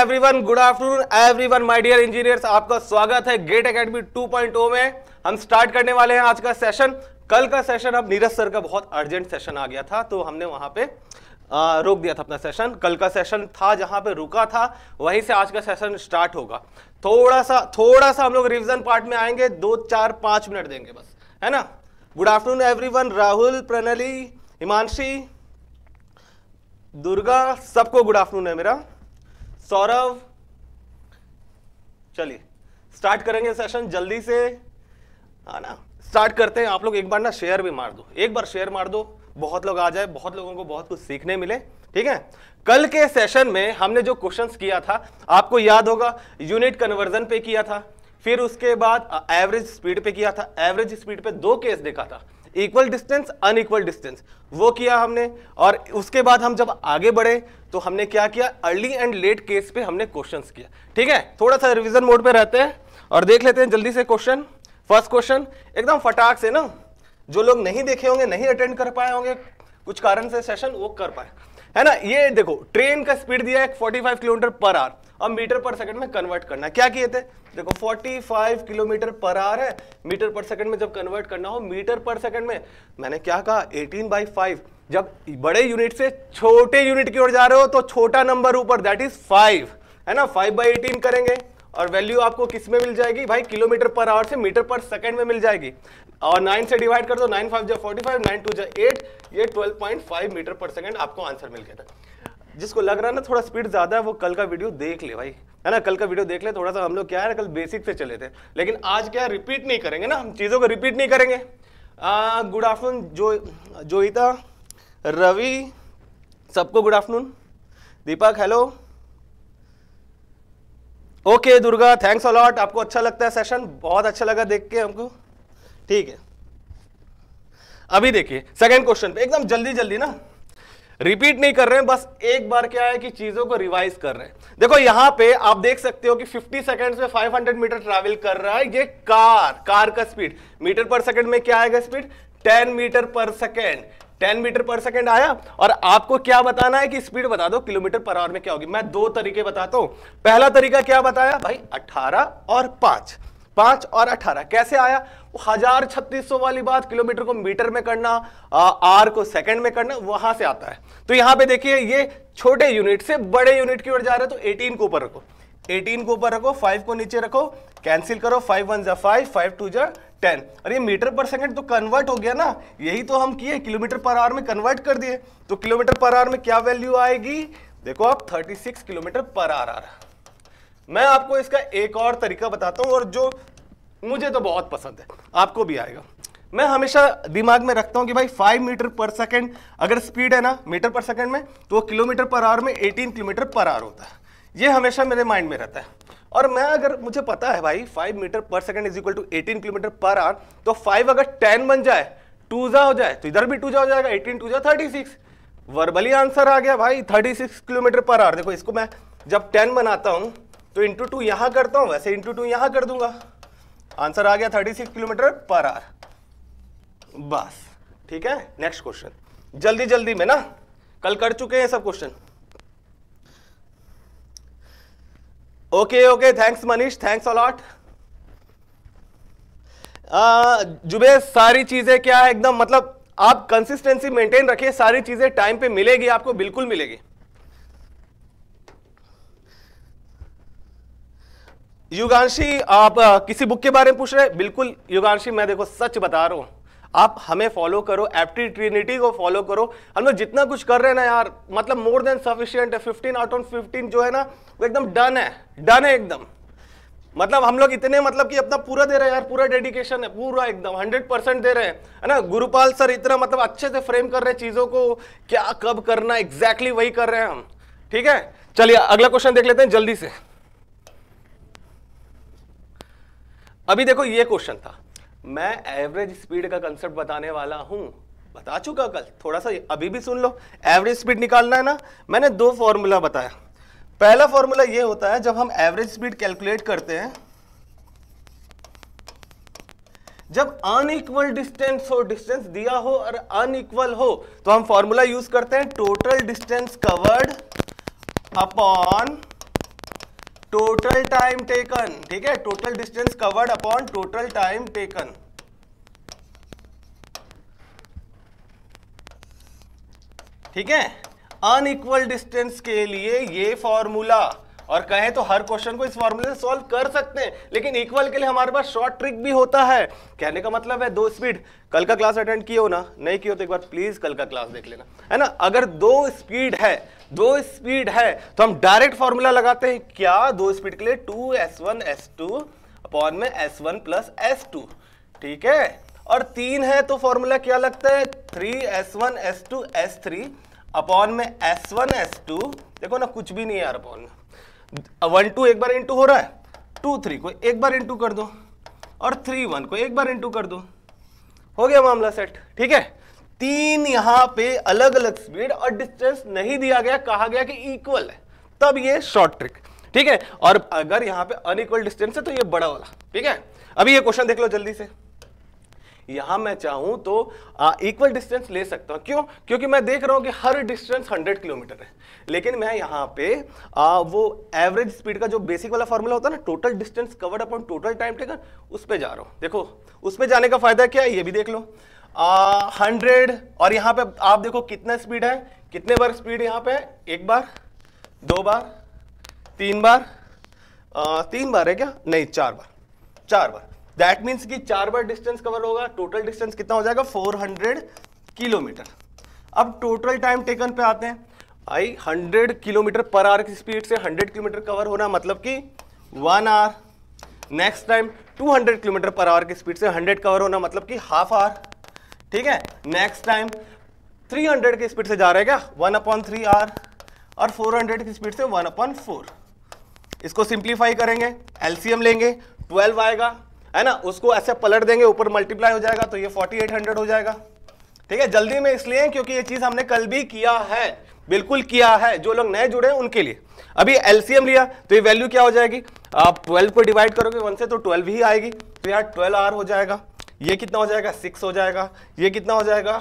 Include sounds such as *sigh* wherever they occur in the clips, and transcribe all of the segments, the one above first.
Everyone good afternoon everyone my dear engineers आपका स्वागत है गेट एकेडमी 2.0 में हम स्टार्ट करने वाले हैं आज का सेशन कल का सेशन अब नीरज सर का बहुत अर्जेंट सेशन आ गया था तो हमने वहां पे आ, रोक दिया था अपना सेशन कल का सेशन था जहां पे रुका था वहीं से आज का सेशन स्टार्ट होगा थोड़ा सा थोड़ा सा हम लोग रिविजन पार्ट में आएंगे दो चार पांच मिनट देंगे बस है ना good afternoon every Rahul Pranali Himanshi Durga सबको गुड आफ्टरनून है मेरा सौरभ चलिए स्टार्ट करेंगे सेशन जल्दी से है हाँ ना स्टार्ट करते हैं आप लोग एक बार ना शेयर भी मार दो एक बार शेयर मार दो बहुत लोग आ जाए बहुत लोगों को बहुत कुछ सीखने मिले ठीक है कल के सेशन में हमने जो क्वेश्चंस किया था आपको याद होगा यूनिट कन्वर्जन पे किया था फिर उसके बाद एवरेज स्पीड पे किया था एवरेज स्पीड पे दो केस देखा था इक्वल डिस्टेंस अनइक्वल डिस्टेंस वो किया हमने और उसके बाद हम जब आगे बढ़े तो हमने क्या किया अर्ली एंड लेट केस पे हमने क्वेश्चन किया ठीक है थोड़ा सा रिविजन मोड पे रहते हैं और देख लेते हैं जल्दी से क्वेश्चन फर्स्ट क्वेश्चन एकदम फटाक से ना जो लोग नहीं देखे होंगे नहीं अटेंड कर पाए होंगे कुछ कारण से सेशन वो कर पाए है ना ये देखो ट्रेन का स्पीड दिया है 45 किलोमीटर पर आवर अब मीटर पर सेकंड में कन्वर्ट करना क्या किए थे देखो 45 किलोमीटर पर आर है मीटर पर सेकंड में जब कन्वर्ट करना हो मीटर पर सेकंड में मैंने क्या कहा 18 बाई फाइव जब बड़े यूनिट से छोटे यूनिट की ओर जा रहे हो तो छोटा नंबर ऊपर दैट इज फाइव है ना फाइव बाई एटीन करेंगे और वैल्यू आपको किस में मिल जाएगी भाई किलोमीटर पर आवर से मीटर पर सेकंड में मिल जाएगी और नाइन से डिवाइड कर दो नाइन फाइव जो फोर्टी फाइव नाइन टू जो एट ये twelve point five metre per second आपको आंसर मिल गया था जिसको लग रहा है ना थोड़ा स्पीड ज़्यादा है वो कल का वीडियो देख ले भाई है ना कल का वीडियो देख ले थोड़ा सा हम लोग क्या है कल बेसिक से चले थे लेकिन आज क्या रिपीट नहीं करेंगे ना हम चीज़ों को रिपीट नहीं करेंगे गुड आफ्टरनून जो जोहिता रवि सबको good afternoon Deepak hello okay Durga thanks a lot आपको अच्छा लगता है सेशन बहुत अच्छा लगा देख के हमको ठीक है अभी देखिए सेकेंड क्वेश्चन पे एकदम जल्दी जल्दी ना रिपीट नहीं कर रहे हैं बस एक बार क्या है कि चीजों को रिवाइज कर रहे हैं देखो यहां पे आप देख सकते हो कि 50 सेकंड्स में 500 मीटर ट्रैवल कर रहा है ये कार कार का स्पीड मीटर पर सेकंड में क्या आएगा speed 10 metre per second 10 metre per second आया और आपको क्या बताना है कि स्पीड बता दो किलोमीटर पर आवर में क्या होगी मैं दो तरीके बताता हूं पहला तरीका क्या बताया भाई अठारह और पांच पांच और अठारह कैसे आया वो हजार छत्तीस सौ वाली बात किलोमीटर को मीटर में करना आर को सेकंड में करना वहां से आता है तो यहां पे देखिए ये छोटे यूनिट से बड़े यूनिट की ओर जा रहे तो एटीन को ऊपर रखो 18 को ऊपर रखो 5 को नीचे रखो कैंसिल करो 5 वन जा फाइव फाइव टू जा टेन और ये मीटर पर सेकंड तो कन्वर्ट हो गया ना यही तो हम किए किलोमीटर पर आवर में कन्वर्ट कर दिए तो किलोमीटर पर आवर में क्या वैल्यू आएगी देखो आप 36 किलोमीटर पर आवर आ रहा मैं आपको इसका एक और तरीका बताता हूँ और जो मुझे तो बहुत पसंद है आपको भी आएगा मैं हमेशा दिमाग में रखता हूँ कि भाई 5 मीटर पर सेकंड अगर स्पीड है ना मीटर पर सेकंड में तो वो किलोमीटर पर आवर में 18 किलोमीटर पर आवर होता है ये हमेशा मेरे माइंड में रहता है और मैं अगर मुझे पता है भाई 5 metre per second is equal to 18 kilometre per hour तो 5 अगर 10 बन जाए टू जा हो जाए तो इधर भी टू जा हो जाएगा एटीन टू जा थर्टी सिक्स वर्बली आंसर आ गया भाई सिक्स किलोमीटर पर आवर देखो इसको मैं जब टेन बनाता हूँ तो इंटू टू यहां करता हूं वैसे इंटू टू यहां कर दूंगा आंसर आ गया thirty six kilometre per hour बस ठीक है नेक्स्ट क्वेश्चन जल्दी जल्दी में ना कल कर चुके हैं सब question okay okay thanks Manish thanks a lot जुबे सारी चीजें क्या है एकदम मतलब आप कंसिस्टेंसी मेंटेन रखिए सारी चीजें टाइम पे मिलेगी आपको बिल्कुल मिलेगी युगांशी आप आ, किसी बुक के बारे में पूछ रहे हैं बिल्कुल युगांशी मैं देखो सच बता रहा हूँ आप हमें फॉलो करो एप्टी ट्रिनिटी को फॉलो करो हम लोग जितना कुछ कर रहे हैं ना यार मतलब मोर देन सफिशियंट है फिफ्टीन आउट ऑफ फिफ्टीन जो है ना वो एकदम डन है डन है एकदम मतलब हम लोग इतने मतलब कि अपना पूरा दे रहे हैं यार पूरा डेडिकेशन है पूरा एकदम हंड्रेड परसेंट दे रहे हैं है ना गुरुपाल सर इतना मतलब अच्छे से फ्रेम कर रहे हैं चीज़ों को क्या कब करना एग्जैक्टली exactly वही कर रहे हैं हम ठीक है चलिए अगला क्वेश्चन देख लेते हैं जल्दी से अभी देखो ये क्वेश्चन था मैं एवरेज स्पीड का कंसेप्ट बताने वाला हूं बता चुका कल थोड़ा सा अभी भी सुन लो एवरेज स्पीड निकालना है ना मैंने दो फॉर्मूला बताया पहला फॉर्मूला ये होता है जब हम एवरेज स्पीड कैलकुलेट करते हैं जब अनइक्वल डिस्टेंस हो डिस्टेंस दिया हो और अनइक्वल हो तो हम फॉर्मूला यूज करते हैं total distance covered upon total time taken ठीक है total distance covered upon total time taken ठीक है अनइक्वल डिस्टेंस के लिए ये फॉर्मूला और कहें तो हर क्वेश्चन को इस फॉर्मूले से सॉल्व कर सकते हैं लेकिन इक्वल के लिए हमारे पास शॉर्ट ट्रिक भी होता है कहने का मतलब है दो स्पीड कल का क्लास अटेंड किया हो ना नहीं किया तो एक बार प्लीज कल का क्लास देख लेना है ना अगर दो स्पीड है दो स्पीड है तो हम डायरेक्ट फॉर्मूला लगाते हैं क्या दो स्पीड के लिए two S one S two upon में S one plus S two ठीक है और तीन है तो फॉर्मूला क्या लगता है three S one S two S three upon में एस वन एस टू देखो ना कुछ भी नहीं यार अपॉन में वन टू एक बार इंटू हो रहा है टू थ्री को एक बार इंटू कर दो और थ्री वन को एक बार इंटू कर दो हो गया मामला सेट ठीक है तीन यहां पे अलग अलग स्पीड और डिस्टेंस नहीं दिया गया कहा गया कि इक्वल है तब ये शॉर्ट ट्रिक ठीक है और अगर यहां पे अनइक्वल डिस्टेंस है तो ये बड़ा वाला ठीक है अभी ये क्वेश्चन देख लो जल्दी से यहां मैं चाहूं तो इक्वल डिस्टेंस ले सकता हूं क्यों क्योंकि मैं देख रहा हूं कि हर डिस्टेंस 100 किलोमीटर है लेकिन मैं यहां पे आ, वो एवरेज स्पीड का जो बेसिक वाला फॉर्मूला होता है ना total distance covered upon total time taken उस पर जा रहा हूं देखो उसमें जाने का फायदा क्या है ये भी देख लो हंड्रेड और यहाँ पे आप देखो कितना स्पीड है कितने बार स्पीड यहाँ पे एक बार दो बार तीन बार आ, तीन बार है क्या नहीं चार बार चार बार दैट मीन्स कि चार बार डिस्टेंस कवर होगा टोटल डिस्टेंस कितना हो जाएगा 400 किलोमीटर अब टोटल टाइम टेकन पे आते हैं आई 100 किलोमीटर पर आवर की स्पीड से 100 किलोमीटर कवर होना मतलब कि one hour next time 200 kilometre per hour की स्पीड से 100 कवर होना मतलब कि हाफ आवर ठीक है नेक्स्ट टाइम 300 की स्पीड से जा रहेगा क्या वन अपॉन थ्री आर और 400 की स्पीड से वन अपॉन फोर इसको सिंप्लीफाई करेंगे एलसीएम लेंगे 12 आएगा है ना उसको ऐसे पलट देंगे ऊपर मल्टीप्लाई हो जाएगा तो ये 4800 हो जाएगा ठीक है जल्दी में इसलिए क्योंकि ये चीज़ हमने कल भी किया है बिल्कुल किया है जो लोग नए जुड़े हैं उनके लिए अभी एलसीएम लिया तो ये वैल्यू क्या हो जाएगी आप ट्वेल्व को डिवाइड करोगे वन से तो ट्वेल्व ही आएगी तो यार ट्वेल्व आर हो जाएगा ये कितना हो जाएगा सिक्स हो जाएगा ये कितना हो जाएगा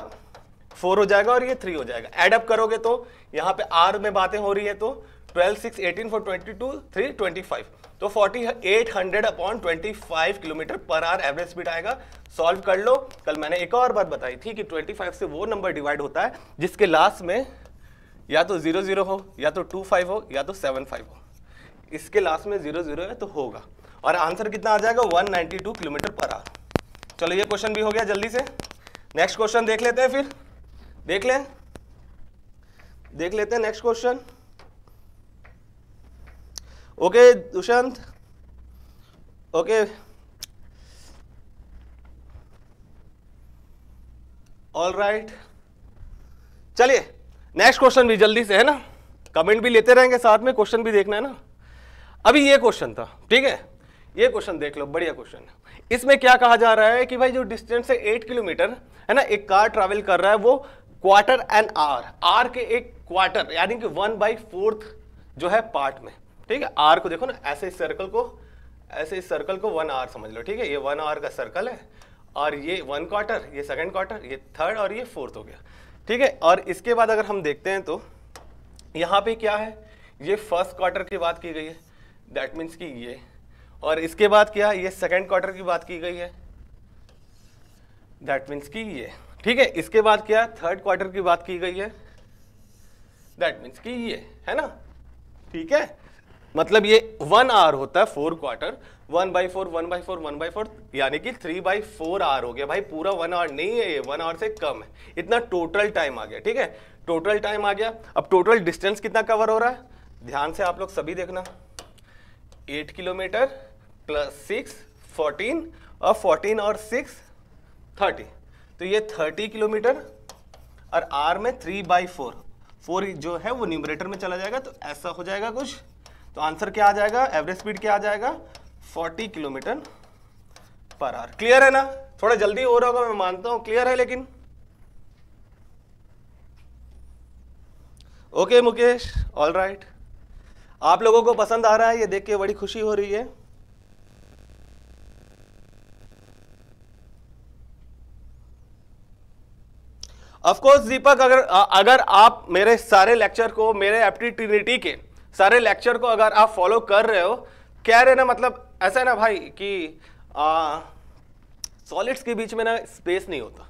फोर हो जाएगा और ये थ्री हो जाएगा एडअप करोगे तो यहाँ पे आर में बातें हो रही है तो twelve six eighteen four twenty two three twenty five तो forty eight hundred upon twenty five kilometre per hour average speed आएगा सॉल्व कर लो कल मैंने एक और बात बताई थी कि ट्वेंटी फाइव से वो नंबर डिवाइड होता है जिसके लास्ट में या तो जीरो जीरो हो या तो टू फाइव हो या तो सेवन फाइव हो इसके लास्ट में जीरो जीरो है तो होगा और आंसर कितना आ जाएगा one ninety two kilometre per hour चलो ये क्वेश्चन भी हो गया जल्दी से नेक्स्ट क्वेश्चन देख लेते हैं फिर देख लें देख लेते हैं next question okay Dushyant okay all right चलिए नेक्स्ट क्वेश्चन भी जल्दी से है ना कमेंट भी लेते रहेंगे साथ में क्वेश्चन भी देखना है ना अभी ये क्वेश्चन था ठीक है ये क्वेश्चन देख लो बढ़िया क्वेश्चन है इसमें क्या कहा जा रहा है कि भाई जो डिस्टेंस है एट किलोमीटर है ना एक कार ट्रेवल कर रहा है वो क्वार्टर एन आर आर के एक क्वार्टर यानी कि वन बाई फोर्थ जो है पार्ट में ठीक है आर को देखो ना ऐसे इस सर्कल को ऐसे इस सर्कल को वन आर समझ लो ठीक है ये वन आर का सर्कल है और ये वन क्वार्टर ये सेकंड क्वार्टर ये थर्ड और ये फोर्थ हो गया ठीक है और इसके बाद अगर हम देखते हैं तो यहाँ पे क्या है ये फर्स्ट क्वार्टर की बात की गई है दैट मीन्स कि ये और इसके बाद क्या ये सेकेंड क्वार्टर की बात की गई है दैट मीन्स की ये ठीक है इसके बाद क्या थर्ड क्वार्टर की बात की गई है दैट मीन्स की ये है ना ठीक है मतलब ये वन आर होता है four quarter one by four one by four one by four यानी कि थ्री बाई फोर आर हो गया भाई पूरा वन आवर नहीं है ये वन आवर से कम है इतना टोटल टाइम आ गया ठीक है टोटल टाइम आ गया अब टोटल डिस्टेंस कितना कवर हो रहा है ध्यान से आप लोग सभी देखना eight kilometre plus six fourteen और फोर्टीन और सिक्स थर्टी तो ये थर्टी किलोमीटर और आर में थ्री बाई फोर फोर जो है वो न्यूमरेटर में चला जाएगा तो ऐसा हो जाएगा कुछ तो आंसर क्या आ जाएगा एवरेज स्पीड क्या आ जाएगा forty kilometre per hour clear है ना थोड़ा जल्दी हो रहा होगा मैं मानता हूँ क्लियर है लेकिन ओके मुकेश ऑल राइट आप लोगों को पसंद आ रहा है ये देख के बड़ी खुशी हो रही है ऑफ कोर्स दीपक अगर अगर आप मेरे सारे लेक्चर को मेरे एप्टीट्रिनिटी के सारे लेक्चर को अगर आप फॉलो कर रहे हो कह रहे ना मतलब ऐसा है ना भाई कि सॉलिड्स के बीच में ना स्पेस नहीं होता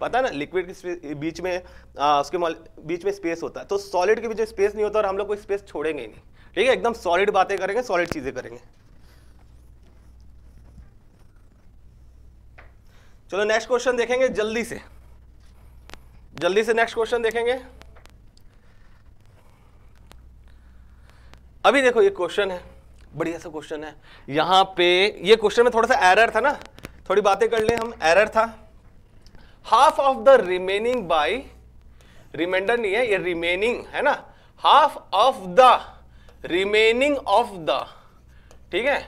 पता ना लिक्विड तो के बीच में आ, उसके बीच में स्पेस होता है तो सॉलिड के बीच में स्पेस नहीं होता और हम लोग कोई स्पेस छोड़ेंगे ही नहीं ठीक है एकदम सॉलिड बातें करेंगे सॉलिड चीजें करेंगे चलो नेक्स्ट क्वेश्चन देखेंगे जल्दी से जल्दी से नेक्स्ट क्वेश्चन देखेंगे अभी देखो ये क्वेश्चन है बढ़िया सा क्वेश्चन है यहां पे ये क्वेश्चन में थोड़ा सा एरर था ना थोड़ी बातें कर ले हम एरर था half of the remaining by reminder नहीं है ये रिमेनिंग है ना half of the remaining of the ठीक है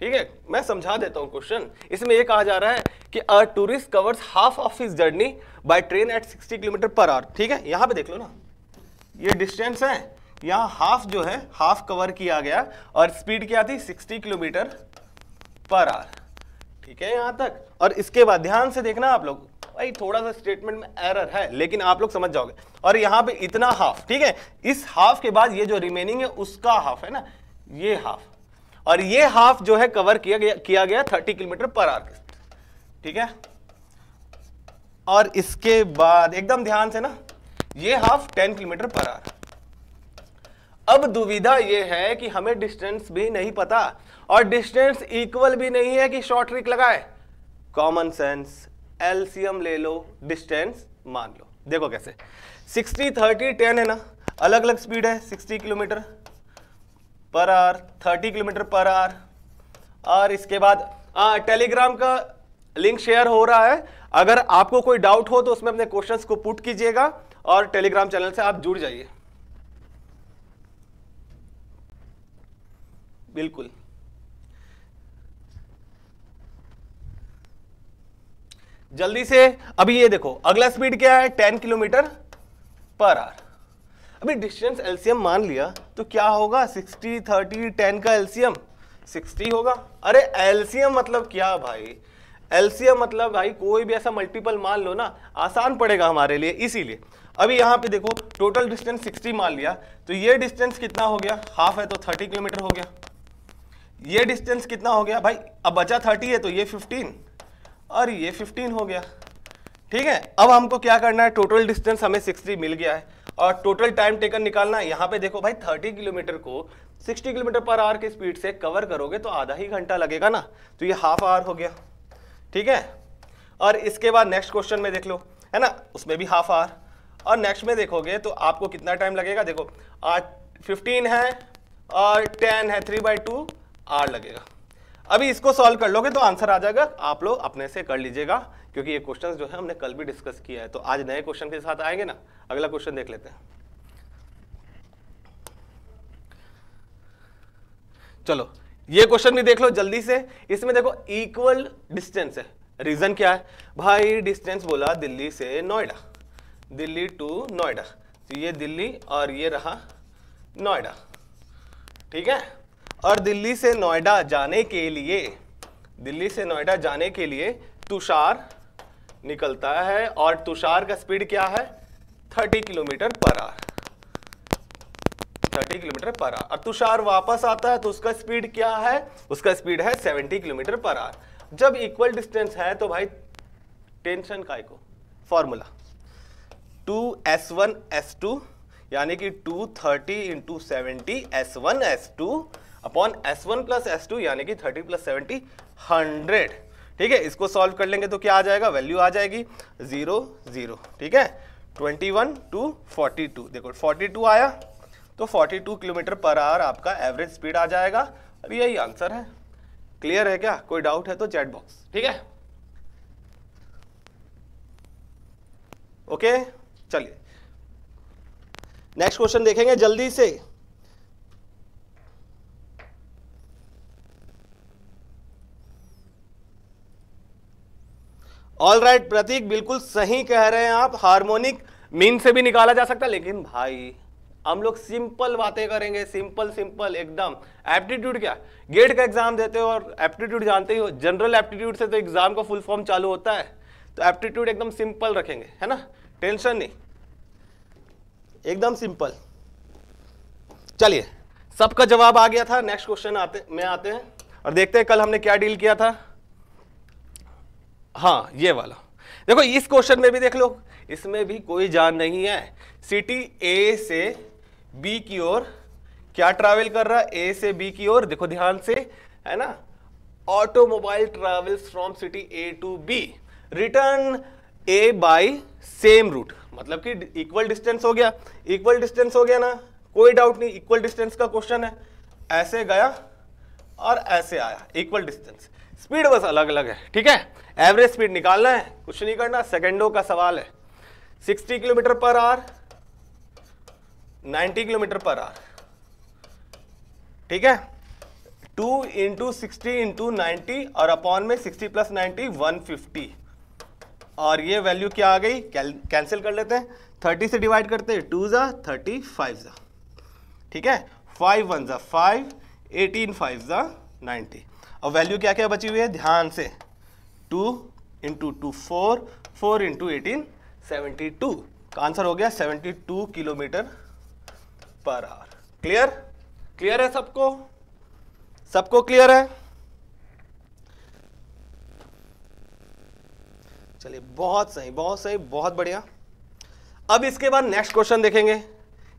ठीक है मैं समझा देता हूं क्वेश्चन इसमें ये कहा जा रहा है कि a tourist covers half of his journey by train at 60 kilometre per hour ठीक है यहां पे देख लो ना ये डिस्टेंस है यहां हाफ जो है हाफ कवर किया गया और स्पीड क्या थी 60 किलोमीटर पर आवर ठीक है यहां तक और इसके बाद ध्यान से देखना आप लोग भाई थोड़ा सा स्टेटमेंट में एरर है लेकिन आप लोग समझ जाओगे और यहां पे इतना हाफ ठीक है इस हाफ के बाद ये जो रिमेनिंग है उसका हाफ है ना ये हाफ और ये हाफ जो है कवर किया गया किया गया थर्टी किलोमीटर पर आर ठीक है और इसके बाद एकदम ध्यान से ना ये half ten kilometre per hour अब दुविधा यह है कि हमें डिस्टेंस भी नहीं पता और डिस्टेंस इक्वल भी नहीं है कि शॉर्ट ट्रिक लगाए कॉमन सेंस एलसीएम ले लो डिस्टेंस मान लो देखो कैसे 60 30 10 है ना अलग अलग स्पीड है 60 kilometre per are 30 kilometre per are और इसके बाद आ, टेलीग्राम का लिंक शेयर हो रहा है अगर आपको कोई डाउट हो तो उसमें अपने क्वेश्चंस को पुट कीजिएगा और टेलीग्राम चैनल से आप जुड़ जाइए बिल्कुल जल्दी से अभी ये देखो अगला स्पीड क्या है टेन किलोमीटर पर आर अभी डिस्टेंस एलसीएम मान लिया तो क्या होगा सिक्सटी थर्टी टेन का एलसीएम सिक्सटी होगा अरे एलसीएम मतलब क्या भाई एलसीएम मतलब भाई कोई भी ऐसा मल्टीपल मान लो ना आसान पड़ेगा हमारे लिए इसीलिए अभी यहाँ पे देखो टोटल डिस्टेंस 60 मान लिया तो ये डिस्टेंस कितना हो गया हाफ है तो 30 किलोमीटर हो गया ये डिस्टेंस कितना हो गया भाई अब बचा 30 है तो ये फिफ्टीन और ये 15 हो गया ठीक है अब हमको क्या करना है टोटल डिस्टेंस हमें 60 मिल गया है और टोटल टाइम टेकन निकालना है यहाँ पे देखो भाई 30 किलोमीटर को 60 किलोमीटर पर आवर की स्पीड से कवर करोगे तो आधा ही घंटा लगेगा ना तो ये हाफ आवर हो गया ठीक है और इसके बाद नेक्स्ट क्वेश्चन में देख लो है ना उसमें भी हाफ आवर और नेक्स्ट में देखोगे तो आपको कितना टाइम लगेगा देखो आज फिफ्टीन है और टेन है थ्री बाई टू आर लगेगा अभी इसको सॉल्व कर लोगे तो आंसर आ जाएगा आप लोग अपने से कर लीजिएगा क्योंकि ये क्वेश्चन जो है हमने कल भी डिस्कस किया है तो आज नए क्वेश्चन के साथ आएंगे ना अगला क्वेश्चन देख लेते हैं चलो ये क्वेश्चन भी देख लो जल्दी से इसमें देखो इक्वल डिस्टेंस है रीजन क्या है भाई डिस्टेंस बोला दिल्ली से नोएडा दिल्ली टू नोएडा तो ये दिल्ली और ये रहा नोएडा ठीक है और दिल्ली से नोएडा जाने के लिए दिल्ली से नोएडा जाने के लिए तुषार निकलता है और तुषार का स्पीड क्या है 30 kilometre per our 30 kilometre per our और तुषार वापस आता है तो उसका स्पीड क्या है उसका स्पीड है 70 किलोमीटर पर आवर जब इक्वल डिस्टेंस है तो भाई टेंशन काय को formula two S one S two यानी कि two thirty into seventy S one S two upon S one plus S two यानी कि थर्टी प्लस सेवेंटी हंड्रेड ठीक है इसको सॉल्व कर लेंगे तो क्या आ जाएगा वैल्यू आ जाएगी जीरो जीरो ठीक है twenty one two forty two देखो फोर्टी टू आया तो forty two kilometre per hour आपका एवरेज स्पीड आ जाएगा अब यही आंसर है क्लियर है क्या कोई डाउट है तो चैट बॉक्स ठीक है ओके चलिए नेक्स्ट क्वेश्चन देखेंगे जल्दी से ऑल राइट right, प्रतीक बिल्कुल सही कह रहे हैं आप हार्मोनिक मीन से भी निकाला जा सकता है लेकिन भाई हम लोग सिंपल बातें करेंगे सिंपल सिंपल एकदम एप्टीट्यूड क्या गेट का एग्जाम देते हो और एप्टीट्यूड जानते ही हो जनरल एप्टीट्यूड से तो एग्जाम का फुल फॉर्म चालू होता है तो एप्टीट्यूड एकदम सिंपल रखेंगे है ना टेंशन नहीं एकदम सिंपल चलिए सबका जवाब आ गया था नेक्स्ट क्वेश्चन आते में आते हैं और देखते हैं कल हमने क्या डील किया था हाँ ये वाला देखो इस क्वेश्चन में भी देख लो इसमें भी कोई जान नहीं है सिटी ए से बी की ओर क्या ट्रैवल कर रहा है ए से बी की ओर देखो ध्यान से है ना automobile travels from city A to B return A by same route मतलब कि इक्वल डिस्टेंस हो गया इक्वल डिस्टेंस हो गया ना कोई डाउट नहीं इक्वल डिस्टेंस का क्वेश्चन है ऐसे गया और ऐसे आया इक्वल डिस्टेंस स्पीड बस अलग अलग है ठीक है एवरेज स्पीड निकालना है कुछ नहीं करना सेकेंडो का सवाल है 60 kilometre per are 90 kilometre per are ठीक है 2 इंटू सिक्सटी इंटू नाइन्टी और अपॉन में 60 प्लस 90 वन और ये वैल्यू क्या आ गई कैंसिल कर लेते हैं 30 से डिवाइड करते हैं टू ज़ा थर्टी फाइव ज़ा ठीक है फाइव वन ज़ा फाइव एटीन फाइव ज़ा नाइन्टी और वैल्यू क्या क्या बची हुई है ध्यान से two into two four four into eighteen seventy two का आंसर हो गया seventy two kilometre per hour clear clear है सबको सबको क्लियर है चलिए बहुत सही बहुत सही बहुत बढ़िया अब इसके बाद नेक्स्ट क्वेश्चन देखेंगे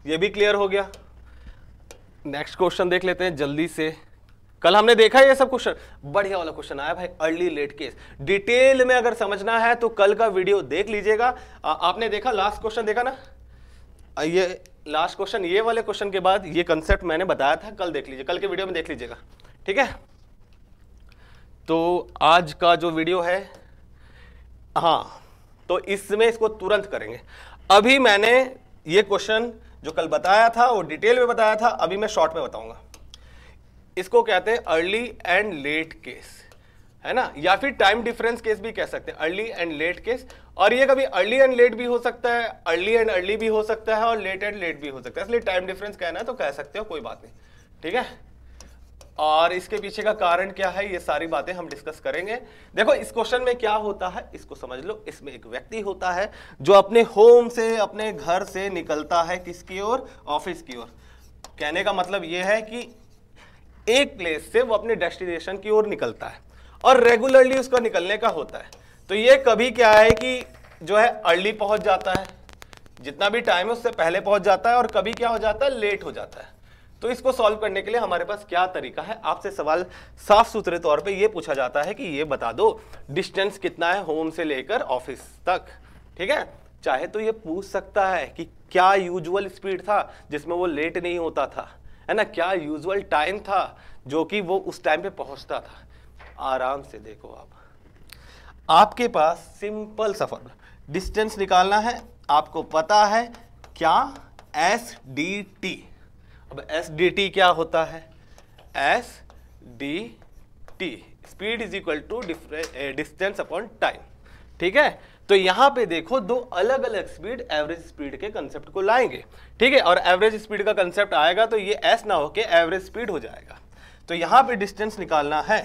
ये भी क्लियर हो गया नेक्स्ट क्वेश्चन देख लेते हैं जल्दी से कल हमने देखा ये सब क्वेश्चन बढ़िया वाला क्वेश्चन आया भाई अर्ली लेट केस डिटेल में अगर समझना है तो कल का वीडियो देख लीजिएगा आपने देखा लास्ट क्वेश्चन देखा ना ये लास्ट क्वेश्चन ये वाले क्वेश्चन के बाद ये कंसेप्ट मैंने बताया था कल देख लीजिए कल के वीडियो में देख लीजिएगा ठीक है तो आज का जो वीडियो है हाँ तो इसमें इसको तुरंत करेंगे अभी मैंने ये क्वेश्चन जो कल बताया था वो डिटेल में बताया था अभी मैं शॉर्ट में बताऊंगा इसको कहते हैं अर्ली एंड लेट केस है ना या फिर टाइम डिफरेंस केस भी कह सकते हैं अर्ली एंड लेट केस और ये कभी अर्ली एंड लेट भी हो सकता है अर्ली एंड अर्ली भी हो सकता है और लेट एंड लेट भी हो सकता है इसलिए टाइम डिफरेंस कहना है तो कह सकते हो कोई बात नहीं ठीक है और इसके पीछे का कारण क्या है ये सारी बातें हम डिस्कस करेंगे देखो इस क्वेश्चन में क्या होता है इसको समझ लो इसमें एक व्यक्ति होता है जो अपने होम से अपने घर से निकलता है किसकी ओर ऑफिस की ओर कहने का मतलब ये है कि एक प्लेस से वो अपने डेस्टिनेशन की ओर निकलता है और रेगुलरली उसका निकलने का होता है तो ये कभी क्या है कि जो है अर्ली पहुंच जाता है जितना भी टाइम है उससे पहले पहुंच जाता है और कभी क्या हो जाता है लेट हो जाता है तो इसको सॉल्व करने के लिए हमारे पास क्या तरीका है आपसे सवाल साफ सुथरे तौर पे ये पूछा जाता है कि ये बता दो डिस्टेंस कितना है होम से लेकर ऑफिस तक ठीक है चाहे तो ये पूछ सकता है कि क्या यूजुअल स्पीड था जिसमें वो लेट नहीं होता था है ना क्या यूजुअल टाइम था जो कि वो उस टाइम पे पहुंचता था आराम से देखो आप आपके पास सिंपल सफर डिस्टेंस निकालना है आपको पता है क्या एस डी टी अब एस डी टी क्या होता है S D T speed is equal to distance upon time ठीक है तो यहां पे देखो दो अलग अलग स्पीड एवरेज स्पीड के कंसेप्ट को लाएंगे ठीक है और एवरेज स्पीड का कंसेप्ट आएगा तो ये एस ना होके एवरेज स्पीड हो जाएगा तो यहां पे डिस्टेंस निकालना है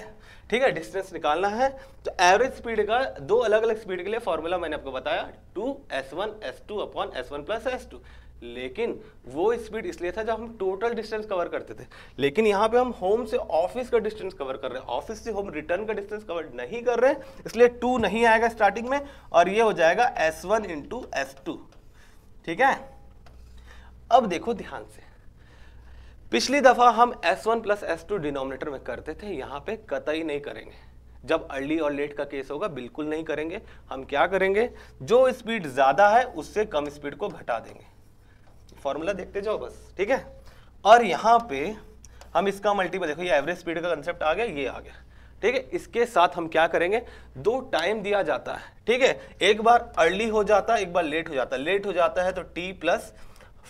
ठीक है डिस्टेंस निकालना है तो एवरेज स्पीड का दो अलग अलग स्पीड के लिए फॉर्मूला मैंने आपको बताया two S one S two upon S one plus S two लेकिन वो स्पीड इसलिए था जब हम टोटल डिस्टेंस कवर करते थे लेकिन यहां पे हम होम से ऑफिस का डिस्टेंस कवर कर रहे हैं ऑफिस से होम रिटर्न का डिस्टेंस कवर नहीं कर रहे इसलिए टू नहीं आएगा स्टार्टिंग में और ये हो जाएगा S one into S two ठीक है अब देखो ध्यान से पिछली दफ़ा हम S one plus S two denominator में करते थे यहां पर कतई नहीं करेंगे जब अर्ली और लेट का केस होगा बिल्कुल नहीं करेंगे हम क्या करेंगे जो स्पीड ज़्यादा है उससे कम स्पीड को घटा देंगे फॉर्मूला देखते जाओ बस ठीक है और यहाँ पे हम इसका मल्टीपल देखो ये एवरेज स्पीड का कंसेप्ट आ गया ये आ गया ठीक है इसके साथ हम क्या करेंगे दो टाइम दिया जाता है ठीक है एक बार अर्ली हो जाता है एक बार लेट हो जाता है लेट हो जाता है तो टी प्लस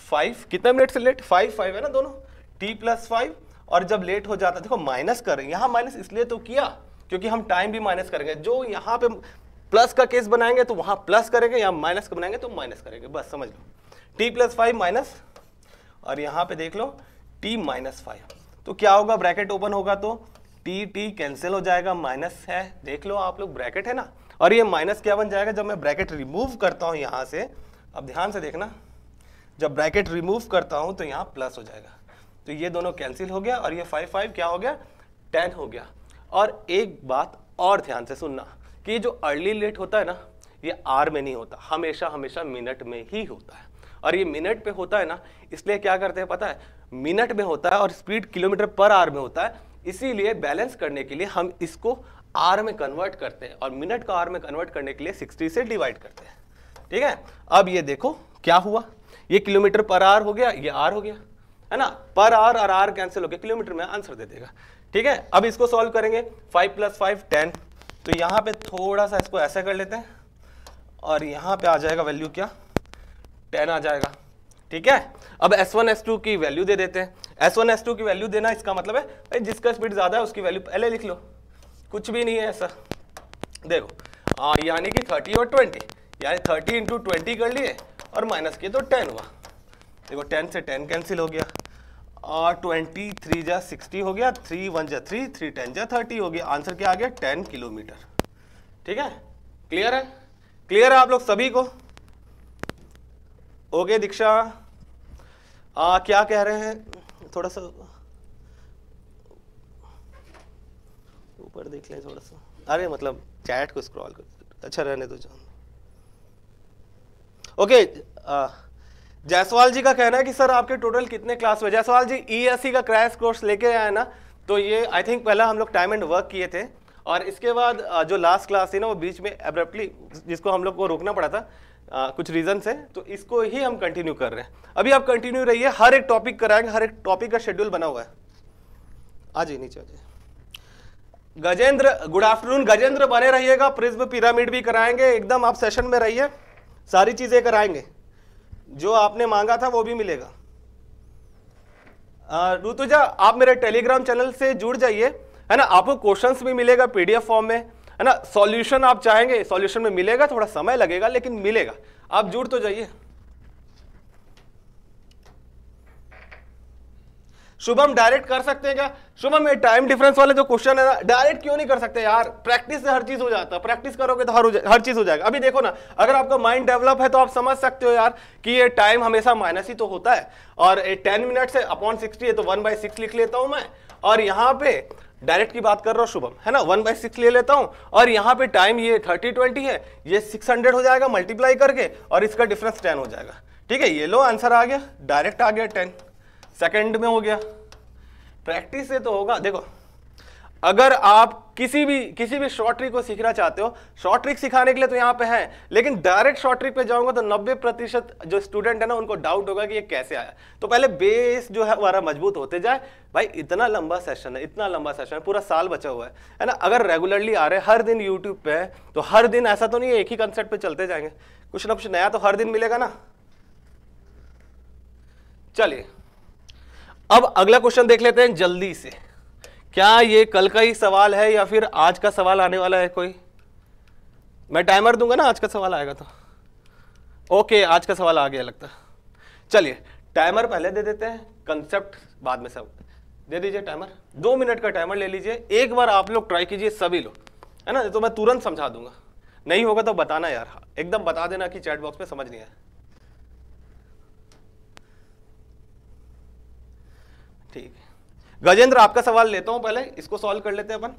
फाइव कितने मिनट से लेट फाइव फाइव है ना दोनों टी प्लस फाइव और जब लेट हो जाता है देखो माइनस कर यहाँ माइनस इसलिए तो किया क्योंकि हम टाइम भी माइनस करेंगे जो यहाँ पे प्लस का केस बनाएंगे तो वहाँ प्लस करेंगे या माइनस का बनाएंगे तो माइनस करेंगे बस समझ लो टी प्लस फाइव माइनस और यहाँ पे देख लो टी माइनस फाइव तो क्या होगा ब्रैकेट ओपन होगा तो टी टी कैंसिल हो जाएगा माइनस है देख लो आप लोग ब्रैकेट है ना और ये माइनस क्या बन जाएगा जब मैं ब्रैकेट रिमूव करता हूँ यहाँ से अब ध्यान से देखना जब ब्रैकेट रिमूव करता हूँ तो यहाँ प्लस हो जाएगा तो ये दोनों कैंसिल हो गया और ये फाइव फाइव क्या हो गया टेन हो गया और एक बात और ध्यान से सुनना कि ये जो अर्ली लेट होता है ना ये आर में नहीं होता हमेशा हमेशा मिनट में ही होता है और ये मिनट पे होता है ना इसलिए क्या करते हैं पता है मिनट में होता है और स्पीड किलोमीटर पर आवर में होता है इसीलिए बैलेंस करने के लिए हम इसको आर में कन्वर्ट करते हैं और मिनट को आर में कन्वर्ट करने के लिए सिक्सटी से डिवाइड करते हैं ठीक है अब ये देखो क्या हुआ ये किलोमीटर पर आर हो गया ये आर हो गया है ना पर आर और आर कैंसिल हो गया किलोमीटर में आंसर दे देगा ठीक है अब इसको सॉल्व करेंगे फाइव प्लस फाइव टेन तो यहाँ पे थोड़ा सा इसको ऐसा कर लेते हैं और यहाँ पे आ जाएगा वैल्यू क्या टेन आ जाएगा ठीक है अब S1 S2 की वैल्यू दे देते हैं S1 S2 की वैल्यू देना इसका मतलब है भाई जिसका स्पीड ज़्यादा है उसकी वैल्यू पहले लिख लो कुछ भी नहीं है ऐसा देखो यानी कि 30 और 20 यानी 30 इंटू ट्वेंटी कर लिए और माइनस किए तो 10 हुआ देखो 10 से 10 कैंसिल हो गया और 20 थ्री जा सिक्सटी हो गया थ्री वन जा थ्री थ्री टेन जा थर्टी हो गया आंसर क्या आ गया टेन किलोमीटर ठीक है क्लियर है क्लियर है आप लोग सभी को ओके दीक्षा आ, क्या कह रहे हैं थोड़ा सा ऊपर देख लें थोड़ा सा अरे मतलब चैट को स्क्रॉल कर अच्छा रहने दो जान ओके जायसवाल जी का कहना है कि सर आपके टोटल कितने क्लास हुए जायसवाल जी ई e का क्रैश कोर्स लेके आए ना तो ये आई थिंक पहला हम लोग टाइम एंड वर्क किए थे और इसके बाद जो लास्ट क्लास थी ना वो बीच में एब्रप्टली जिसको हम लोग को रोकना पड़ा था आ, कुछ रीजंस हैं तो इसको ही हम कंटिन्यू कर रहे हैं अभी आप कंटिन्यू रहिए हर एक टॉपिक कराएंगे हर एक टॉपिक का शेड्यूल बना हुआ है आ जाइए नीचे आ जाइए गजेंद्र गुड आफ्टरनून गजेंद्र बने रहिएगा प्रिज्म पिरामिड भी कराएंगे एकदम आप सेशन में रहिए सारी चीज़ें कराएंगे जो आपने मांगा था वो भी मिलेगा ऋतुजा आप मेरे टेलीग्राम चैनल से जुड़ जाइए है ना आपको क्वेश्चंस भी मिलेगा पीडीएफ फॉर्म में है ना सॉल्यूशन आप चाहेंगे सॉल्यूशन में मिलेगा थोड़ा समय लगेगा लेकिन मिलेगा आप जुड़ तो जाइए शुभम डायरेक्ट कर सकते हैं क्या शुभम ये टाइम डिफरेंस वाले जो क्वेश्चन है ना डायरेक्ट क्यों नहीं कर सकते यार प्रैक्टिस से हर चीज हो जाता है प्रैक्टिस करोगे तो हर हर चीज हो जाएगा अभी देखो ना अगर आपका माइंड डेवलप है तो आप समझ सकते हो यार कि ये टाइम हमेशा माइनस ही तो होता है और टेन मिनट से अपॉन सिक्सटी है तो वन बाय लिख लेता हूं मैं और यहाँ पे डायरेक्ट की बात कर रहा हूँ शुभम है ना वन बाई सिक्स ले लेता हूँ और यहाँ पे टाइम ये थर्टी ट्वेंटी है ये सिक्स हंड्रेड हो जाएगा मल्टीप्लाई करके और इसका डिफरेंस टेन हो जाएगा ठीक है ये लो आंसर आ गया डायरेक्ट आ गया टेन सेकेंड में हो गया प्रैक्टिस से तो होगा देखो अगर आप किसी भी किसी भी शॉर्ट ट्रिक को सीखना चाहते हो शॉर्ट ट्रिक सिखाने के लिए तो यहाँ पे है लेकिन डायरेक्ट शॉर्ट ट्रिक पे जाऊंगा तो 90 प्रतिशत जो स्टूडेंट है ना उनको डाउट होगा कि ये कैसे आया तो पहले बेस जो है हमारा मजबूत होते जाए भाई इतना लंबा सेशन है इतना लंबा सेशन है पूरा साल बचा हुआ है है ना अगर रेगुलरली आ रहे हर दिन यूट्यूब पे तो हर दिन ऐसा तो नहीं है एक ही कंसेप्ट पे चलते जाएंगे कुछ ना कुछ नया तो हर दिन मिलेगा ना चलिए अब अगला क्वेश्चन देख लेते हैं जल्दी से क्या ये कल का ही सवाल है या फिर आज का सवाल आने वाला है कोई मैं टाइमर दूंगा ना आज का सवाल आएगा तो ओके आज का सवाल आ गया लगता चलिए टाइमर पहले दे देते हैं कंसेप्ट बाद में सब दे दीजिए टाइमर दो मिनट का टाइमर ले लीजिए एक बार आप लोग ट्राई कीजिए सभी लोग है ना तो मैं तुरंत समझा दूंगा नहीं होगा तो बताना यार एकदम बता देना कि चैट बॉक्स में समझ नहीं आया गजेंद्र आपका सवाल लेता हूं पहले इसको सॉल्व कर लेते हैं अपन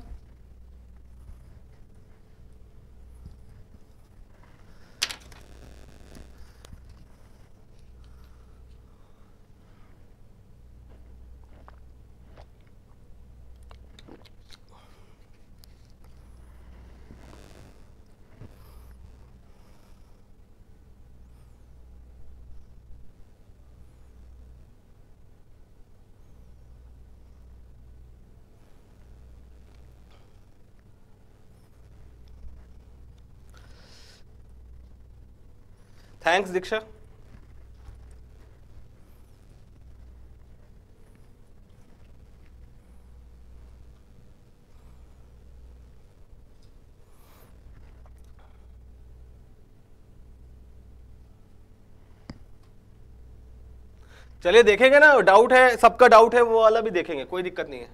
थैंक्स दीक्षा चलिए देखेंगे ना डाउट है सबका डाउट है वो वाला भी देखेंगे कोई दिक्कत नहीं है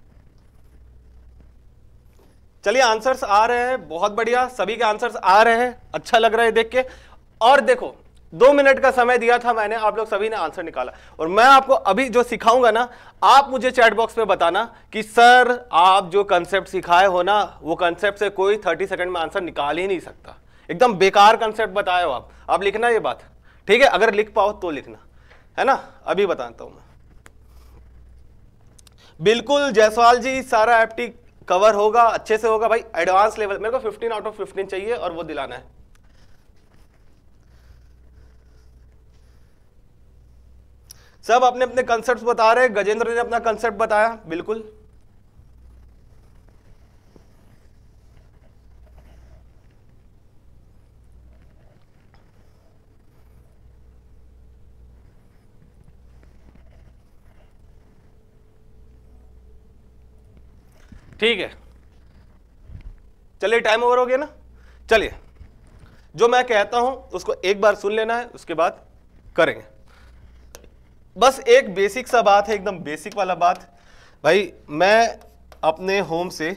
चलिए आंसर्स आ रहे हैं बहुत बढ़िया सभी के आंसर्स आ रहे हैं अच्छा लग रहा है देख के और देखो दो मिनट का समय दिया था मैंने आप लोग सभी ने आंसर निकाला और मैं आपको अभी जो सिखाऊंगा ना आप मुझे चैट बॉक्स में बताना कि सर आप जो कंसेप्ट सिखाए हो ना वो कंसेप्ट से कोई थर्टी सेकंड में आंसर निकाल ही नहीं सकता एकदम बेकार कंसेप्ट बताए हो आप आप लिखना ये बात ठीक है अगर लिख पाओ तो लिखना है ना अभी बताता हूं मैं बिल्कुल जयसवाल जी सारा एप्टी कवर होगा अच्छे से होगा भाई एडवांस लेवल मेरे को फिफ्टीन आउट ऑफ फिफ्टीन चाहिए और वो दिलाना है सब अपने अपने कंसेप्ट बता रहे गजेंद्र ने अपना कंसेप्ट बताया बिल्कुल ठीक है चलिए टाइम ओवर हो गया ना चलिए जो मैं कहता हूं उसको एक बार सुन लेना है उसके बाद करेंगे बस एक बेसिक सा बात है एकदम बेसिक वाला बात भाई मैं अपने होम से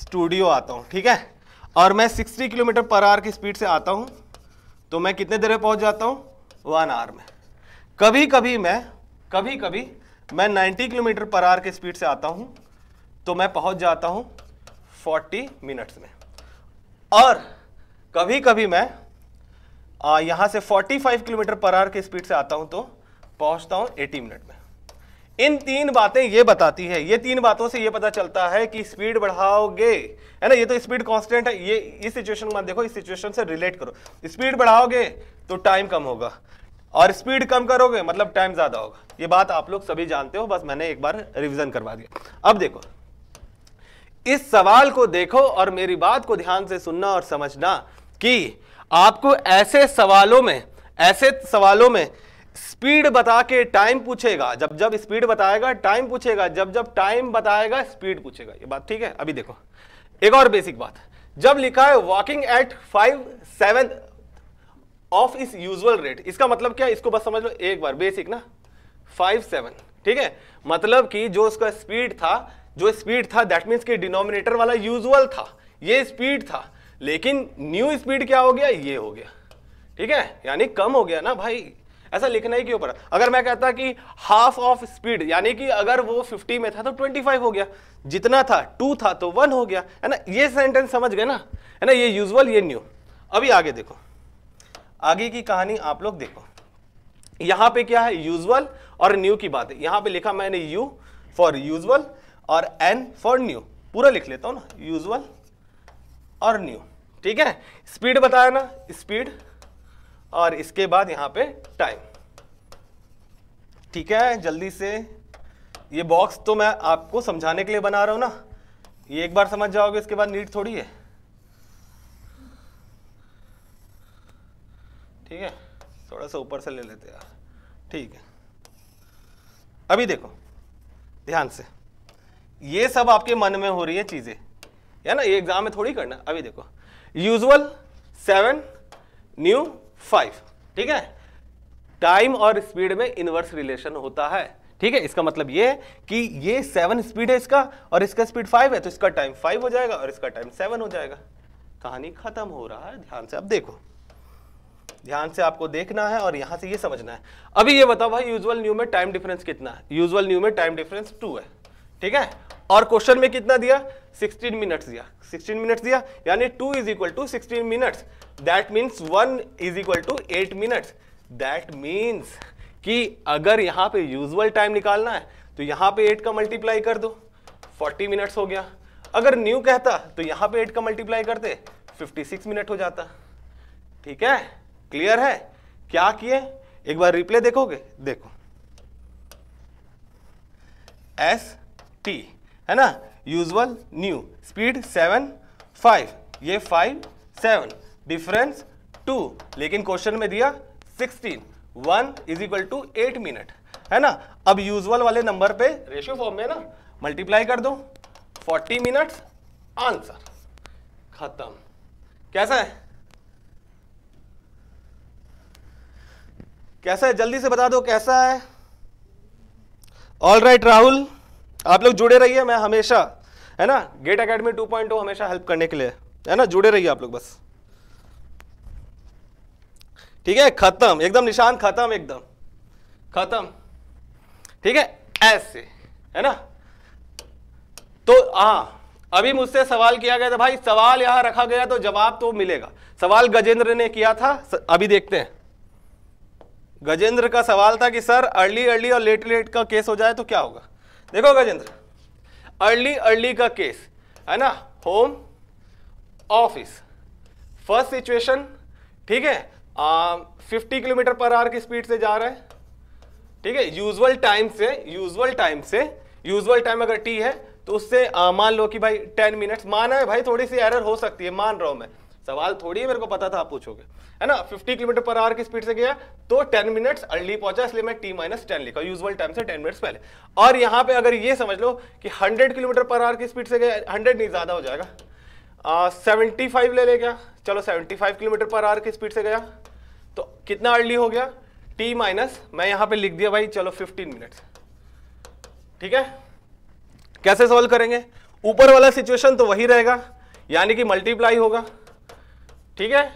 स्टूडियो आता हूँ ठीक है और मैं 60 किलोमीटर पर आवर की स्पीड से आता हूँ तो मैं कितने देर में पहुँच जाता हूँ वन आवर में कभी कभी मैं कभी कभी मैं 90 किलोमीटर पर आवर की स्पीड से आता हूँ तो मैं पहुँच जाता हूँ 40 मिनट्स में और कभी कभी मैं यहाँ से 45 किलोमीटर पर आवर की स्पीड से आता हूँ तो पहुंचता हूं 80 मिनट में इन तीन बातें ये बताती है ये तीन बातों से ये पता चलता है कि स्पीड बढ़ाओगे है ना ये तो स्पीड कांस्टेंट है ये इस सिचुएशन में देखो इस सिचुएशन से रिलेट करो स्पीड बढ़ाओगे तो टाइम कम होगा और स्पीड कम करोगे मतलब टाइम ज्यादा होगा ये बात आप लोग सभी जानते हो बस मैंने एक बार रिविजन करवा दिया अब देखो इस सवाल को देखो और मेरी बात को ध्यान से सुनना और समझना कि आपको ऐसे सवालों में ऐसे सवालों में स्पीड बता के टाइम पूछेगा जब जब स्पीड बताएगा टाइम पूछेगा जब जब टाइम बताएगा स्पीड पूछेगा ये बात ठीक है अभी देखो एक और बेसिक बात जब लिखा है walking at five seven of his usual rate इसका मतलब क्या इसको बस समझ लो एक बार बेसिक ना फाइव सेवन ठीक है मतलब कि जो उसका स्पीड था जो स्पीड था दैट मीन्स कि डिनोमिनेटर वाला यूजुअल था ये स्पीड था लेकिन न्यू स्पीड क्या हो गया ये हो गया ठीक है यानी कम हो गया ना भाई ऐसा लिखना ही क्यों पड़ा अगर मैं कहता कि हाफ ऑफ स्पीड यानी कि अगर वो 50 में था तो 25 हो गया जितना था 2 था तो 1 हो गया है ना ये सेंटेंस समझ गए ना है ना ये यूजुअल ये न्यू अभी आगे देखो आगे की कहानी आप लोग देखो यहाँ पे क्या है यूजुअल और न्यू की बात है यहां पे लिखा मैंने यू फॉर यूजल और एन फॉर न्यू पूरा लिख लेता हूँ ना यूजल और न्यू ठीक है स्पीड बताया ना स्पीड और इसके बाद यहां पे टाइम ठीक है जल्दी से ये बॉक्स तो मैं आपको समझाने के लिए बना रहा हूं ना ये एक बार समझ जाओगे इसके बाद नीट थोड़ी है ठीक है थोड़ा सा ऊपर से ले लेते यार ठीक है अभी देखो ध्यान से ये सब आपके मन में हो रही है चीज़ें है ना ये एग्जाम में थोड़ी करना अभी देखो यूजल सेवन न्यू फाइव ठीक है टाइम और स्पीड में इनवर्स रिलेशन होता है ठीक है इसका मतलब ये कि ये सेवन स्पीड है इसका और इसका स्पीड फाइव है तो इसका टाइम फाइव हो जाएगा और इसका टाइम सेवन हो जाएगा कहानी खत्म हो रहा है ध्यान से आप देखो ध्यान से आपको देखना है और यहां से ये समझना है अभी ये बताओ भाई यूजुअल न्यू में टाइम डिफरेंस कितना है यूजुअल न्यू में टाइम डिफरेंस टू है ठीक है और क्वेश्चन में कितना दिया 16 मिनट्स दिया 16 मिनट्स दिया यानी 2 is equal to sixteen minutes that means 1 is equal to 8 minutes that means कि अगर यहाँ पे यूजल टाइम निकालना है तो यहाँ पे 8 का मल्टीप्लाई कर दो 40 मिनट्स हो गया अगर न्यू कहता तो यहाँ पे 8 का मल्टीप्लाई करते 56 मिनट हो जाता ठीक है क्लियर है क्या किए एक बार रिप्ले देखोगे देखो एस टी है ना usual new speed seven five ये फाइव सेवन डिफरेंस टू लेकिन क्वेश्चन में दिया sixteen one is equal to eight minute है ना अब यूजल वाले नंबर पे रेशियो फॉर्म में ना मल्टीप्लाई कर दो फोर्टी मिनट आंसर खत्म कैसा है कैसा है जल्दी से बता दो कैसा है ऑल राइट राहुल आप लोग जुड़े रहिए मैं हमेशा है ना Gate academy to point to हमेशा हेल्प करने के लिए है ना जुड़े रहिए आप लोग बस ठीक है खत्म एकदम निशान खत्म एकदम खत्म ठीक है ऐसे है ना तो हाँ अभी मुझसे सवाल किया गया था भाई सवाल यहां रखा गया तो जवाब तो मिलेगा सवाल गजेंद्र ने किया था अभी देखते हैं गजेंद्र का सवाल था कि सर अर्ली अर्ली और लेट लेट का केस हो जाए तो क्या होगा देखो गजेंद्र अर्ली अर्ली का केस है ना होम ऑफिस फर्स्ट सिचुएशन ठीक है फिफ्टी किलोमीटर पर आवर की स्पीड से जा रहा है ठीक है यूजुअल टाइम से यूजुअल टाइम से यूजुअल टाइम अगर टी है तो उससे मान लो कि भाई टेन मिनट्स माना है भाई थोड़ी सी एरर हो सकती है मान रहा हूं मैं सवाल थोड़ी है मेरे को पता था आप पूछोगे है ना 50 किलोमीटर पर आवर की स्पीड से गया तो 10 मिनट्स अर्ली पहुंचा इसलिए मैं टी माइनस टेन लिखा यूजुअल टाइम से 10 मिनट्स पहले और यहां पे अगर ये समझ लो कि 100 किलोमीटर पर आवर की स्पीड से गया 100 नहीं ज़्यादा हो जाएगा सेवेंटी फाइव ले ले गया चलो सेवेंटी किलोमीटर पर आवर की स्पीड से गया तो कितना अर्ली हो गया टी माइनस मैं यहां पर लिख दिया भाई चलो फिफ्टीन मिनट्स ठीक है कैसे सॉल्व करेंगे ऊपर वाला सिचुएशन तो वही रहेगा यानी कि मल्टीप्लाई होगा ठीक है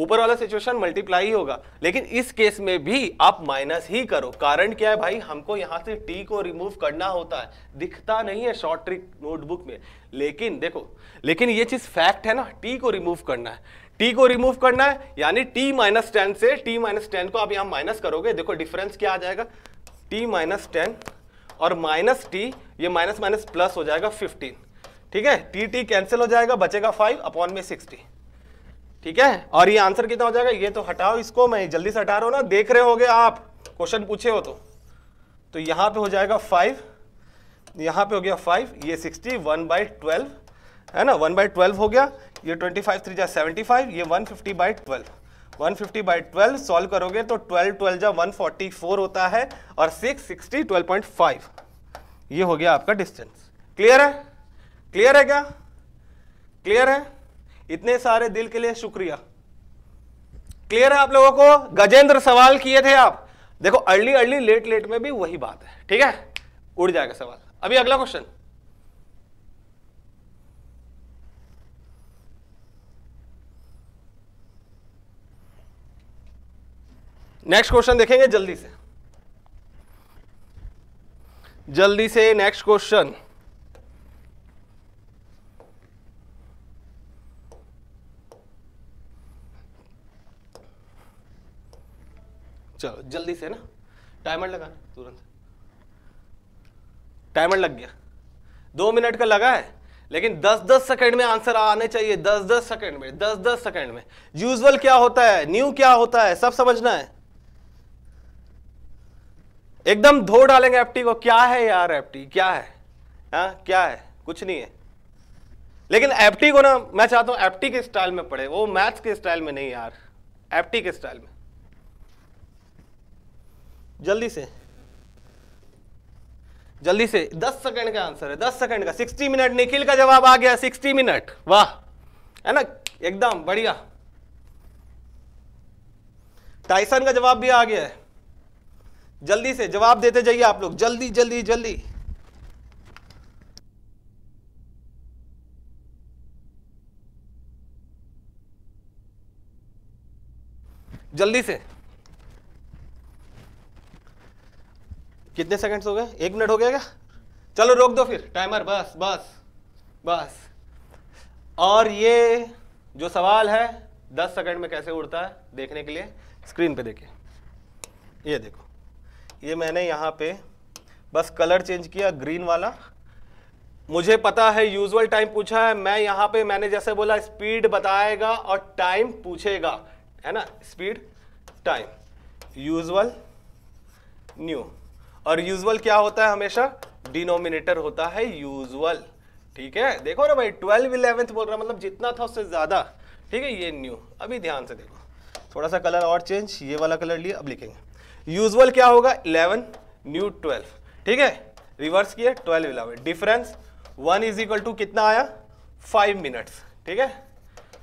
ऊपर वाला सिचुएशन मल्टीप्लाई होगा लेकिन इस केस में भी आप माइनस ही करो कारण क्या है भाई हमको यहां से टी को रिमूव करना होता है दिखता नहीं है शॉर्ट ट्रिक नोटबुक में लेकिन देखो लेकिन ये चीज़ फैक्ट है ना टी को रिमूव करना है टी को रिमूव करना है यानी टी माइनस टेन से टी माइनस टेन को आप यहां माइनस करोगे देखो डिफरेंस क्या आ जाएगा टी माइनस टेन और माइनस टी ये माइनस माइनस प्लस हो जाएगा फिफ्टीन ठीक है टी टी कैंसिल हो जाएगा बचेगा फाइव अपॉन में सिक्सटी ठीक है और ये आंसर कितना हो जाएगा ये तो हटाओ इसको मैं जल्दी से हटा रहा हूँ ना देख रहे होगे आप क्वेश्चन पूछे हो तो तो यहां पे हो जाएगा फाइव यहां पे हो गया फाइव ये सिक्सटी वन बाई ट्वेल्व है ना वन बाई ट्वेल्व हो गया ये ट्वेंटी फाइव थ्री जा सेवेंटी फाइव ये one fifty by twelve one fifty by twelve solve करोगे तो ट्वेल्व ट्वेल्व जा वन फोर्टी फोर होता है और six sixty twelve point five ये हो गया आपका डिस्टेंस क्लियर है क्लियर है क्या क्लियर है इतने सारे दिल के लिए शुक्रिया क्लियर है आप लोगों को गजेंद्र सवाल किए थे आप देखो अर्ली अर्ली लेट लेट में भी वही बात है ठीक है उड़ जाएगा सवाल अभी अगला क्वेश्चन नेक्स्ट क्वेश्चन देखेंगे जल्दी से जल्दी से नेक्स्ट क्वेश्चन चलो जल्दी से ना टाइमर लगाना तुरंत टाइमर लग गया दो मिनट का लगा है लेकिन 10-10 सेकंड में आंसर आने चाहिए 10-10 सेकंड में 10-10 सेकंड में यूजुअल क्या होता है न्यू क्या होता है सब समझना है एकदम धो डालेंगे एप्टी को क्या है यार एप्टी क्या है आ? हाँ, क्या है कुछ नहीं है लेकिन एफटी को ना मैं चाहता हूं एफटी के स्टाइल में पढ़े वो मैथ्स के स्टाइल में नहीं यार एप्टी के स्टाइल में जल्दी से जल्दी से 10 सेकंड का आंसर है 10 सेकंड का 60 मिनट निखिल का जवाब आ गया 60 मिनट वाह है ना एकदम बढ़िया टाइसन का जवाब भी आ गया है जल्दी से जवाब देते जाइए आप लोग जल्दी जल्दी जल्दी जल्दी से कितने सेकंड्स हो गए एक मिनट हो गया क्या चलो रोक दो फिर टाइमर बस बस बस और ये जो सवाल है दस सेकंड में कैसे उड़ता है देखने के लिए स्क्रीन पे देखिए ये देखो ये मैंने यहाँ पे बस कलर चेंज किया ग्रीन वाला मुझे पता है यूजुअल टाइम पूछा है मैं यहाँ पे मैंने जैसे बोला स्पीड बताएगा और टाइम पूछेगा है ना स्पीड टाइम यूजल न्यू और यूजुअल क्या होता है हमेशा डिनोमिनेटर होता है यूजुअल ठीक है देखो ना भाई ट्वेल्व इलेवेंथ बोल रहा मतलब जितना था उससे ज़्यादा ठीक है ये न्यू अभी ध्यान से देखो थोड़ा सा कलर और चेंज ये वाला कलर लिए अब लिखेंगे यूजुअल क्या होगा इलेवन न्यू ट्वेल्व ठीक है रिवर्स किए twelve eleven difference one is equal to कितना आया फाइव मिनट्स ठीक है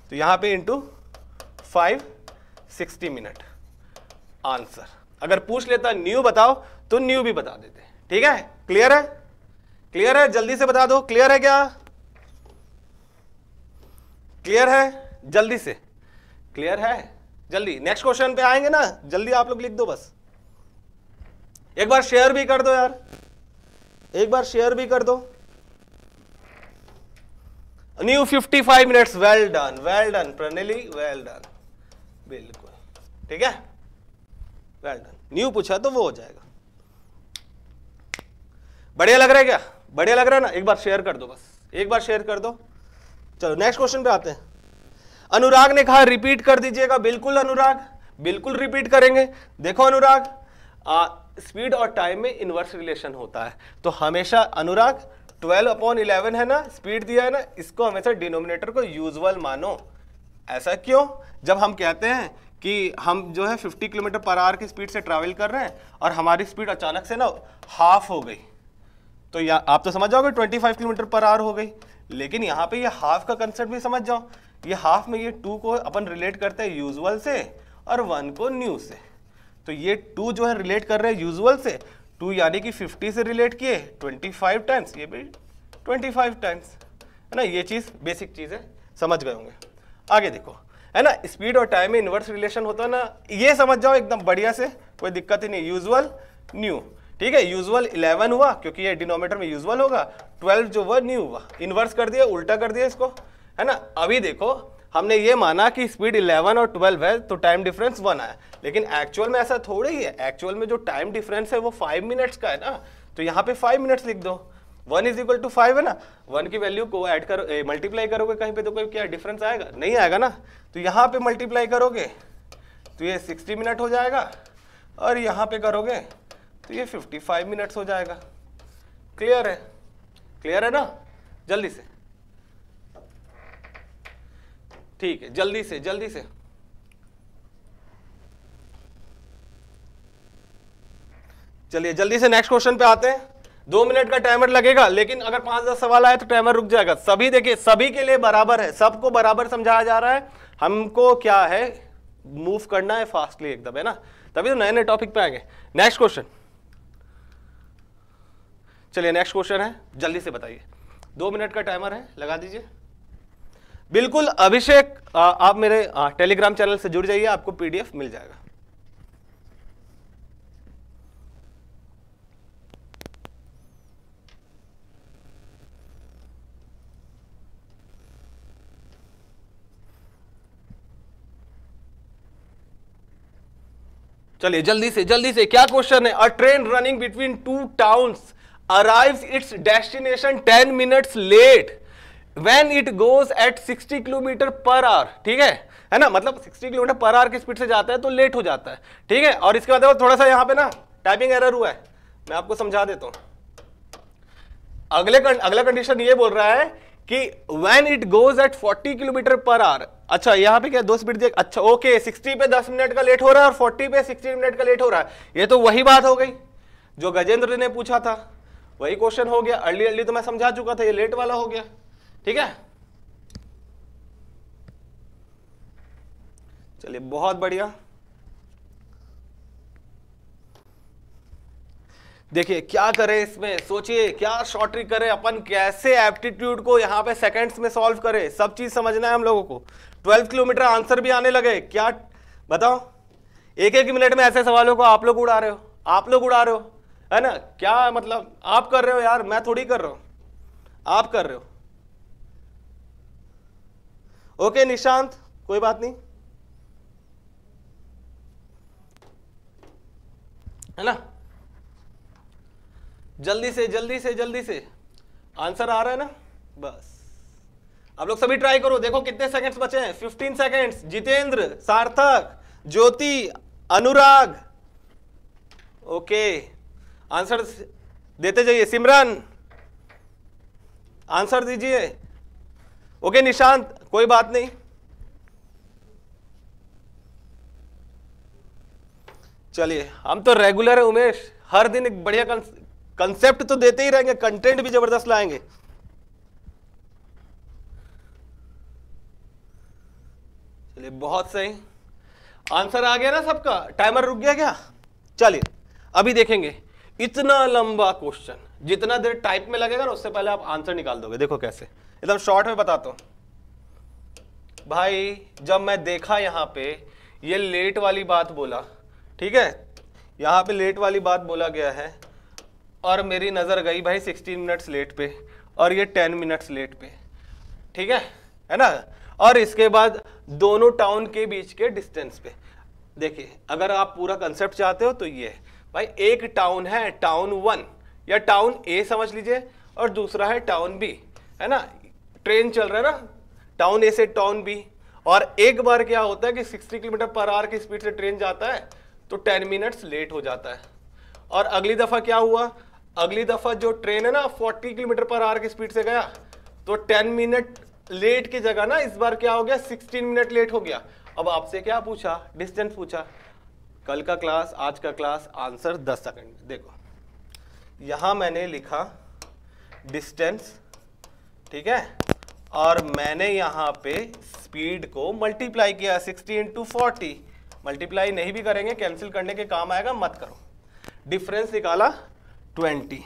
तो यहाँ पे into five sixty minute answer अगर पूछ लेता न्यू बताओ तो न्यू भी बता देते ठीक है क्लियर है क्लियर है जल्दी से बता दो क्लियर है क्या क्लियर है जल्दी से क्लियर है जल्दी नेक्स्ट क्वेश्चन पे आएंगे ना जल्दी आप लोग लिख दो बस एक बार शेयर भी कर दो यार एक बार शेयर भी कर दो new 55 minutes well done well done Pranali well done बिल्कुल ठीक है वेल डन न्यू पूछा तो वो हो जाएगा बढ़िया लग रहा है क्या बढ़िया लग रहा है ना एक बार शेयर कर दो बस एक बार शेयर कर दो चलो नेक्स्ट क्वेश्चन पे आते हैं अनुराग ने कहा रिपीट कर दीजिएगा बिल्कुल अनुराग बिल्कुल रिपीट करेंगे देखो अनुराग स्पीड और टाइम में इनवर्स रिलेशन होता है तो हमेशा अनुराग 12 अपॉन 11 है ना स्पीड दिया है ना इसको हमेशा डिनोमिनेटर को यूजुअल मानो ऐसा क्यों जब हम कहते हैं कि हम जो है 50 किलोमीटर पर आवर की स्पीड से ट्रैवल कर रहे हैं और हमारी स्पीड अचानक से ना हाफ हो गई तो या आप तो समझ जाओगे 25 किलोमीटर पर आवर हो गई लेकिन यहाँ पे ये हाफ का कंसेप्ट भी समझ जाओ ये हाफ में ये टू को अपन रिलेट करते हैं यूजुअल से और वन को न्यू से तो ये टू जो है रिलेट कर रहे हैं यूजुअल से टू यानी कि 50 से रिलेट किए 25 टाइम्स ये भी 25 टाइम्स है ना ये चीज़ बेसिक चीज़ है समझ गए होंगे आगे देखो है ना स्पीड और टाइम में इन्वर्स रिलेशन होता है ना ये समझ जाओ एकदम बढ़िया से कोई दिक्कत ही नहीं यूजुअल न्यू ठीक है यूजुअल 11 हुआ क्योंकि ये डिनोमीटर में यूजुअल होगा 12 जो हुआ न्यू हुआ इन्वर्स कर दिया उल्टा कर दिया इसको है ना अभी देखो हमने ये माना कि स्पीड 11 और 12 है तो टाइम डिफरेंस वन आया लेकिन एक्चुअल में ऐसा थोड़ा ही है एक्चुअल में जो टाइम डिफरेंस है वो फाइव मिनट्स का है ना तो यहाँ पे फाइव मिनट्स लिख दो one is equal to five है ना वन की वैल्यू को ऐड करो मल्टीप्लाई करोगे कहीं पे तो कोई क्या डिफरेंस आएगा नहीं आएगा ना तो यहाँ पे मल्टीप्लाई करोगे तो ये सिक्सटी मिनट हो जाएगा और यहाँ पे करोगे तो ये 55 मिनट्स हो जाएगा क्लियर है क्लियर है ना जल्दी से ठीक है जल्दी से जल्दी से चलिए जल्दी से नेक्स्ट क्वेश्चन पे आते हैं दो मिनट का टाइमर लगेगा लेकिन अगर पांच दस सवाल आए तो टाइमर रुक जाएगा सभी देखिए सभी के लिए बराबर है सबको बराबर समझाया जा रहा है हमको क्या है मूव करना है फास्टली एकदम है ना तभी तो नए नए टॉपिक पे आएंगे नेक्स्ट क्वेश्चन चलिए नेक्स्ट क्वेश्चन है जल्दी से बताइए दो मिनट का टाइमर है लगा दीजिए बिल्कुल अभिषेक आप मेरे टेलीग्राम चैनल से जुड़ जाइए आपको पीडीएफ मिल जाएगा चलिए जल्दी से जल्दी से क्या क्वेश्चन है a train running between two towns arrives its destination 10 minutes late when it goes at 60 kilometre per hour ठीक है है ना मतलब 60 किलोमीटर पर आवर की स्पीड से जाता है तो लेट हो जाता है ठीक है और इसके बाद थोड़ा सा यहाँ पे ना टाइपिंग एरर हुआ है मैं आपको समझा देता हूँ अगले अगला कंडीशन ये बोल रहा है कि when it goes at 40 kilometre per hour अच्छा यहाँ पे क्या दो स्पीड देख अच्छा ओके 60 पे 10 मिनट का लेट हो रहा है और 40 पे 60 मिनट का लेट हो रहा है ये तो वही बात हो गई जो गजेंद्र ने पूछा था वही क्वेश्चन हो गया अर्ली अर्ली तो मैं समझा चुका था ये लेट वाला हो गया ठीक है चलिए बहुत बढ़िया देखिए क्या करें इसमें सोचिए क्या शॉर्ट ट्रिक करें अपन कैसे एप्टीट्यूड को यहां पे सेकंड्स में सॉल्व करें सब चीज समझना है हम लोगों को 12 किलोमीटर आंसर भी आने लगे क्या बताओ एक एक मिनट में ऐसे सवालों को आप लोग उड़ा रहे हो आप लोग उड़ा रहे हो है ना क्या मतलब आप कर रहे हो यार मैं थोड़ी कर रहा हूं आप कर रहे हो ओके निशांत कोई बात नहीं है ना जल्दी से जल्दी से जल्दी से आंसर आ रहा है ना बस आप लोग सभी ट्राई करो देखो कितने सेकंड्स बचे हैं 15 सेकंड्स जितेंद्र सार्थक ज्योति अनुराग ओके आंसर देते जाइए सिमरन आंसर दीजिए ओके निशांत कोई बात नहीं चलिए हम तो रेगुलर है उमेश हर दिन एक बढ़िया कंसेप्ट तो देते ही रहेंगे कंटेंट भी जबरदस्त लाएंगे चलिए बहुत सही आंसर आ गया ना सबका टाइमर रुक गया क्या चलिए अभी देखेंगे इतना लंबा क्वेश्चन जितना देर टाइप में लगेगा ना उससे पहले आप आंसर निकाल दोगे देखो कैसे एकदम शॉर्ट में बताता हूं भाई जब मैं देखा यहां पे ये लेट वाली बात बोला ठीक है यहां पे लेट वाली बात बोला गया है और मेरी नज़र गई भाई 16 मिनट्स लेट पे और ये 10 मिनट्स लेट पे ठीक है है ना और इसके बाद दोनों टाउन के बीच के डिस्टेंस पे देखिए अगर आप पूरा कंसेप्ट चाहते हो तो ये है भाई एक टाउन है टाउन वन या टाउन ए समझ लीजिए और दूसरा है टाउन बी है ना ट्रेन चल रहा है ना टाउन ए से टाउन बी और एक बार क्या होता है कि 60 किलोमीटर पर आवर की स्पीड से ट्रेन जाता है तो 10 मिनट्स लेट हो जाता है और अगली दफ़ा क्या हुआ अगली दफ़ा जो ट्रेन है ना 40 किलोमीटर पर आवर की स्पीड से गया तो 10 मिनट लेट की जगह ना इस बार क्या हो गया 16 मिनट लेट हो गया अब आपसे क्या पूछा डिस्टेंस पूछा कल का क्लास आज का क्लास आंसर दस सेकंड में देखो यहाँ मैंने लिखा डिस्टेंस ठीक है और मैंने यहाँ पे स्पीड को मल्टीप्लाई किया सिक्सटी इंटू फोर्टी मल्टीप्लाई नहीं भी करेंगे कैंसिल करने के काम आएगा मत करो डिफरेंस निकाला ट्वेंटी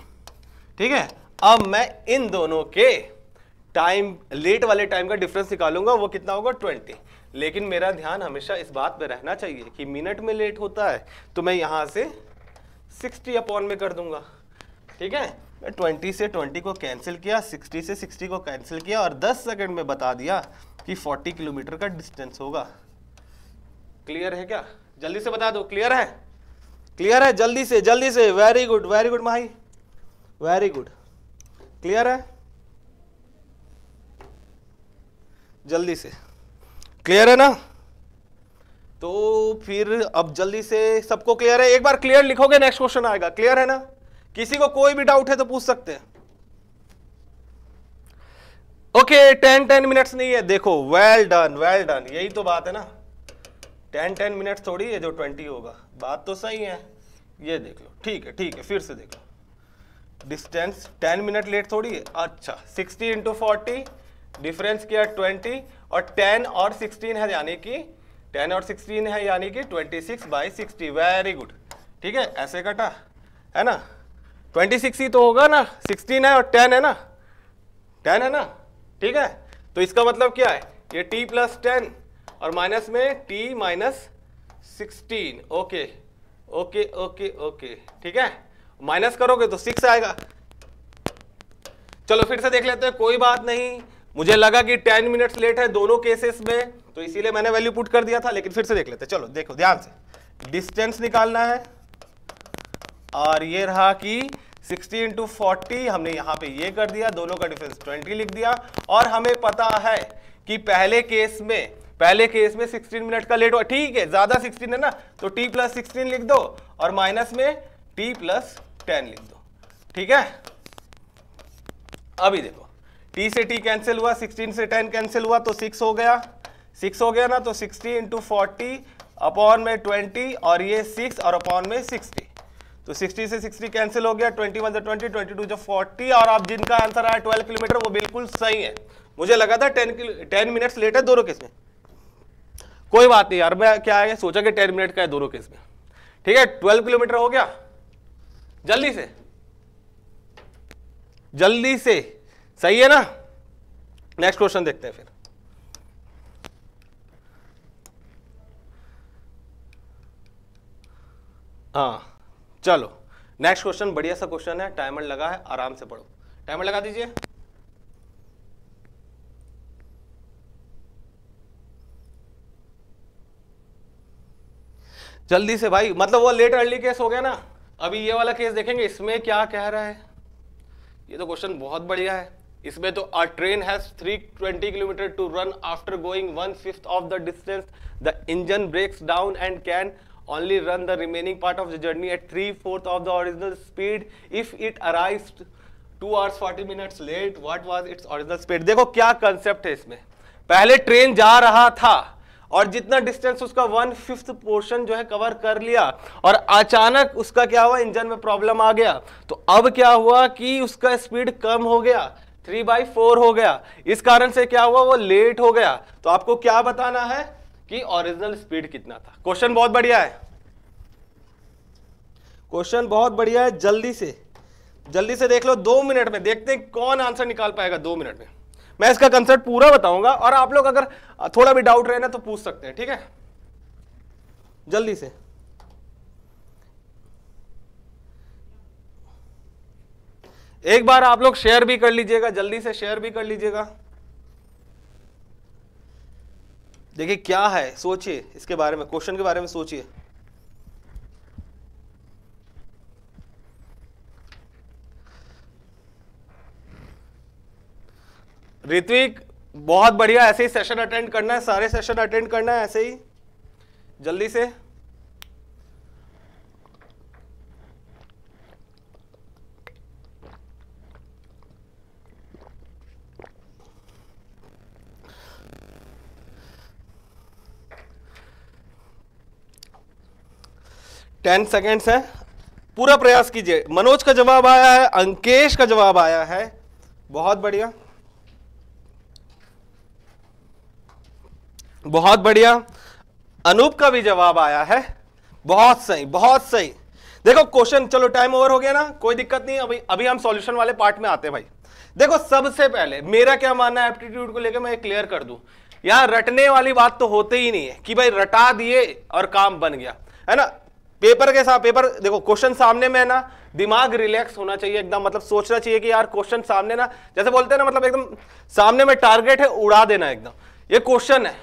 ठीक है अब मैं इन दोनों के टाइम लेट वाले टाइम का डिफरेंस निकालूंगा वो कितना होगा ट्वेंटी लेकिन मेरा ध्यान हमेशा इस बात पे रहना चाहिए कि मिनट में लेट होता है तो मैं यहाँ से सिक्सटी अपॉन में कर दूंगा ठीक है मैं ट्वेंटी से ट्वेंटी को कैंसिल किया सिक्सटी से सिक्सटी को कैंसिल किया और दस सेकेंड में बता दिया कि फोर्टी किलोमीटर का डिस्टेंस होगा क्लियर है क्या जल्दी से बता दो क्लियर है क्लियर है जल्दी से जल्दी से very good very good Mahi very good clear है जल्दी से क्लियर है ना तो फिर अब जल्दी से सबको क्लियर है एक बार क्लियर लिखोगे नेक्स्ट क्वेश्चन आएगा क्लियर है ना किसी को कोई भी डाउट है तो पूछ सकते हैं ओके टेन टेन मिनट्स नहीं है देखो वेल डन वेल डन यही तो बात है ना टेन टेन मिनट थोड़ी है जो ट्वेंटी होगा बात तो सही है ये देख लो ठीक है ठीक है फिर से देख लो डिस्टेंस टेन मिनट लेट थोड़ी है अच्छा सिक्सटी इंटू फोर्टी डिफरेंस किया ट्वेंटी और टेन और सिक्सटीन है यानी कि टेन और सिक्सटीन है यानी कि twenty six by sixty very good ठीक है ऐसे कटा है ना ट्वेंटी सिक्स ही तो होगा ना सिक्सटीन है और टेन है ना टेन है ना ठीक है तो इसका मतलब क्या है ये t प्लस टेन और माइनस में t minus sixteen okay okay okay okay ठीक है माइनस करोगे तो सिक्स आएगा चलो फिर से देख लेते हैं कोई बात नहीं मुझे लगा कि टेन मिनट्स लेट है दोनों केसेस में तो इसीलिए मैंने वैल्यू पुट कर दिया था लेकिन फिर से देख लेते चलो देखो ध्यान से डिस्टेंस निकालना है और ये रहा कि 60 इंटू फोर्टी हमने यहां पे ये कर दिया दोनों का डिफरेंस 20 लिख दिया और हमें पता है कि पहले केस में पहले केस में 16 मिनट का लेट हुआ ठीक है ज़्यादा 16 है ना तो t प्लस सिक्सटीन लिख दो और माइनस में t प्लस टेन लिख दो ठीक है अभी देखो टी से टी कैंसिल हुआ सिक्सटीन से टेन कैंसिल हुआ तो सिक्स हो गया सिक्स हो गया ना तो सिक्सटी इंटू फोर्टी अपॉन में ट्वेंटी और ये सिक्स और अपॉन में सिक्सटी तो 60 से 60 कैंसिल हो गया 21 वन ट्वेंटी ट्वेंटी टू जो फोर्टी और आप जिनका आंसर आया 12 किलोमीटर वो बिल्कुल सही है मुझे लगा था 10 टेन मिनट्स लेट है दोनों केस में कोई बात नहीं यार मैं क्या है सोचा कि टेन मिनट का है दोनों केस में ठीक है ट्वेल्व किलोमीटर हो गया जल्दी से जल्दी से सही है ना नेक्स्ट क्वेश्चन देखते हैं फिर हाँ चलो नेक्स्ट क्वेश्चन बढ़िया सा क्वेश्चन है टाइमर लगा है आराम से पढ़ो टाइमर लगा दीजिए जल्दी से भाई मतलब वो लेट अर्ली केस हो गया ना अभी ये वाला केस देखेंगे इसमें क्या कह रहा है ये तो क्वेश्चन बहुत बढ़िया है इसमें तो a train has 320 kilometre to run after going one fifth of the distance the engine breaks down and can only run the remaining part of the journey at three fourth of the original speed if it arrives two hours 40 minutes late what was its original speed देखो क्या concept है इसमें पहले train जा रहा था और जितना डिस्टेंस उसका वन फिफ्थ पोर्शन जो है कवर कर लिया और अचानक उसका क्या हुआ इंजन में प्रॉब्लम आ गया तो अब क्या हुआ कि उसका स्पीड कम हो गया थ्री बाई फोर हो गया इस कारण से क्या हुआ वो लेट हो गया तो आपको क्या बताना है कि ओरिजिनल स्पीड कितना था क्वेश्चन बहुत बढ़िया है क्वेश्चन बहुत बढ़िया है जल्दी से जल्दी से देख लो दो मिनट में देखते हैं कौन आंसर निकाल पाएगा दो मिनट में मैं इसका कंसेप्ट पूरा बताऊंगा और आप लोग अगर थोड़ा भी डाउट रहे ना तो पूछ सकते हैं ठीक है जल्दी से एक बार आप लोग शेयर भी कर लीजिएगा जल्दी से शेयर भी कर लीजिएगा देखिए क्या है सोचिए इसके बारे में क्वेश्चन के बारे में सोचिए ऋत्विक बहुत बढ़िया ऐसे ही सेशन अटेंड करना है सारे सेशन अटेंड करना है ऐसे ही जल्दी से टेन सेकेंड्स हैं पूरा प्रयास कीजिए मनोज का जवाब आया है अंकेश का जवाब आया है बहुत बढ़िया बहुत बढ़िया अनूप का भी जवाब आया है बहुत सही बहुत सही देखो क्वेश्चन चलो टाइम ओवर हो गया ना कोई दिक्कत नहीं अभी अभी हम सॉल्यूशन वाले पार्ट में आते हैं भाई देखो सबसे पहले मेरा क्या मानना है एप्टीट्यूड को लेकर मैं क्लियर कर दू यहां रटने वाली बात तो होते ही नहीं है कि भाई रटा दिए और काम बन गया है ना पेपर के साथ पेपर देखो क्वेश्चन सामने में है ना दिमाग रिलैक्स होना चाहिए एकदम मतलब सोचना चाहिए कि यार क्वेश्चन सामने ना जैसे बोलते हैं ना मतलब एकदम सामने में टारगेट है उड़ा देना एकदम ये क्वेश्चन है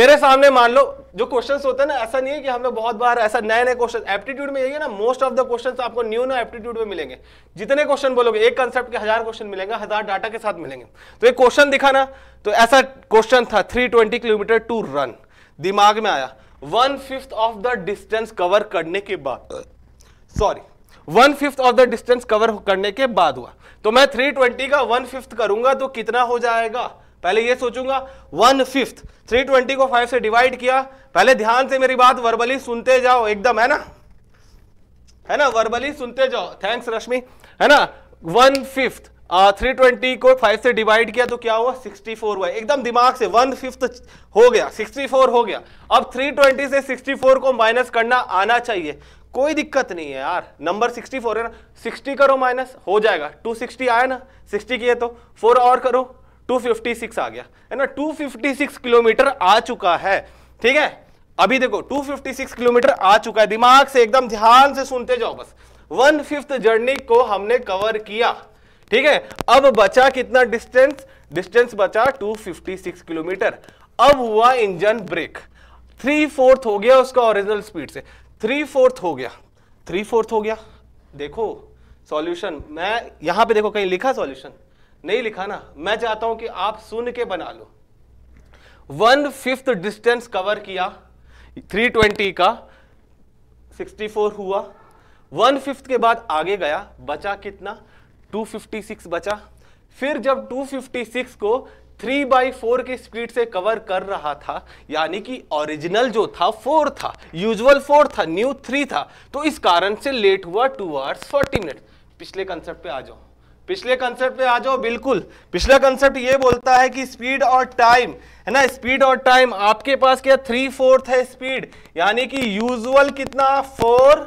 मेरे सामने मान लो जो क्वेश्चंस होते हैं ना ऐसा नहीं है कि हमें बहुत बार ऐसा नए नए क्वेश्चन एप्टीट्यूड में यही है ना मोस्ट ऑफ द क्वेश्चंस आपको न्यू ना एप्टीट्यूड में मिलेंगे जितने क्वेश्चन बोलोगे एक कंसेप्ट के हजार क्वेश्चन मिलेंगे हजार डाटा के साथ मिलेंगे तो एक क्वेश्चन दिखाना तो ऐसा क्वेश्चन था थ्री किलोमीटर टू रन दिमाग में आया one fifth of the distance cover करने के बाद sorry one fifth of the distance cover करने के बाद हुआ तो मैं थ्री ट्वेंटी का वन फिफ्थ करूंगा तो कितना हो जाएगा पहले ये सोचूंगा वन फिफ्थ थ्री ट्वेंटी को फाइव से डिवाइड किया पहले ध्यान से मेरी बात वर्बली सुनते जाओ एकदम है ना है ना वर्बली सुनते जाओ थैंक्स रश्मि है ना वन फिफ्थ थ्री ट्वेंटी को फाइव से डिवाइड किया तो क्या हुआ सिक्सटी फोर हुआ एकदम दिमाग से वन फिफ्थ हो गया सिक्सटी फोर हो गया अब थ्री ट्वेंटी से सिक्सटी फोर को माइनस करना आना चाहिए कोई दिक्कत नहीं है यार नंबर सिक्सटी फोर है ना सिक्सटी करो माइनस हो जाएगा टू सिक्सटी आया ना सिक्सटी किए तो फोर और करो टू फिफ्टी सिक्स आ गया है ना टू फिफ्टी सिक्स किलोमीटर आ चुका है ठीक है अभी देखो टू फिफ्टी सिक्स किलोमीटर आ चुका है दिमाग से एकदम ध्यान से सुनते जाओ बस वन फिफ्थ जर्नी को हमने कवर किया ठीक है अब बचा कितना डिस्टेंस डिस्टेंस बचा 256 किलोमीटर अब हुआ इंजन ब्रेक थ्री फोर्थ हो गया उसका ओरिजिनल स्पीड से थ्री फोर्थ हो गया थ्री फोर्थ हो गया देखो सॉल्यूशन मैं यहां पे देखो कहीं लिखा सॉल्यूशन नहीं लिखा ना मैं चाहता हूं कि आप सुन के बना लो वन फिफ्थ डिस्टेंस कवर किया 320 का 64 हुआ वन फिफ्थ के बाद आगे गया बचा कितना 256 बचा फिर जब 256 को 3 बाई फोर की स्पीड से कवर कर रहा था यानी कि ओरिजिनल जो था फोर था यूजुअल फोर था न्यू थ्री था तो इस कारण से लेट हुआ टू आवर्स फोर्टी मिनट पिछले कंसेप्ट पे आ जाओ पिछले कंसेप्ट पे आ जाओ बिल्कुल पिछला कंसेप्ट ये बोलता है कि स्पीड और टाइम है ना स्पीड और टाइम आपके पास क्या थ्री फोर्थ है स्पीड यानी कि यूजुअल कितना फोर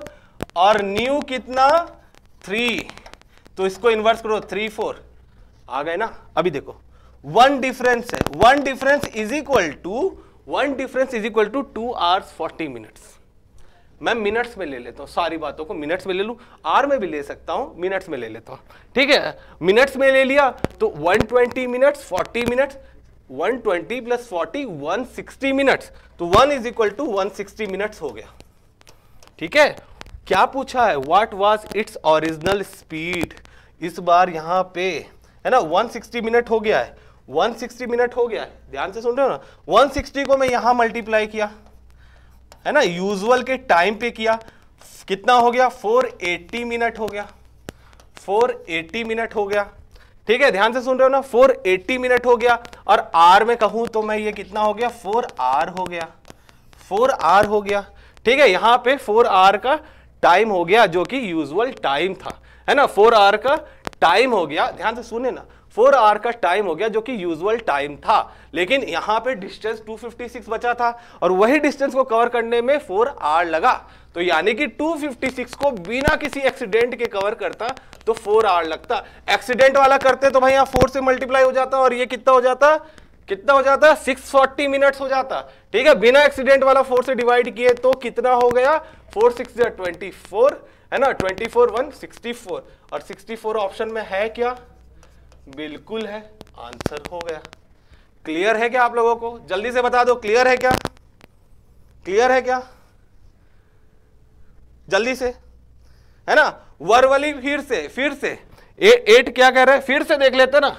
और न्यू कितना थ्री तो इसको इन्वर्स करो थ्री फोर आ गए ना अभी देखो वन डिफरेंस है one difference is equal to one difference is equal to two hours forty minutes मैं मिनट्स में ले लेता हूँ सारी बातों को मिनट्स में ले लूँ आर में भी ले सकता हूँ मिनट्स में ले लेता हूँ ठीक है मिनट्स में ले लिया तो 120 minutes forty minutes 120 twenty plus forty one minutes तो one is equal to one minutes हो गया ठीक है क्या पूछा है what was its original speed इस बार यहाँ पे है ना 160 मिनट हो गया है 160 मिनट हो गया है ध्यान से सुन रहे हो ना 160 को मैं यहाँ मल्टीप्लाई किया है ना यूजुअल के टाइम पे किया कितना हो गया 480 मिनट हो गया 480 मिनट हो गया ठीक है ध्यान से सुन रहे हो ना 480 मिनट हो गया और आर में कहूं तो मैं ये कितना हो गया फोर हो गया फोर हो गया ठीक है यहाँ पे फोर का टाइम हो गया जो कि यूजल टाइम था है ना फोर आवर का टाइम हो गया ध्यान से सुने ना फोर आवर का टाइम हो गया जो कि यूजुअल टाइम था लेकिन यहां पे डिस्टेंस 256 बचा था और वही डिस्टेंस को कवर करने में फोर आवर लगा तो यानी कि 256 को बिना किसी एक्सीडेंट के कवर करता तो फोर आवर लगता एक्सीडेंट वाला करते तो भाई यहां फोर से मल्टीप्लाई हो जाता और ये कितना हो जाता कितना हो जाता 640 मिनट्स हो जाता ठीक है बिना एक्सीडेंट वाला फोर से डिवाइड किए तो कितना हो गया फोर सिक्स ट्वेंटी फोर है ना twenty four one sixty four और सिक्सटी फोर ऑप्शन में है क्या बिल्कुल है आंसर हो गया क्लियर है क्या आप लोगों को जल्दी से बता दो क्लियर है क्या क्लियर है क्या जल्दी से है ना वरवली फिर से फिर से ए, एट क्या कह रहे हैं फिर से देख लेते ना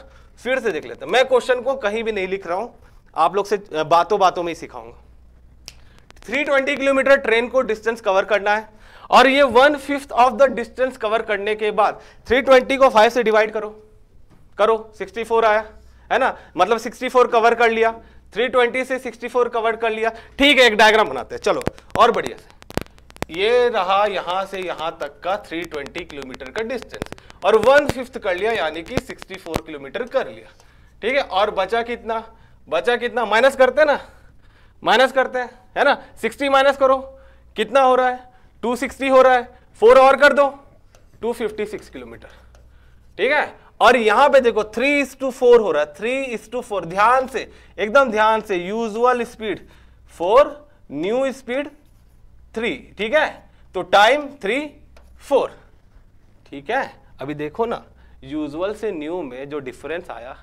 फिर से देख लेते मैं क्वेश्चन को कहीं भी नहीं लिख रहा हूं आप लोग से बातों बातों में ही सिखाऊंगा 320 किलोमीटर ट्रेन को डिस्टेंस कवर करना है और ये one fifth of the distance cover करने के बाद 320 को 5 से डिवाइड करो करो 64 आया है ना मतलब 64 कवर कर लिया 320 से 64 कवर कर लिया ठीक है एक डायग्राम बनाते हैं चलो और बढ़िया से ये रहा यहां से यहां तक का 320 किलोमीटर का डिस्टेंस और वन फिफ्थ कर लिया यानी कि 64 किलोमीटर कर लिया ठीक है और बचा कितना बचा कितना माइनस करते हैं ना माइनस करते हैं है ना 60 माइनस करो कितना हो रहा है 260 हो रहा है फोर और कर दो 256 किलोमीटर ठीक है और यहां पे देखो थ्री इज टू फोर हो रहा है थ्री इस टू फोर ध्यान से एकदम ध्यान से usual speed four new speed three ठीक है तो टाइम थ्री फोर ठीक है अभी देखो ना यूजुअल से न्यू में जो डिफरेंस आया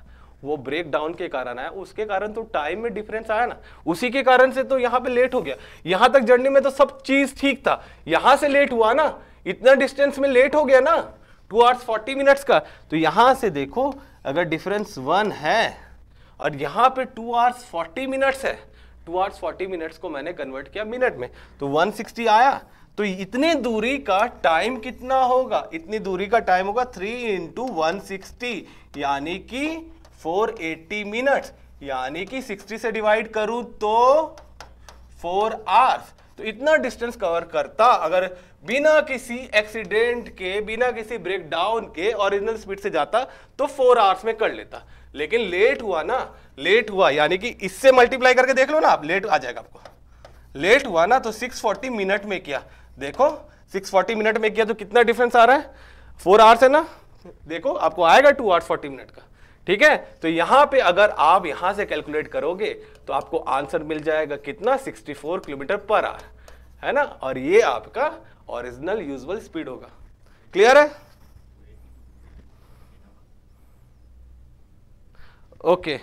वो ब्रेक डाउन के कारण आया उसके कारण तो टाइम में डिफरेंस आया ना उसी के कारण से तो यहाँ पे लेट हो गया यहाँ तक जर्नी में तो सब चीज ठीक था यहाँ से लेट हुआ ना इतना डिस्टेंस में लेट हो गया ना टू आवर्स फोर्टी मिनट्स का तो यहाँ से देखो अगर डिफरेंस वन है और यहाँ पे टू आवर्स फोर्टी मिनट्स है टू आवर्स फोर्टी मिनट्स को मैंने कन्वर्ट किया मिनट में तो वन सिक्सटी आया तो इतनी दूरी का टाइम कितना होगा इतनी दूरी का टाइम होगा थ्री इंटू वन सिक्सटी यानी कि फोर एट्टी मिनट यानी कि सिक्सटी से डिवाइड करूं तो फोर आवर्स तो इतना डिस्टेंस कवर करता अगर बिना किसी एक्सीडेंट के बिना किसी ब्रेकडाउन के ओरिजिनल स्पीड से जाता तो फोर आवर्स में कर लेता लेकिन लेट हुआ ना लेट हुआ यानी कि इससे मल्टीप्लाई करके देख लो ना आप लेट आ जाएगा आपको लेट हुआ ना तो 640 मिनट में किया देखो 640 मिनट में किया तो कितना डिफरेंस आ रहा है फोर आवर्स है ना देखो आपको आएगा टू आवर्स फोर्टी मिनट का ठीक है तो यहां पे अगर आप यहां से कैलकुलेट करोगे तो आपको आंसर मिल जाएगा कितना 64 किलोमीटर पर आवर है ना और ये आपका ओरिजिनल यूजल स्पीड होगा क्लियर है ओके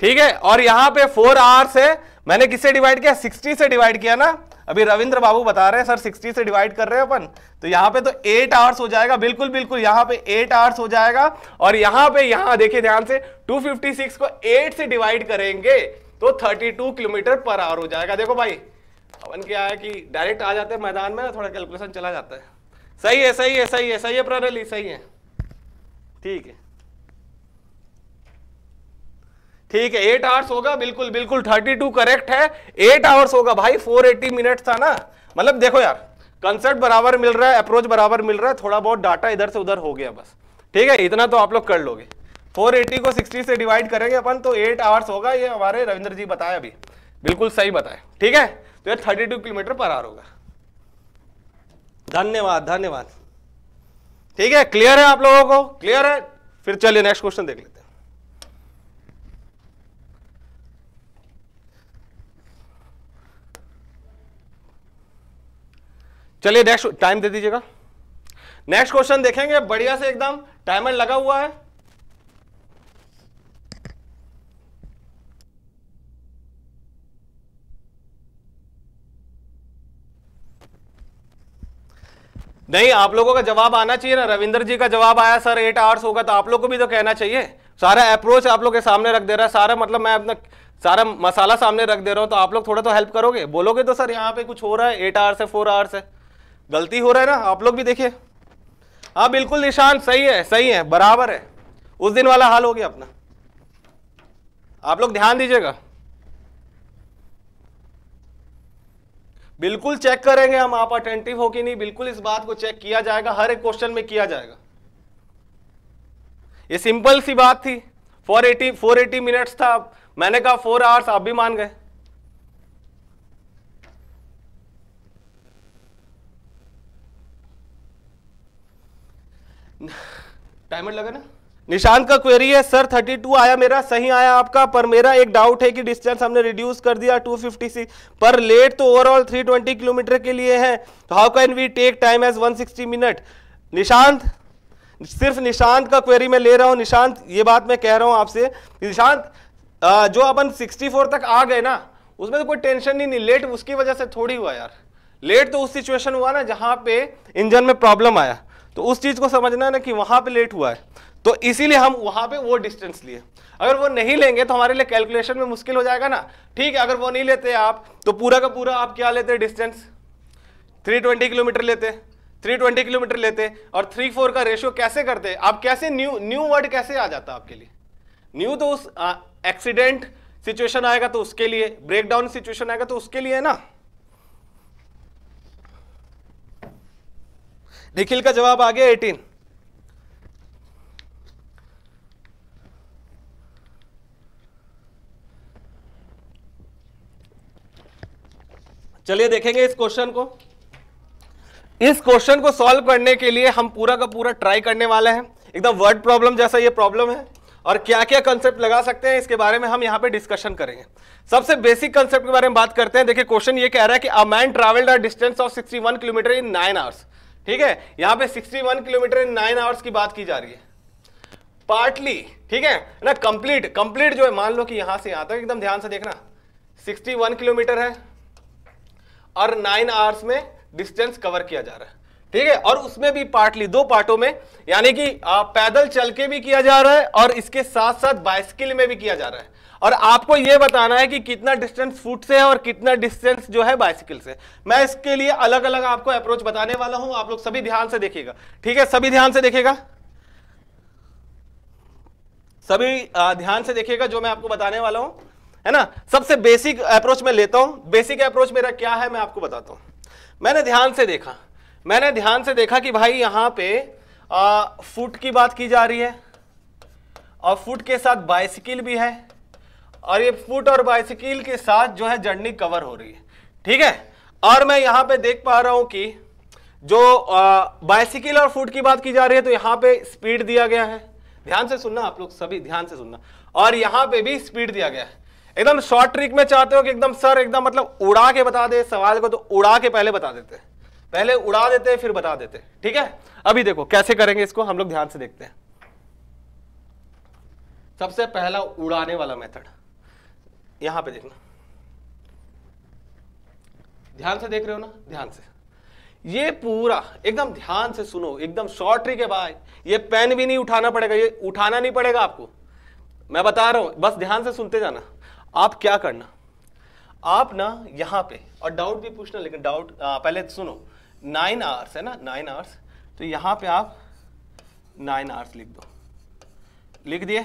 ठीक है और यहां पे फोर आवर्स है मैंने किससे डिवाइड किया 60 से डिवाइड किया ना अभी रविंद्र बाबू बता रहे हैं सर सिक्सटी से डिवाइड कर रहे हैं अपन तो यहाँ पे तो एट आवर्स हो जाएगा बिल्कुल बिल्कुल यहाँ पे एट आवर्स हो जाएगा और यहाँ पे यहाँ देखिए ध्यान से टू को एट से डिवाइड करेंगे तो थर्टी किलोमीटर पर आवर हो जाएगा देखो भाई अपन क्या है कि डायरेक्ट आ जाते हैं मैदान में ना थोड़ा कैलकुलेशन चला जाता है सही है सही है सही है सही है प्रणली सही है ठीक है ठीक है एट आवर्स होगा बिल्कुल बिल्कुल थर्टी टू करेक्ट है एट आवर्स होगा भाई फोर एटी मिनट था ना मतलब देखो यार कंसर्ट बराबर मिल रहा है अप्रोच बराबर मिल रहा है थोड़ा बहुत डाटा इधर से उधर हो गया बस ठीक है इतना तो आप लोग कर लोगे 480 को 60 से डिवाइड करेंगे अपन तो 8 आवर्स होगा ये हमारे रविंद्र जी बताया अभी बिल्कुल सही बताया ठीक है तो ये 32 किलोमीटर पर आर होगा धन्यवाद धन्यवाद ठीक है क्लियर है आप लोगों को क्लियर है फिर चलिए नेक्स्ट क्वेश्चन देख लेते हैं चलिए नेक्स्ट टाइम दे दीजिएगा नेक्स्ट क्वेश्चन देखेंगे बढ़िया से एकदम टाइमर लगा हुआ है नहीं आप लोगों का जवाब आना चाहिए ना रविंदर जी का जवाब आया सर एट आवर्स होगा तो आप लोग को भी तो कहना चाहिए सारा अप्रोच आप लोग के सामने रख दे रहा है सारा मतलब मैं अपना सारा मसाला सामने रख दे रहा हूं तो आप लोग थोड़ा तो हेल्प करोगे बोलोगे तो सर यहाँ पे कुछ हो रहा है एट आवर्स है फोर आवर्स है गलती हो रहा है ना आप लोग भी देखिए हाँ बिल्कुल निशान सही है सही है बराबर है उस दिन वाला हाल हो गया अपना आप लोग ध्यान दीजिएगा बिल्कुल चेक करेंगे हम आप अटेंटिव हो कि नहीं बिल्कुल इस बात को चेक किया जाएगा हर एक क्वेश्चन में किया जाएगा ये सिंपल सी बात थी 480 480 मिनट्स था मैंने कहा फोर आवर्स आप भी मान गए टाइमर लगा ना निशान का क्वेरी है सर 32 आया मेरा सही आया आपका पर मेरा एक डाउट है कि डिस्टेंस हमने रिड्यूस कर दिया 256 पर लेट तो ओवरऑल 320 किलोमीटर के लिए है तो how can we take time as 160 minute Nishant सिर्फ निशांत का क्वेरी मैं ले रहा हूँ निशांत ये बात मैं कह रहा हूँ आपसे निशांत जो अपन सिक्सटी तक आ गए ना उसमें तो कोई टेंशन नहीं, नहीं लेट उसकी वजह से थोड़ी हुआ यार लेट तो उस सिचुएशन हुआ ना जहाँ पे इंजन में प्रॉब्लम आया तो उस चीज़ को समझना है ना कि वहां पे लेट हुआ है तो इसीलिए हम वहां पे वो डिस्टेंस लिए अगर वो नहीं लेंगे तो हमारे लिए कैलकुलेशन में मुश्किल हो जाएगा ना ठीक है अगर वो नहीं लेते आप तो पूरा का पूरा आप क्या लेते डिस्टेंस ट्वेंटी किलोमीटर लेते 320 किलोमीटर लेते और थ्री फोर का रेशियो कैसे करते आप कैसे न्यू न्यू वर्ड कैसे आ जाता आपके लिए न्यू तो उस एक्सीडेंट सिचुएशन आएगा तो उसके लिए ब्रेकडाउन सिचुएशन आएगा तो उसके लिए ना निखिल का जवाब आ गया एटीन चलिए देखेंगे इस क्वेश्चन को इस क्वेश्चन को सॉल्व करने के लिए हम पूरा का पूरा ट्राई करने वाले हैं एकदम वर्ड प्रॉब्लम जैसा ये प्रॉब्लम है और क्या क्या कंसेप्ट लगा सकते हैं इसके बारे में हम यहां पे डिस्कशन करेंगे सबसे बेसिक कंसेप्ट के बारे में बात करते हैं देखिए क्वेश्चन ये कह रहा है कि a man travelled a distance of 61 kilometre in nine hours ठीक है यहां पे 61 किलोमीटर इन नाइन आवर्स की बात की जा रही है पार्टली ठीक है ना कंप्लीट कंप्लीट जो है मान लो कि यहां से यहां तक एकदम ध्यान से देखना 61 किलोमीटर है और नाइन आवर्स में डिस्टेंस कवर किया जा रहा है ठीक है और उसमें भी पार्टली दो पार्टों में यानी कि पैदल चल के भी किया जा रहा है और इसके साथ साथ बाइस्किल में भी किया जा रहा है और आपको यह बताना है कि कितना डिस्टेंस फुट से है और कितना डिस्टेंस जो है बाइसिकल से मैं इसके लिए अलग अलग आपको अप्रोच बताने वाला हूं आप लोग सभी ध्यान से देखिएगा ठीक है सभी ध्यान से देखिएगा सभी ध्यान से देखिएगा जो मैं आपको बताने वाला हूं है ना सबसे बेसिक अप्रोच में लेता हूं बेसिक अप्रोच मेरा क्या है मैं आपको बताता हूं मैंने ध्यान से देखा मैंने ध्यान से देखा कि भाई यहां पे फुट की बात की जा रही है और फुट के साथ बाइसिकल भी है और ये फुट और बाइसिकल के साथ जो है जर्नी कवर हो रही है ठीक है और मैं यहाँ पे देख पा रहा हूँ कि जो बाइसिकल और फुट की बात की जा रही है तो यहाँ पे स्पीड दिया गया है ध्यान से सुनना आप लोग सभी ध्यान से सुनना और यहाँ पे भी स्पीड दिया गया है एकदम शॉर्ट ट्रिक में चाहते हो कि एकदम सर एकदम मतलब उड़ा के बता दे सवाल को तो उड़ा के पहले बता देते पहले उड़ा देते फिर बता देते ठीक है अभी देखो कैसे करेंगे इसको हम लोग ध्यान से देखते हैं सबसे पहला उड़ाने वाला मेथड यहां पे देखना ध्यान से देख रहे हो ना ध्यान से ये पूरा एकदम ध्यान से सुनो एकदम शॉर्ट ट्रिक है भाई ये पेन भी नहीं उठाना पड़ेगा ये उठाना नहीं पड़ेगा आपको मैं बता रहा हूं बस ध्यान से सुनते जाना आप क्या करना आप ना यहां पे और डाउट भी पूछना लेकिन डाउट पहले सुनो नाइन आवर्स है ना नाइन आवर्स तो यहां पे आप नाइन आवर्स लिख दो लिख दिए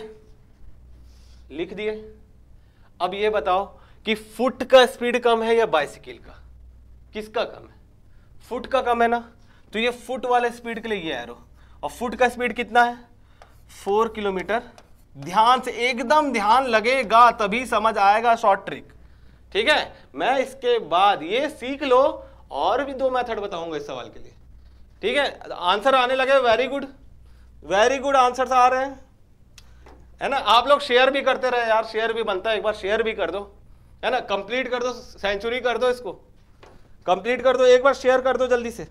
लिख दिए अब ये बताओ कि फुट का स्पीड कम है या बाइसिकल का किसका कम है फुट का कम है ना तो ये फुट वाले स्पीड के लिए एरो और फुट का स्पीड कितना है फोर किलोमीटर ध्यान से एकदम ध्यान लगेगा तभी समझ आएगा शॉर्ट ट्रिक ठीक है मैं इसके बाद ये सीख लो और भी दो मेथड बताऊंगा इस सवाल के लिए ठीक है आंसर आने लगे very good very good answer आ रहे हैं है ना आप लोग शेयर भी करते रहे यार शेयर भी बनता है एक बार शेयर भी कर दो है ना कंप्लीट कर दो सेंचुरी कर दो इसको कंप्लीट कर दो एक बार शेयर कर दो जल्दी से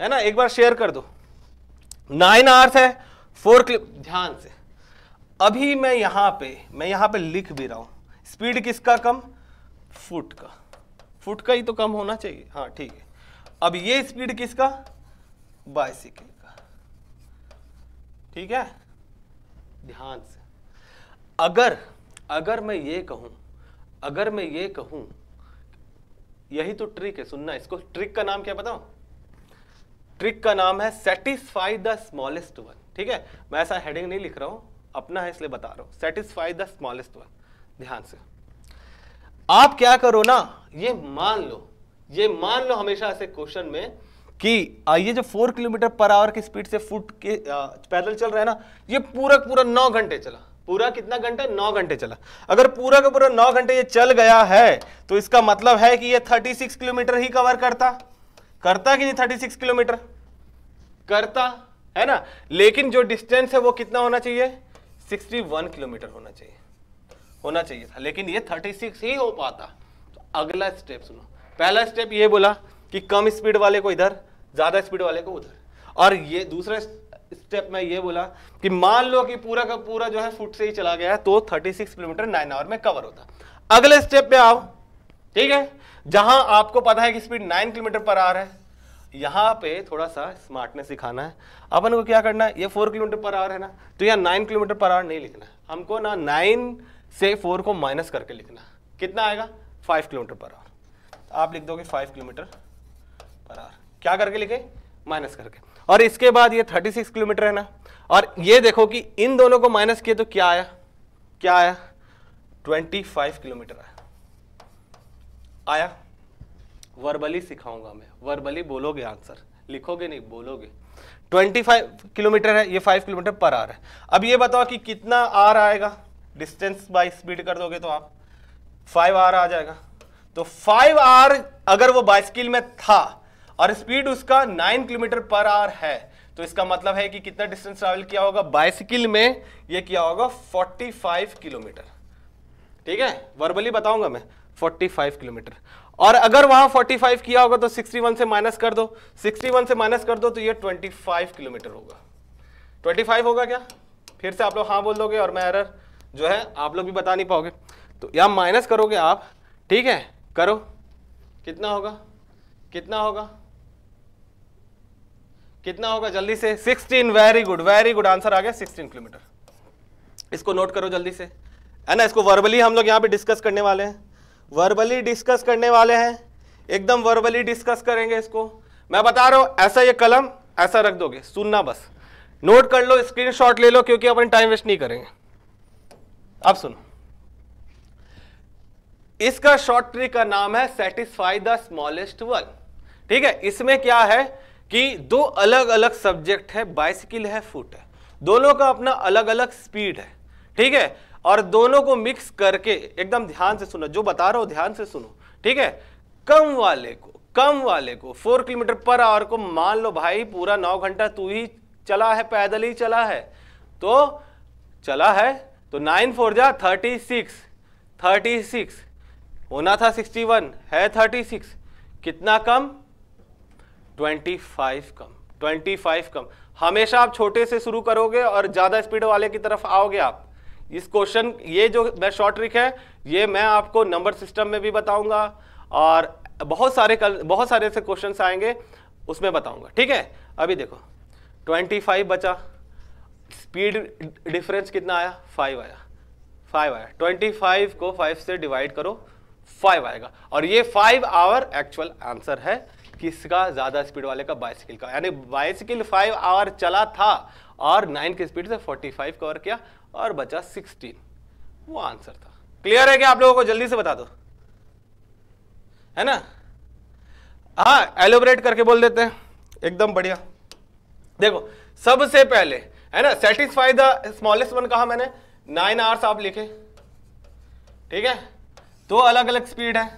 है ना एक बार शेयर कर दो नाइन आवर्स है फोर क्लिप ध्यान से अभी मैं यहां पे मैं यहां पे लिख भी रहा हूं स्पीड किसका कम फुट का फुट का ही तो कम होना चाहिए हाँ ठीक है अब ये स्पीड किसका बाइसिकल का ठीक है ध्यान से अगर अगर मैं ये कहूं अगर मैं ये कहूं यही तो ट्रिक है सुनना इसको ट्रिक का नाम क्या बताऊं ट्रिक का नाम है सेटिस्फाई द स्मॉलेस्ट वन ठीक है मैं ऐसा हेडिंग नहीं लिख रहा हूं अपना है इसलिए बता रहा हूं सेटिस्फाई द स्मॉलेस्ट वन ध्यान से आप क्या करो ना ये मान लो ये मान लो हमेशा ऐसे क्वेश्चन में कि ये जो फोर किलोमीटर पर आवर की स्पीड से फुट के पैदल चल रहा है ना ये पूरा पूरा नौ घंटे चला पूरा कितना घंटा नौ घंटे चला अगर पूरा का पूरा नौ घंटे ये चल गया है तो इसका मतलब है कि ये थर्टी सिक्स किलोमीटर ही कवर करता करता कि नहीं थर्टी सिक्स किलोमीटर करता है ना लेकिन जो डिस्टेंस है वो कितना होना चाहिए सिक्सटी वन किलोमीटर होना चाहिए होना चाहिए था लेकिन ये थर्टी सिक्स ही हो पाता तो अगला स्टेप सुनो पहला स्टेप ये बोला कि कम स्पीड वाले को इधर ज़्यादा स्पीड वाले को उधर और ये दूसरा स्टेप में ये बोला कि मान लो कि पूरा का पूरा जो है फुट से ही चला गया तो 36 किलोमीटर नाइन आवर में कवर होता अगले स्टेप पे आओ ठीक है जहां आपको पता है कि स्पीड 9 किलोमीटर पर आ रहा है यहां पे थोड़ा सा स्मार्टनेस सिखाना है अपन को क्या करना है ये 4 किलोमीटर पर आवर है ना तो यहाँ नाइन किलोमीटर पर आर नहीं लिखना है हमको ना नाइन से फोर को माइनस करके लिखना कितना आएगा फाइव किलोमीटर पर आर आप लिख दोगे फाइव किलोमीटर पर आर क्या करके लिखे माइनस करके और इसके बाद ये 36 किलोमीटर है ना और ये देखो कि इन दोनों को माइनस किए तो क्या आया क्या आया 25 किलोमीटर आया आया वर्बली सिखाऊंगा मैं वर्बली बोलोगे आंसर लिखोगे नहीं बोलोगे 25 किलोमीटर है ये 5 किलोमीटर पर आर है अब ये बताओ कि कितना आर आएगा डिस्टेंस बाई स्पीड कर दोगे तो आप फाइव आर आ जाएगा तो फाइव आर अगर वो बाइस्किल में था और स्पीड उसका 9 किलोमीटर पर आवर है तो इसका मतलब है कि कितना डिस्टेंस ट्रैवल किया होगा बाइसिकल में ये किया होगा 45 किलोमीटर ठीक है वर्बली बताऊंगा मैं 45 किलोमीटर और अगर वहां 45 किया होगा तो 61 से माइनस कर दो 61 से माइनस कर दो तो ये 25 किलोमीटर होगा 25 होगा क्या फिर से आप लोग हाँ बोल दोगे और मैं एरर जो है आप लोग भी बता नहीं पाओगे तो या माइनस करोगे आप ठीक है करो कितना होगा कितना होगा कितना होगा जल्दी से 16 very good very good answer आ गया 16 किलोमीटर इसको नोट करो जल्दी से है ना इसको वर्बली हम लोग यहाँ पे डिस्कस करने वाले हैं वर्बली डिस्कस करने वाले हैं एकदम वर्बली डिस्कस करेंगे इसको मैं बता रहा हूँ ऐसा ये कलम ऐसा रख दोगे सुनना बस नोट कर लो स्क्रीन ले लो क्योंकि अपन टाइम वेस्ट नहीं करेंगे अब सुनो इसका शॉर्ट ट्रिक का नाम है सेटिस्फाई द स्मॉलेस्ट वन ठीक है इसमें क्या है कि दो अलग अलग सब्जेक्ट है बाइसिकल है फुट है दोनों का अपना अलग अलग स्पीड है ठीक है और दोनों को मिक्स करके एकदम ध्यान से सुनो जो बता रहा हो ध्यान से सुनो ठीक है कम वाले को कम वाले को फोर किलोमीटर पर आवर को मान लो भाई पूरा नौ घंटा तू ही चला है पैदल ही चला है तो चला है तो नाइन फोर जा थर्टी सिक्स थर्टी सिक्स होना था सिक्सटी वन है थर्टी सिक्स कितना कम ट्वेंटी फाइव कम ट्वेंटी फाइव कम हमेशा आप छोटे से शुरू करोगे और ज़्यादा स्पीड वाले की तरफ आओगे आप इस क्वेश्चन ये जो मैं शॉर्ट ट्रिक है ये मैं आपको नंबर सिस्टम में भी बताऊंगा और बहुत सारे कल बहुत सारे ऐसे क्वेश्चन आएंगे उसमें बताऊंगा ठीक है अभी देखो 25 बचा स्पीड डिफरेंस कितना आया फाइव आया फाइव आया 25 को फाइव से डिवाइड करो फाइव आएगा और ये फाइव आवर एक्चुअल आंसर है किसका ज़्यादा स्पीड वाले का बाइसिकल का यानी बाइसिकल फाइव आवर चला था और नाइन की स्पीड से फोर्टी फाइव कवर किया और बचा सिक्सटीन वो आंसर था क्लियर है क्या आप लोगों को जल्दी से बता दो है ना हाँ एलोबरेट करके बोल देते हैं एकदम बढ़िया देखो सबसे पहले है ना सेटिस्फाई द स्मॉलेस्ट वन कहा मैंने नाइन आवर्स आप लिखे ठीक है दो तो अलग अलग स्पीड है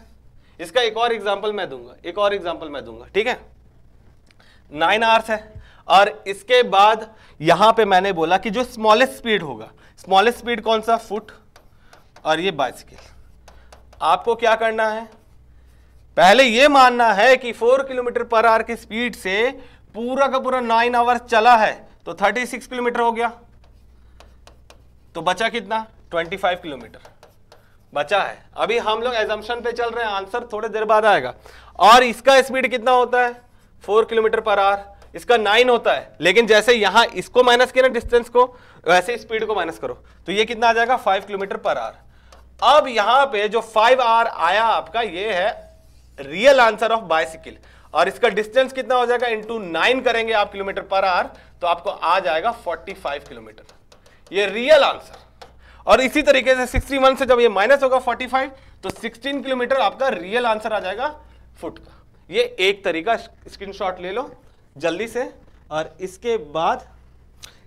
इसका एक और एग्जाम्पल मैं दूंगा एक और एग्जाम्पल मैं दूंगा ठीक है नाइन आवर्स है और इसके बाद यहां पे मैंने बोला कि जो स्मॉलेस्ट स्पीड होगा स्मॉलेस्ट स्पीड कौन सा फुट और ये बाइसिकल आपको क्या करना है पहले ये मानना है कि फोर किलोमीटर पर आवर की स्पीड से पूरा का पूरा नाइन आवर चला है तो थर्टी सिक्स किलोमीटर हो गया तो बचा कितना ट्वेंटी फाइव किलोमीटर बचा है अभी हम लोग एजम्पन पे चल रहे हैं आंसर थोड़ी देर बाद आएगा और इसका स्पीड कितना होता है फोर किलोमीटर पर आवर इसका नाइन होता है लेकिन जैसे यहां इसको माइनस किया ना डिस्टेंस को वैसे स्पीड को माइनस करो तो ये कितना आ जाएगा फाइव किलोमीटर पर आवर अब यहाँ पे जो फाइव आर आया आपका ये है रियल आंसर ऑफ बाइसिकल और इसका डिस्टेंस कितना हो जाएगा इंटू नाइन करेंगे आप किलोमीटर पर आवर तो आपको आ जाएगा फोर्टी फाइव किलोमीटर ये रियल आंसर और इसी तरीके से सिक्सटी वन से जब ये माइनस होगा फोर्टी फाइव तो सिक्सटीन किलोमीटर आपका रियल आंसर आ जाएगा फुट का ये एक तरीका स्क्रीनशॉट ले लो जल्दी से और इसके बाद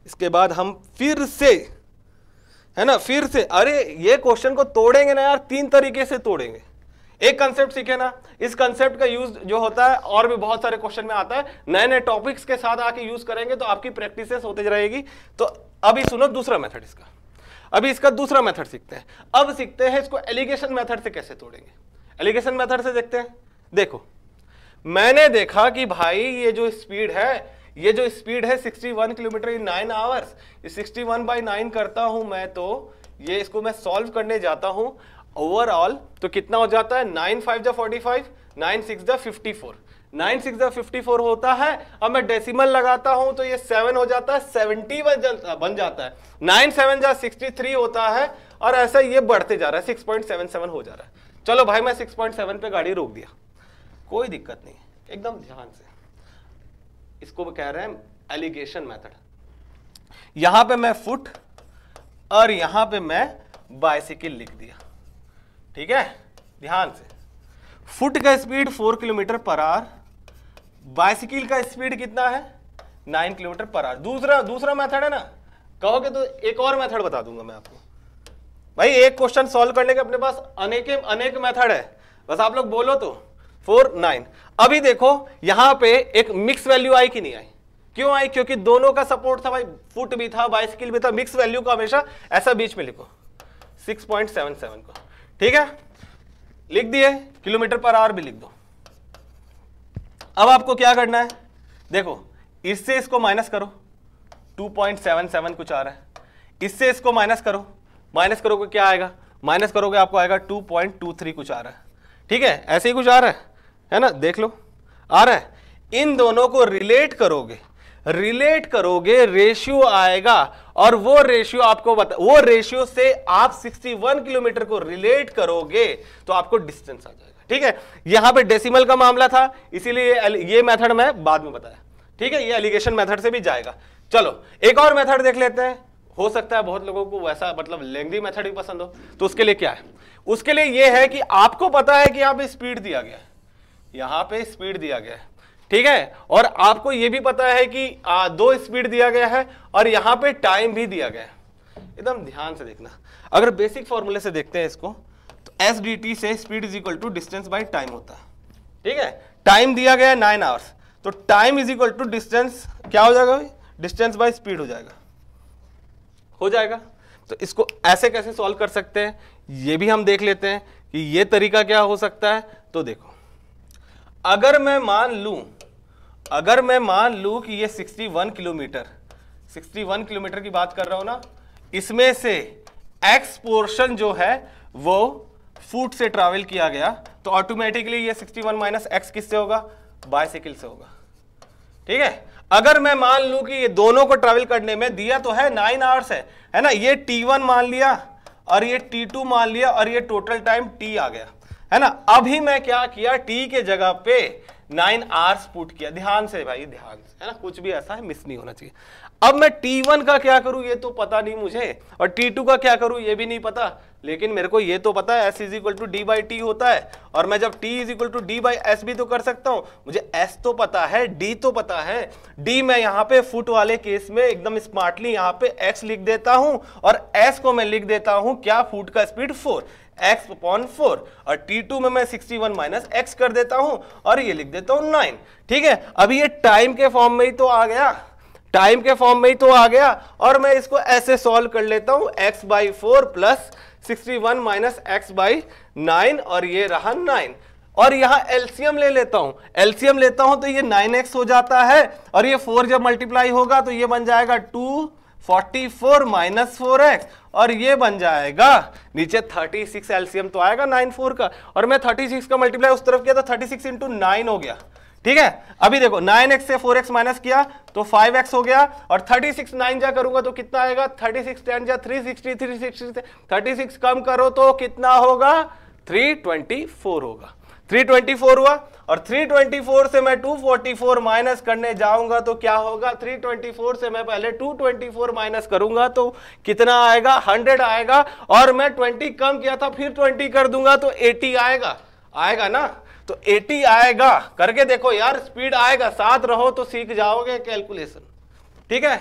इसके बाद हम फिर से है ना फिर से अरे ये क्वेश्चन को तोड़ेंगे ना यार तीन तरीके से तोड़ेंगे एक कंसेप्ट सीखे ना इस कंसेप्ट का यूज जो होता है और भी बहुत सारे क्वेश्चन में आता है नए नए टॉपिक्स के साथ आके यूज करेंगे तो आपकी प्रैक्टिस होते रहेगी तो अभी सुनो दूसरा मेथड इसका अभी इसका दूसरा मेथड सीखते हैं अब सीखते हैं इसको एलिगेशन मेथड से कैसे तोड़ेंगे एलिगेशन मेथड से देखते हैं देखो मैंने देखा कि भाई ये जो स्पीड है ये जो स्पीड है 61 kilometre in nine hours 61 one by nine करता हूं मैं तो ये इसको मैं सॉल्व करने जाता हूं ओवरऑल तो कितना हो जाता है नाइन फाइव जा फोर्टी फाइव नाइन सिक्स जा fifty four nine six fifty four होता है अब मैं डेसिमल लगाता हूं तो ये सेवन हो जाता है सेवनटी बन जाता है नाइन सेवन ज़ा सिक्सटी थ्री होता है और ऐसा ये बढ़ते जा रहा है सिक्स पॉइंट सेवन सेवन हो जा रहा है चलो भाई मैं सिक्स पॉइंट सेवन पे गाड़ी रोक दिया कोई दिक्कत नहीं एकदम ध्यान से इसको कह रहे हैं एलिगेशन मैथड यहां पर मैं फुट और यहां पर मैं बाइसिकल लिख दिया ठीक है ध्यान से फुट का speed four kilometre per hour bicycle का स्पीड कितना है नाइन किलोमीटर पर आवर दूसरा दूसरा मेथड है ना कहोगे तो एक और मेथड बता दूंगा मैं आपको भाई एक क्वेश्चन सॉल्व करने के अपने पास अनेक अनेक मेथड है बस आप लोग बोलो तो फोर नाइन अभी देखो यहां पे एक मिक्स वैल्यू आई कि नहीं आई क्यों आई क्योंकि दोनों का सपोर्ट था भाई फुट भी था बाइसिकल भी था मिक्स वैल्यू का हमेशा ऐसा बीच में लिखो सेवन को ठीक है लिख दिए किलोमीटर पर आवर भी लिख दो अब आपको क्या करना है देखो इससे इसको माइनस करो 2.77 कुछ आ रहा है इससे इसको माइनस करो माइनस करोगे क्या आएगा माइनस करोगे आपको आएगा 2.23 कुछ आ रहा है ठीक है ऐसे ही कुछ आ रहा है है ना देख लो आ रहा है इन दोनों को रिलेट करोगे रिलेट करोगे रेशियो आएगा और वो रेशियो आपको बता वो रेशियो से आप 61 किलोमीटर को रिलेट करोगे तो आपको डिस्टेंस आ जाएगा ठीक है यहां पे डेसिमल का मामला था इसीलिए ये मेथड मैं बाद में बताया ठीक है ये एलिगेशन मेथड से भी जाएगा चलो एक और मेथड देख लेते हैं हो सकता है बहुत लोगों को वैसा मतलब लेंदी मेथड भी पसंद हो तो उसके लिए क्या है उसके लिए यह है कि आपको पता है कि यहां पर स्पीड दिया गया है यहां पर स्पीड दिया गया है ठीक है और आपको यह भी पता है कि आ, दो स्पीड दिया गया है और यहां पे टाइम भी दिया गया है एकदम ध्यान से देखना अगर बेसिक फॉर्मूले से देखते हैं इसको तो एस डी टी से speed is equal to distance by time होता है ठीक है टाइम दिया गया है नाइन आवर्स तो time is equal to distance क्या हो जाएगा डिस्टेंस बाई स्पीड हो जाएगा हो जाएगा तो इसको ऐसे कैसे सॉल्व कर सकते हैं ये भी हम देख लेते हैं कि ये तरीका क्या हो सकता है तो देखो अगर मैं मान लूं अगर मैं मान लू कि ये 61 किलोमीटर 61 किलोमीटर की बात कर रहा हूं ना इसमें से एक्स पोर्शन जो है वो फूट से ट्रेवल किया गया तो ऑटोमेटिकली ये 61 वन माइनस एक्स किससे होगा बाइसाइकिल से होगा ठीक है अगर मैं मान लू कि ये दोनों को ट्रेवल करने में दिया तो है नाइन आवर्स है है ना ये टी मान लिया और ये टी मान लिया और ये टोटल टाइम टी आ गया है ना अभी मैं क्या किया टी के जगह पे नाइन आर्स पुट किया ध्यान से भाई ध्यान से है ना कुछ भी ऐसा है मिस नहीं होना चाहिए अब मैं टी वन का क्या करूं ये तो पता नहीं मुझे और टी टू का क्या करूं ये भी नहीं पता लेकिन मेरे को ये तो पता है S is equal to D by T होता है और मैं जब T is equal to D by S भी तो कर सकता हूं मुझे एस तो पता है डी तो पता है डी मैं यहाँ पे फुट वाले केस में एकदम स्मार्टली यहाँ पे एक्स लिख देता हूँ और एस को मैं लिख देता हूँ क्या फुट का speed four x upon four और टी टू में मैं सिक्सटी वन माइनस एक्स कर देता हूं और ये लिख देता हूं नाइन ठीक है अभी ये टाइम के फॉर्म में ही तो आ गया टाइम के फॉर्म में ही तो आ गया और मैं इसको ऐसे सॉल्व कर लेता हूं x by four plus sixty one minus x by nine और ये रहा नाइन और यहां एल्सियम ले लेता हूं एल्सियम लेता हूं तो ये नाइन एक्स हो जाता है और ये फोर जब मल्टीप्लाई होगा तो ये बन जाएगा two forty four minus four x और ये बन जाएगा नीचे थर्टी सिक्स एल्सियम तो आएगा नाइन फोर का और मैं थर्टी सिक्स का मल्टीप्लाई उस तरफ किया तो थर्टी सिक्स इंटू नाइन हो गया ठीक है अभी देखो नाइन एक्स से फोर एक्स माइनस किया तो फाइव एक्स हो गया और थर्टी सिक्स नाइन जा करूंगा तो कितना आएगा थर्टी सिक्स टेन जा three sixty three sixty thirty six कम करो तो कितना होगा थ्री ट्वेंटी फोर होगा थ्री ट्वेंटी फोर हुआ और 324 से मैं 244 माइनस करने जाऊंगा तो क्या होगा 324 से मैं पहले 224 माइनस करूंगा तो कितना आएगा 100 आएगा और मैं 20 कम किया था फिर 20 कर दूंगा तो 80 आएगा आएगा ना तो 80 आएगा करके देखो यार स्पीड आएगा साथ रहो तो सीख जाओगे कैलकुलेशन ठीक है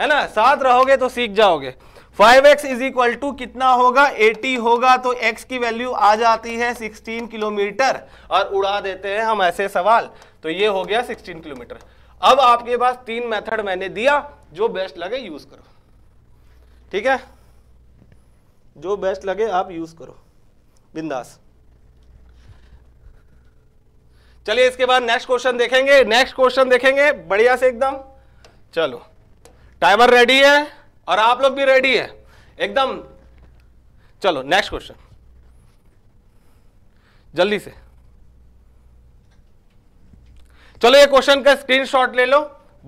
है ना साथ रहोगे तो सीख जाओगे five x is equal to कितना होगा 80 होगा तो x की वैल्यू आ जाती है 16 किलोमीटर और उड़ा देते हैं हम ऐसे सवाल तो ये हो गया 16 किलोमीटर अब आपके पास तीन मेथड मैंने दिया जो बेस्ट लगे यूज करो ठीक है जो बेस्ट लगे आप यूज करो बिंदास चलिए इसके बाद नेक्स्ट क्वेश्चन देखेंगे नेक्स्ट क्वेश्चन देखेंगे बढ़िया से एकदम चलो टाइमर रेडी है और आप लोग भी रेडी है एकदम चलो नेक्स्ट क्वेश्चन जल्दी से चलो ये क्वेश्चन का स्क्रीनशॉट ले लो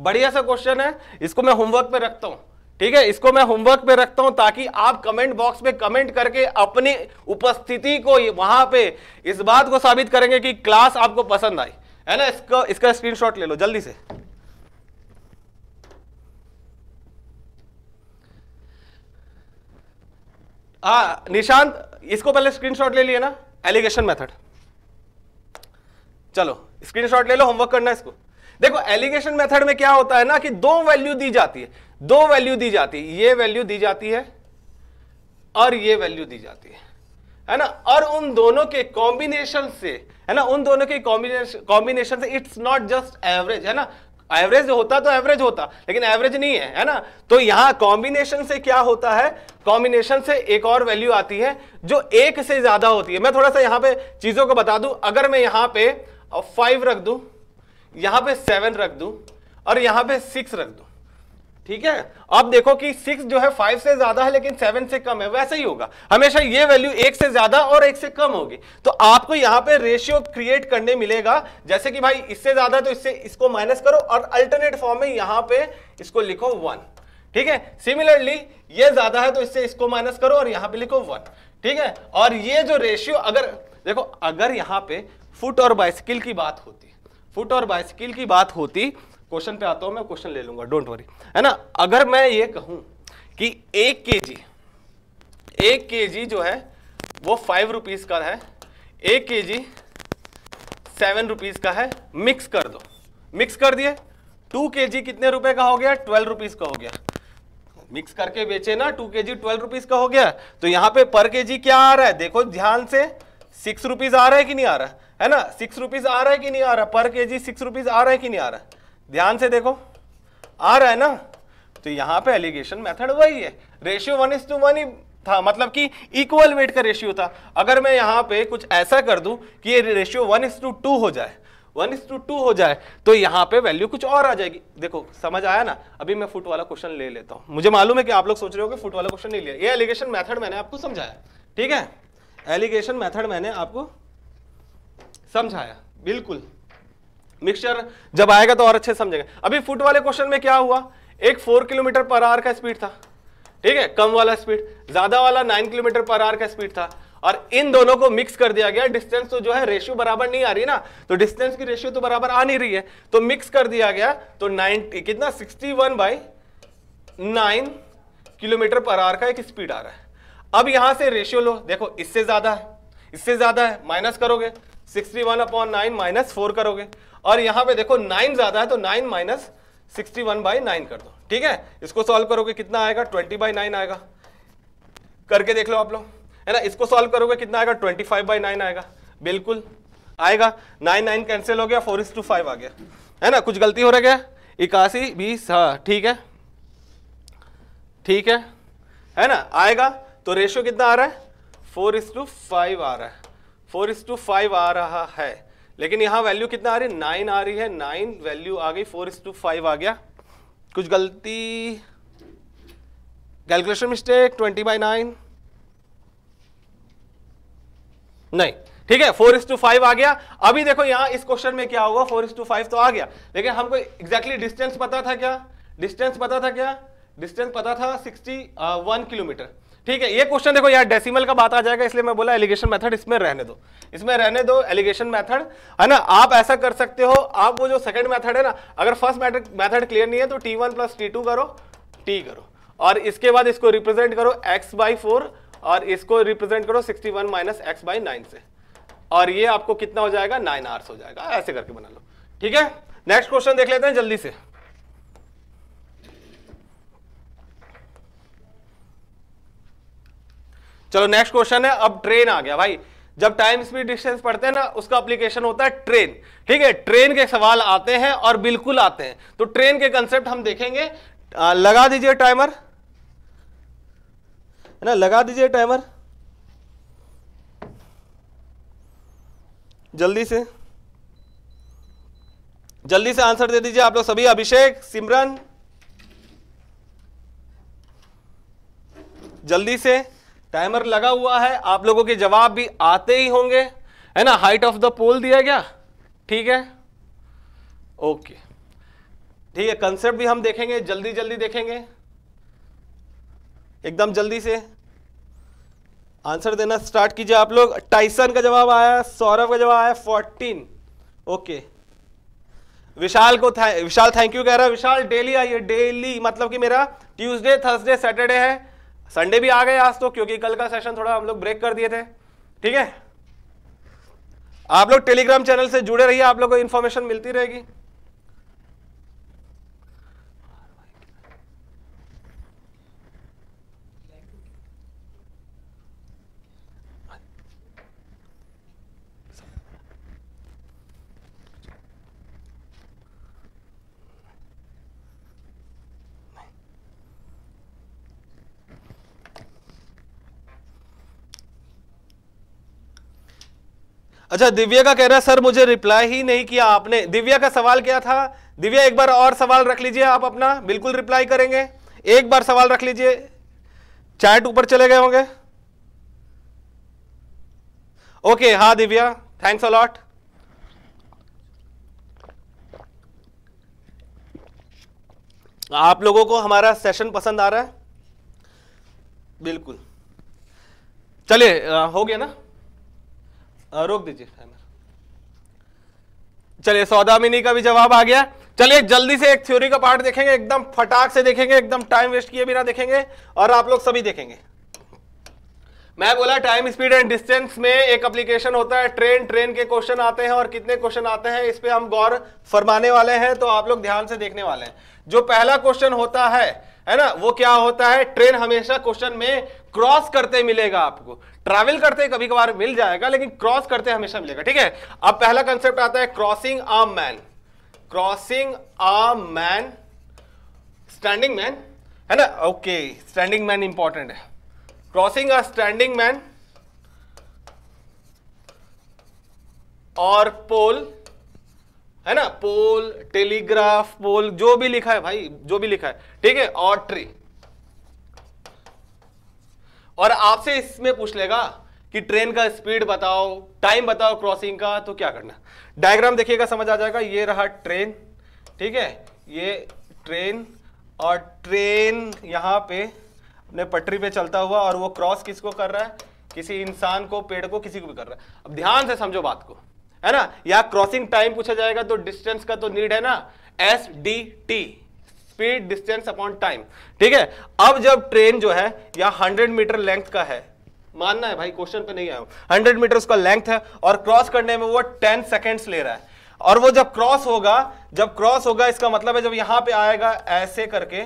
बढ़िया सा क्वेश्चन है इसको मैं होमवर्क में रखता हूं ठीक है इसको मैं होमवर्क में रखता हूं ताकि आप कमेंट बॉक्स में कमेंट करके अपनी उपस्थिति को वहां पे इस बात को साबित करेंगे कि क्लास आपको पसंद आई है ना इसका इसका स्क्रीनशॉट ले लो जल्दी से हाँ निशांत इसको पहले स्क्रीनशॉट ले लिए ना एलिगेशन मेथड चलो स्क्रीनशॉट ले लो होमवर्क करना इसको देखो एलिगेशन मेथड में क्या होता है ना कि दो वैल्यू दी जाती है दो वैल्यू दी जाती है ये वैल्यू दी जाती है और ये वैल्यू दी जाती है है ना और उन दोनों के कॉम्बिनेशन से है ना उन दोनों के कॉम्बिनेशन से इट्स नॉट जस्ट एवरेज है ना एवरेज होता तो एवरेज होता लेकिन एवरेज नहीं है है ना तो यहां कॉम्बिनेशन से क्या होता है कॉम्बिनेशन से एक और वैल्यू आती है जो एक से ज्यादा होती है मैं थोड़ा सा यहां पे चीजों को बता दूं अगर मैं यहां पे फाइव रख दू यहां पे सेवन रख दू और यहां पे सिक्स रख दू ठीक है अब देखो कि सिक्स जो है फाइव से ज्यादा है लेकिन सेवन से कम है वैसे ही होगा हमेशा ये वैल्यू एक से ज्यादा और एक से कम होगी तो आपको यहां पे रेशियो क्रिएट करने मिलेगा जैसे कि भाई इससे ज्यादा तो इससे इसको माइनस करो और अल्टरनेट फॉर्म में यहां पे इसको लिखो वन ठीक है सिमिलरली ये ज्यादा है तो इससे इसको माइनस करो और यहां पर लिखो वन ठीक है और ये जो रेशियो अगर देखो अगर यहां पर फुट और बाइसिकल की बात होती फुट और बाइसिकल की बात होती क्वेश्चन पे आता हूं मैं क्वेश्चन ले लूंगा डोंट वरी है ना अगर मैं ये कहूं कि एक के जी एक के जी जो है वो फाइव रुपीज़ का है एक के जी सेवन रुपीज़ का है मिक्स कर दो मिक्स कर दिए टू के जी कितने रुपए का हो गया ट्वेल्व रुपीज़ का हो गया मिक्स करके बेचे ना टू के जी ट्वेल्व रुपीज़ का हो गया तो यहां पे पर के जी क्या आ रहा है देखो ध्यान से सिक्स रुपीज़ आ रहा है कि नहीं आ रहा है ना सिक्स रुपीज़ आ रहा है कि नहीं आ रहा पर के जी सिक्स रुपीज़ आ रहा है कि नहीं आ रहा है ध्यान से देखो आ रहा है ना तो यहाँ पे एलिगेशन मेथड वही है ratio one is to one ही था मतलब कि इक्वल वेट का रेशियो था अगर मैं यहां पे कुछ ऐसा कर दूं कि ये ratio one is to two हो जाए वन इज टू टू हो जाए तो यहाँ पे वैल्यू कुछ और आ जाएगी देखो समझ आया ना अभी मैं फुट वाला क्वेश्चन ले लेता हूं मुझे मालूम है कि आप लोग सोच रहे हो कि फुट वाला क्वेश्चन नहीं लिया ये एलिगेशन मैथड मैंने आपको समझाया ठीक है एलिगेशन मैथड मैंने आपको समझाया बिल्कुल मिक्सचर जब आएगा तो और अच्छे समझेंगे अभी फुट वाले क्वेश्चन में क्या हुआ एक फोर किलोमीटर पर आवर का स्पीड था ठीक है कम वाला स्पीड ज्यादा वाला नाइन किलोमीटर पर आवर का स्पीड था और इन दोनों को मिक्स कर दिया गया डिस्टेंस तो जो है रेशियो बराबर नहीं आ रही ना तो डिस्टेंस की रेशियो तो बराबर आ नहीं रही है तो मिक्स कर दिया गया तो नाइनटी कितना sixty one by nine kilometre per hour का एक स्पीड आ रहा है अब यहां से रेशियो लो देखो इससे ज्यादा है इससे ज्यादा है माइनस करोगे sixty one upon nine minus four करोगे और यहां पे देखो नाइन ज़्यादा है तो nine minus sixty one by nine कर दो ठीक है इसको सॉल्व करोगे कितना आएगा ट्वेंटी बाई नाइन आएगा करके देख लो आप लोग है ना इसको सॉल्व करोगे कितना आएगा ट्वेंटी फाइव बाई नाइन आएगा बिल्कुल आएगा नाइन नाइन कैंसिल हो गया फोर इस टू फाइव आ गया है ना कुछ गलती हो रहा क्या इक्यासी बीस हाँ ठीक है ठीक है है ना आएगा तो रेशियो कितना आ रहा है फोर इस टू फाइव आ रहा है फोर इस टू फाइव आ रहा है लेकिन यहां वैल्यू कितना आ रही है नाइन आ रही है नाइन वैल्यू आ गई फोर इस टू फाइव आ गया कुछ गलती calculation mistake twenty by nine नहीं ठीक है फोर इस टू फाइव आ गया अभी देखो यहां इस क्वेश्चन में क्या होगा फोर इस टू फाइव तो आ गया लेकिन हमको एग्जैक्टली डिस्टेंस पता था क्या डिस्टेंस पता था क्या डिस्टेंस पता था सिक्सटी वन uh, किलोमीटर ठीक है ये क्वेश्चन देखो यार डेसिमल का बात आ जाएगा इसलिए मैं बोला एलिगेशन मेथड इसमें रहने दो इसमें रहने दो एलिगेशन मेथड है ना आप ऐसा कर सकते हो आप वो जो सेकंड मेथड है ना अगर फर्स्ट मेथड क्लियर नहीं है तो T one plus T two करो टी करो और इसके बाद इसको रिप्रेजेंट करो एक्स बाई फोर और इसको रिप्रेजेंट करो sixty one minus x by nine से और ये आपको कितना हो जाएगा नाइन आवर्स हो जाएगा ऐसे करके बना लो ठीक है नेक्स्ट क्वेश्चन देख लेते हैं जल्दी से चलो नेक्स्ट क्वेश्चन है अब ट्रेन आ गया भाई जब टाइम स्पीड डिस्टेंस पढ़ते हैं ना उसका अप्लीकेशन होता है ट्रेन ठीक है ट्रेन के सवाल आते हैं और बिल्कुल आते हैं तो ट्रेन के कंसेप्ट हम देखेंगे आ, लगा दीजिए टाइमर है ना लगा दीजिए टाइमर जल्दी से जल्दी से आंसर दे दीजिए आप लोग सभी अभिषेक सिमरन जल्दी से टाइमर लगा हुआ है आप लोगों के जवाब भी आते ही होंगे है ना हाइट ऑफ द पोल दिया गया ठीक है ओके ठीक है कंसेप्ट भी हम देखेंगे जल्दी जल्दी देखेंगे एकदम जल्दी से आंसर देना स्टार्ट कीजिए आप लोग टाइसन का जवाब आया सौरभ का जवाब आया फोर्टीन ओके विशाल को था, विशाल थैंक यू कह रहा है विशाल डेली आइए डेली मतलब कि मेरा ट्यूसडे थर्सडे सैटरडे है संडे भी आ गए आज तो क्योंकि कल का सेशन थोड़ा हम लोग ब्रेक कर दिए थे ठीक है आप लोग टेलीग्राम चैनल से जुड़े रहिए आप लोग को इन्फॉर्मेशन मिलती रहेगी अच्छा दिव्या का कह रहा है सर मुझे रिप्लाई ही नहीं किया आपने दिव्या का सवाल क्या था दिव्या एक बार और सवाल रख लीजिए आप अपना बिल्कुल रिप्लाई करेंगे एक बार सवाल रख लीजिए चैट ऊपर चले गए होंगे ओके हाँ दिव्या थैंक्स अलॉट आप लोगों को हमारा सेशन पसंद आ रहा है बिल्कुल चलिए हो गया ना रोक दीजिए टाइमर चलिए मिनी का भी जवाब आ गया चलिए जल्दी से एक थ्योरी का पार्ट देखेंगे एकदम फटाक से देखेंगे एकदम टाइम वेस्ट किए बिना देखेंगे और आप लोग सभी देखेंगे मैं बोला टाइम स्पीड एंड डिस्टेंस में एक एप्लीकेशन होता है ट्रेन ट्रेन के क्वेश्चन आते हैं और कितने क्वेश्चन आते हैं इस पर हम गौर फरमाने वाले हैं तो आप लोग ध्यान से देखने वाले हैं जो पहला क्वेश्चन होता है है ना वो क्या होता है ट्रेन हमेशा क्वेश्चन में क्रॉस करते मिलेगा आपको ट्रैवल करते कभी कभार मिल जाएगा लेकिन क्रॉस करते हमेशा मिलेगा ठीक है अब पहला कंसेप्ट आता है crossing a man crossing a man standing man है ना ओके स्टैंडिंग मैन इंपॉर्टेंट है क्रॉसिंग अ स्टैंडिंग मैन और पोल है ना पोल टेलीग्राफ पोल जो भी लिखा है भाई जो भी लिखा है ठीक है और ट्री और आपसे इसमें पूछ लेगा कि ट्रेन का स्पीड बताओ टाइम बताओ क्रॉसिंग का तो क्या करना डायग्राम देखिएगा समझ आ जाएगा ये रहा ट्रेन ठीक है ये ट्रेन और ट्रेन यहाँ पे अपने पटरी पे चलता हुआ और वो क्रॉस किसको कर रहा है किसी इंसान को पेड़ को किसी को भी कर रहा है अब ध्यान से समझो बात को है ना या क्रॉसिंग टाइम पूछा जाएगा तो डिस्टेंस का तो नीड है ना S D T speed distance upon time ठीक है अब जब ट्रेन जो है या हंड्रेड मीटर लेंथ का है मानना है भाई क्वेश्चन पे नहीं आया हंड्रेड मीटर उसका लेंथ है और क्रॉस करने में वो टेन सेकेंड्स ले रहा है और वो जब क्रॉस होगा जब क्रॉस होगा इसका मतलब है जब यहां पे आएगा ऐसे करके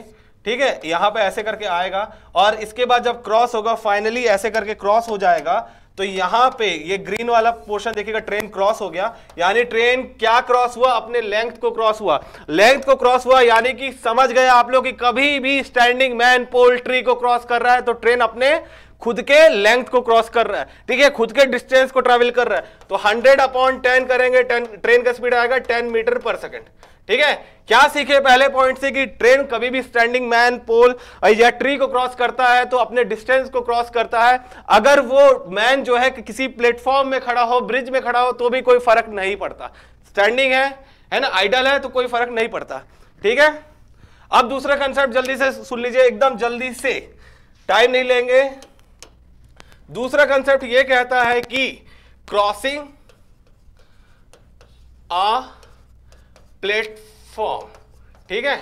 ठीक है यहां पे ऐसे करके आएगा और इसके बाद जब क्रॉस होगा फाइनली ऐसे करके क्रॉस हो जाएगा तो यहां पे ये ग्रीन वाला पोर्शन देखिएगा ट्रेन क्रॉस हो गया यानी ट्रेन क्या क्रॉस हुआ अपने लेंथ को क्रॉस हुआ लेंथ को क्रॉस हुआ यानी कि समझ गए आप लोग कि कभी भी स्टैंडिंग मैन पोल्ट्री को क्रॉस कर रहा है तो ट्रेन अपने खुद के लेंथ को क्रॉस कर रहा है ठीक है खुद के डिस्टेंस को ट्रेवल कर रहा है तो 100 अपॉन 10 करेंगे 10 ट्रेन का स्पीड आएगा 10 मीटर पर सेकंड ठीक है क्या सीखे पहले पॉइंट से कि ट्रेन कभी भी स्टैंडिंग मैन पोल या ट्री को क्रॉस करता है तो अपने डिस्टेंस को क्रॉस करता है अगर वो मैन जो है कि किसी प्लेटफॉर्म में खड़ा हो ब्रिज में खड़ा हो तो भी कोई फर्क नहीं पड़ता स्टैंडिंग है है ना आइडल है तो कोई फर्क नहीं पड़ता ठीक है अब दूसरा कंसेप्ट जल्दी से सुन लीजिए एकदम जल्दी से टाइम नहीं लेंगे दूसरा कंसेप्ट यह कहता है कि क्रॉसिंग आ प्लेटफॉर्म ठीक है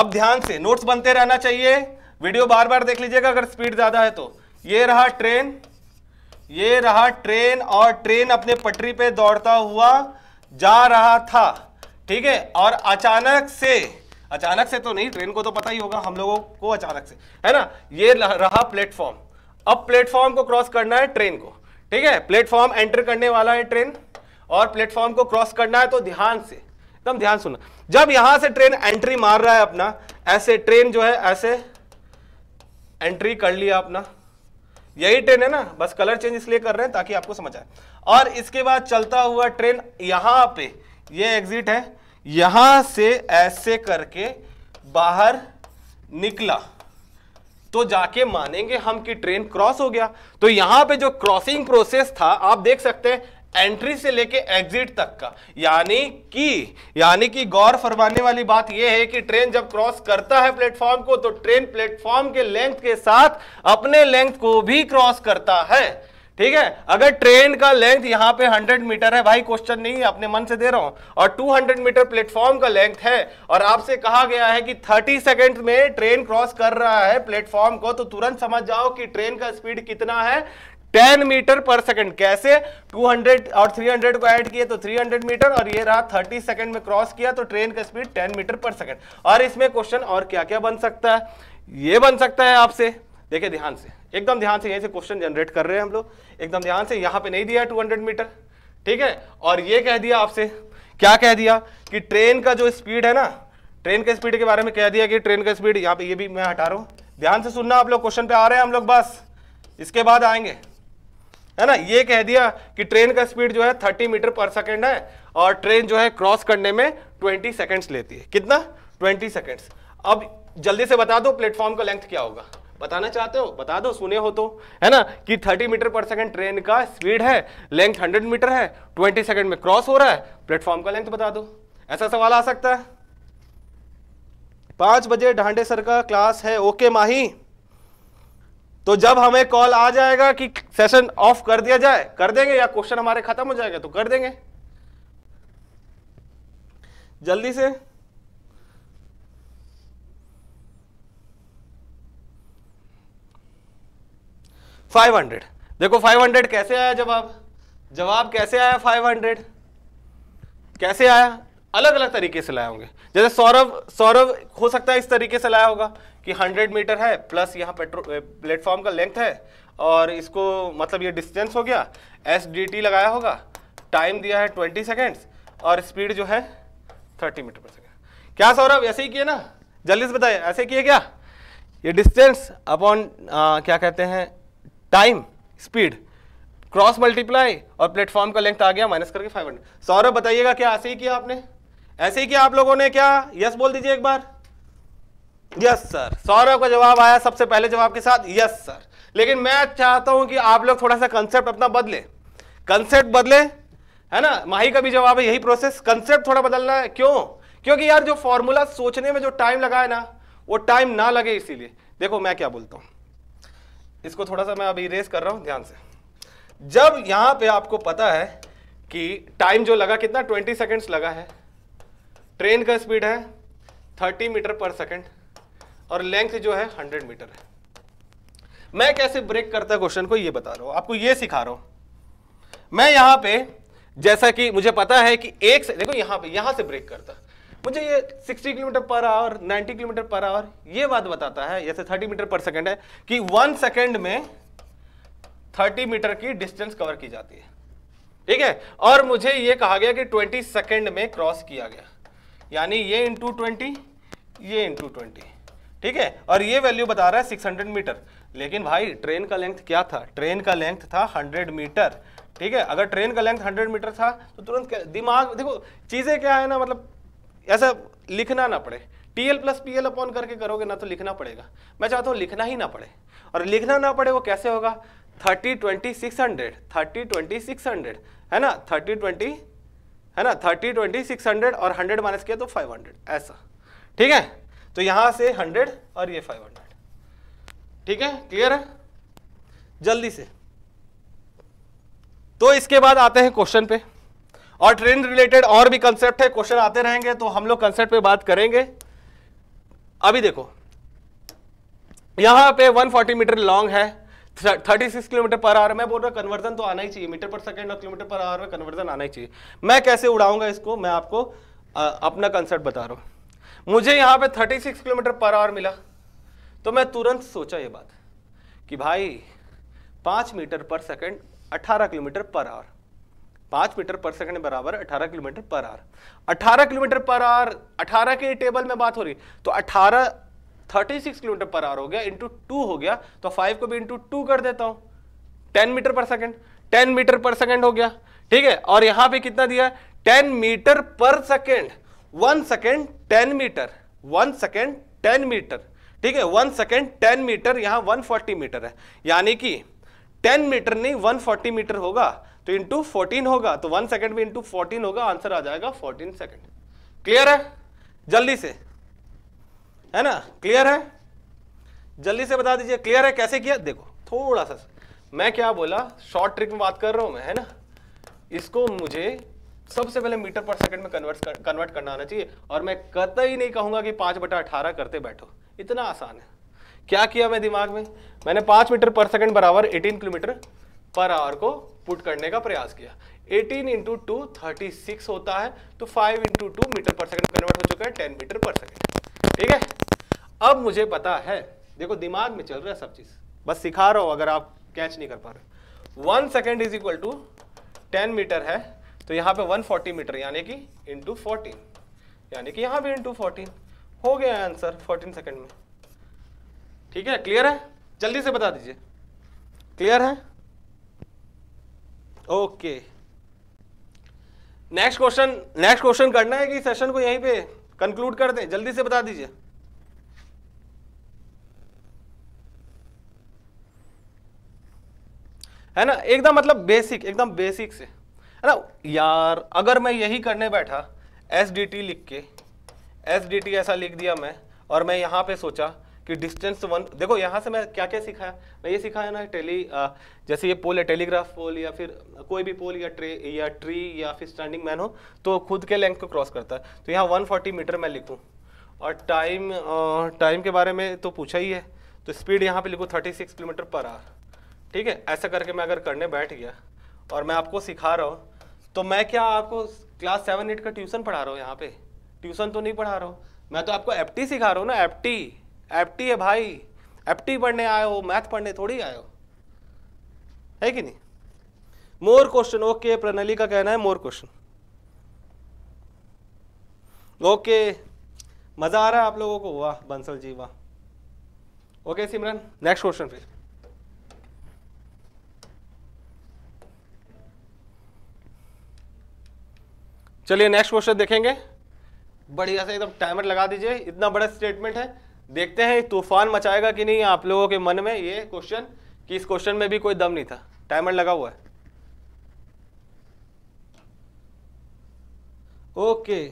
अब ध्यान से नोट्स बनते रहना चाहिए वीडियो बार बार देख लीजिएगा अगर स्पीड ज़्यादा है तो ये रहा ट्रेन ये रहा ट्रेन और ट्रेन अपने पटरी पे दौड़ता हुआ जा रहा था ठीक है और अचानक से अचानक से तो नहीं ट्रेन को तो पता ही होगा हम लोगों को अचानक से है ना ये रहा प्लेटफॉर्म अब प्लेटफॉर्म को क्रॉस करना है ट्रेन को ठीक है प्लेटफॉर्म एंटर करने वाला है ट्रेन और प्लेटफॉर्म को क्रॉस करना है तो ध्यान से एकदम ध्यान सुनना जब यहां से ट्रेन एंट्री मार रहा है अपना ऐसे ट्रेन जो है ऐसे एंट्री कर लिया अपना यही ट्रेन है ना बस कलर चेंज इसलिए कर रहे हैं ताकि आपको समझ आए और इसके बाद चलता हुआ ट्रेन यहां पे ये एग्जिट है यहां से ऐसे करके बाहर निकला तो जाके मानेंगे हम कि ट्रेन क्रॉस हो गया तो यहां पे जो क्रॉसिंग प्रोसेस था आप देख सकते हैं एंट्री से लेके एग्जिट तक का यानी कि यानी कि गौर फरमाने वाली बात यह है कि ट्रेन जब क्रॉस करता है प्लेटफॉर्म को तो ट्रेन प्लेटफॉर्म के लेंथ के साथ अपने लेंथ को भी क्रॉस करता है ठीक है अगर ट्रेन का लेंथ यहां पे 100 मीटर है भाई क्वेश्चन नहीं है अपने मन से दे रहा हूं और 200 मीटर प्लेटफॉर्म का लेंथ है और आपसे कहा गया है कि 30 सेकंड में ट्रेन क्रॉस कर रहा है प्लेटफॉर्म को तो तुरंत समझ जाओ कि ट्रेन का स्पीड कितना है टेन मीटर पर सेकंड कैसे 200 और 300 को ऐड किए तो 300 मीटर और ये रहा 30 सेकंड में क्रॉस किया तो ट्रेन का स्पीड 10 मीटर पर सेकंड और इसमें क्वेश्चन और क्या क्या बन सकता है ये बन सकता है आपसे देखिए ध्यान से एकदम ध्यान से यहीं से क्वेश्चन जनरेट कर रहे हैं हम लोग एकदम ध्यान से यहाँ पे नहीं दिया टू हंड्रेड मीटर ठीक है और ये कह दिया आपसे क्या कह दिया कि ट्रेन का जो स्पीड है ना ट्रेन के स्पीड के बारे में कह दिया कि ट्रेन का स्पीड यहाँ पे ये भी मैं हटा रहा हूँ ध्यान से सुनना आप लोग क्वेश्चन पे आ रहे हैं हम लोग बस इसके बाद आएंगे है ना ये कह दिया कि ट्रेन का स्पीड जो है थर्टी मीटर पर सेकेंड है और ट्रेन जो है क्रॉस करने में ट्वेंटी सेकेंड्स लेती है कितना ट्वेंटी सेकेंड्स अब जल्दी से बता दो प्लेटफॉर्म का लेंथ क्या होगा बताना चाहते हो बता दो सुने हो तो है ना कि 30 मीटर पर सेकंड ट्रेन का स्पीड है लेंथ 100 मीटर है 20 सेकंड में क्रॉस हो रहा है प्लेटफॉर्म का लेंथ बता दो ऐसा सवाल आ सकता है पांच बजे ढांडे सर का क्लास है ओके माही तो जब हमें कॉल आ जाएगा कि सेशन ऑफ कर दिया जाए कर देंगे या क्वेश्चन हमारे खत्म हो जाएगा तो कर देंगे जल्दी से फाइव हंड्रेड देखो फाइव हंड्रेड कैसे आया जवाब जवाब कैसे आया फाइव हंड्रेड कैसे आया अलग अलग तरीके से लाए होंगे जैसे सौरभ सौरभ हो सकता है इस तरीके से लाया होगा कि 100 मीटर है प्लस यहाँ पेट्रो प्लेटफॉर्म का लेंथ है और इसको मतलब ये डिस्टेंस हो गया एस डी टी लगाया होगा टाइम दिया है 20 सेकेंड्स और स्पीड जो है 30 मीटर पर सेकेंड क्या सौरभ ऐसे ही किए ना जल्दी से बताइए ऐसे किए क्या ये डिस्टेंस अपॉन क्या कहते हैं टाइम स्पीड क्रॉस मल्टीप्लाई और प्लेटफॉर्म का लेंथ आ गया माइनस करके 500 सौरभ बताइएगा क्या ऐसे ही किया आपने ऐसे ही क्या आप लोगों ने क्या यस बोल दीजिए एक बार यस सर सौरभ का जवाब आया सबसे पहले जवाब के साथ यस सर लेकिन मैं चाहता हूं कि आप लोग थोड़ा सा कंसेप्ट अपना बदले कंसेप्ट बदले है ना माही का भी जवाब है यही प्रोसेस कंसेप्ट थोड़ा बदलना है क्यों क्योंकि यार जो फॉर्मूला सोचने में जो टाइम लगा है ना वो टाइम ना लगे इसीलिए देखो मैं क्या बोलता हूँ इसको थोड़ा सा मैं अभी रेस कर रहा हूँ ध्यान से जब यहाँ पे आपको पता है कि टाइम जो लगा कितना 20 सेकंड्स लगा है ट्रेन का स्पीड है 30 मीटर पर सेकंड और लेंथ जो है 100 मीटर है मैं कैसे ब्रेक करता क्वेश्चन को ये बता रहा हूं आपको ये सिखा रहा हूं मैं यहां पे जैसा कि मुझे पता है कि एक से देखो यहां पे यहां से ब्रेक करता मुझे ये 60 kilometre per our 90 kilometre per our ये बात बताता है जैसे 30 मीटर पर सेकंड है कि वन सेकेंड में थर्टी मीटर की डिस्टेंस कवर की जाती है ठीक है और मुझे ये कहा गया कि ट्वेंटी सेकेंड में क्रॉस किया गया यानी ये इंटू ट्वेंटी ये इंटू ट्वेंटी ठीक है और ये वैल्यू बता रहा है सिक्स हंड्रेड मीटर लेकिन भाई ट्रेन का लेंथ क्या था ट्रेन का लेंथ था हंड्रेड मीटर ठीक है अगर ट्रेन का लेंथ हंड्रेड मीटर था तो तुरंत दिमाग देखो चीज़ें क्या है ना मतलब ऐसा लिखना ना पड़े T L plus P L upon करके करोगे ना तो लिखना पड़ेगा मैं चाहता हूँ लिखना ही ना पड़े और लिखना ना पड़े वो कैसे होगा thirty twenty six hundred thirty twenty six hundred है ना थर्टी ट्वेंटी है ना थर्टी ट्वेंटी सिक्स हंड्रेड और हंड्रेड माइनस किया तो फाइव हंड्रेड ऐसा ठीक है तो यहां से हंड्रेड और ये फाइव हंड्रेड ठीक है क्लियर है जल्दी से तो इसके बाद आते हैं क्वेश्चन पे और ट्रेन रिलेटेड और भी कंसेप्ट है क्वेश्चन आते रहेंगे तो हम लोग कंसेप्ट पे बात करेंगे अभी देखो यहां पे 140 मीटर लॉन्ग है thirty six kilometre per hour मैं बोल रहा कन्वर्जन तो आना ही चाहिए मीटर पर सेकेंड और किलोमीटर पर आवर में कन्वर्जन आना ही चाहिए मैं कैसे उड़ाऊंगा इसको मैं आपको आ, अपना कंसर्ट बता रहा हूँ मुझे यहाँ पे thirty six kilometre per hour मिला तो मैं तुरंत सोचा ये बात कि भाई पाँच मीटर पर सेकेंड अठारह किलोमीटर पर आवर पाँच मीटर पर सेकेंड बराबर अठारह किलोमीटर पर आवर अठारह किलोमीटर पर आवर अठारह के टेबल में बात हो रही तो अठारह 36 किलोमीटर पर आवर हो गया इंटू टू हो गया तो फाइव को भी इंटू टू कर देता हूं ten metre per second ten metre per second हो गया ठीक है और यहां पे कितना दिया है ten metre per second one second ten metre one second ten metre ठीक है वन सेकेंड टेन मीटर यहां वन फोर्टी मीटर है यानी कि टेन मीटर नहीं वन फोर्टी मीटर होगा तो इंटू फोर्टीन होगा तो वन सेकेंड में इंटू फोर्टीन होगा आंसर आ जाएगा फोर्टीन सेकेंड क्लियर है जल्दी से है ना क्लियर है जल्दी से बता दीजिए क्लियर है कैसे किया देखो थोड़ा सा मैं क्या बोला शॉर्ट ट्रिक में बात कर रहा हूं मैं है ना इसको मुझे सबसे पहले मीटर पर सेकंड में कन्वर्ट कर, कन्वर्ट करना आना चाहिए और मैं कतई नहीं कहूंगा कि पांच बटा अठारह करते बैठो इतना आसान है क्या किया मैं दिमाग में मैंने पांच मीटर पर सेकंड बराबर एटीन किलोमीटर पर आवर को पुट करने का प्रयास किया एटीन इंटू टू होता है तो five into two metre per second convert हो चुका है टेन मीटर पर सेकेंड ठीक है अब मुझे पता है देखो दिमाग में चल रहा है सब चीज बस सिखा रहा हो अगर आप कैच नहीं कर पा रहे one second is equal to ten metre है तो यहां पे 140 मीटर यानी कि इंटू फोर्टीन यानी कि यहां भी इंटू फोर्टीन हो गया आंसर 14 सेकेंड में ठीक है क्लियर है जल्दी से बता दीजिए क्लियर है okay next question next question करना है कि सेशन को यहीं पे कंक्लूड कर दें जल्दी से बता दीजिए है ना एकदम मतलब बेसिक एकदम बेसिक से है ना यार अगर मैं यही करने बैठा एस लिख के एस ऐसा लिख दिया मैं और मैं यहां पे सोचा कि डिस्टेंस वन देखो यहाँ से मैं क्या क्या सिखाया मैं ये सिखाया ना टेली जैसे ये पोल है टेलीग्राफ पोल या फिर कोई भी पोल या ट्रे या ट्री या फिर स्टैंडिंग मैन हो तो खुद के लेंथ को क्रॉस करता है तो यहाँ 140 मीटर मैं लिखूँ और टाइम टाइम के बारे में तो पूछा ही है तो स्पीड यहाँ पर लिखूँ थर्टी किलोमीटर पर आवर ठीक है ऐसा करके मैं अगर करने बैठ गया और मैं आपको सिखा रहा हूँ तो मैं क्या आपको क्लास सेवन एट का ट्यूशन पढ़ा रहा हूँ यहाँ पे ट्यूशन तो नहीं पढ़ा रहा हूँ मैं तो आपको एफ सिखा रहा हूँ ना एफ एफटी है भाई एफटी पढ़ने आए हो मैथ पढ़ने थोड़ी आए हो है कि नहीं मोर क्वेश्चन ओके प्रणाली का कहना है मोर क्वेश्चन ओके मजा आ रहा है आप लोगों को वाह बंसल जी वाह ओके सिमरन नेक्स्ट क्वेश्चन फिर चलिए नेक्स्ट क्वेश्चन देखेंगे बढ़िया से एकदम टाइमर लगा दीजिए इतना बड़ा स्टेटमेंट है देखते हैं तूफान मचाएगा कि नहीं आप लोगों के मन में ये क्वेश्चन कि इस क्वेश्चन में भी कोई दम नहीं था टाइमर लगा हुआ है ओके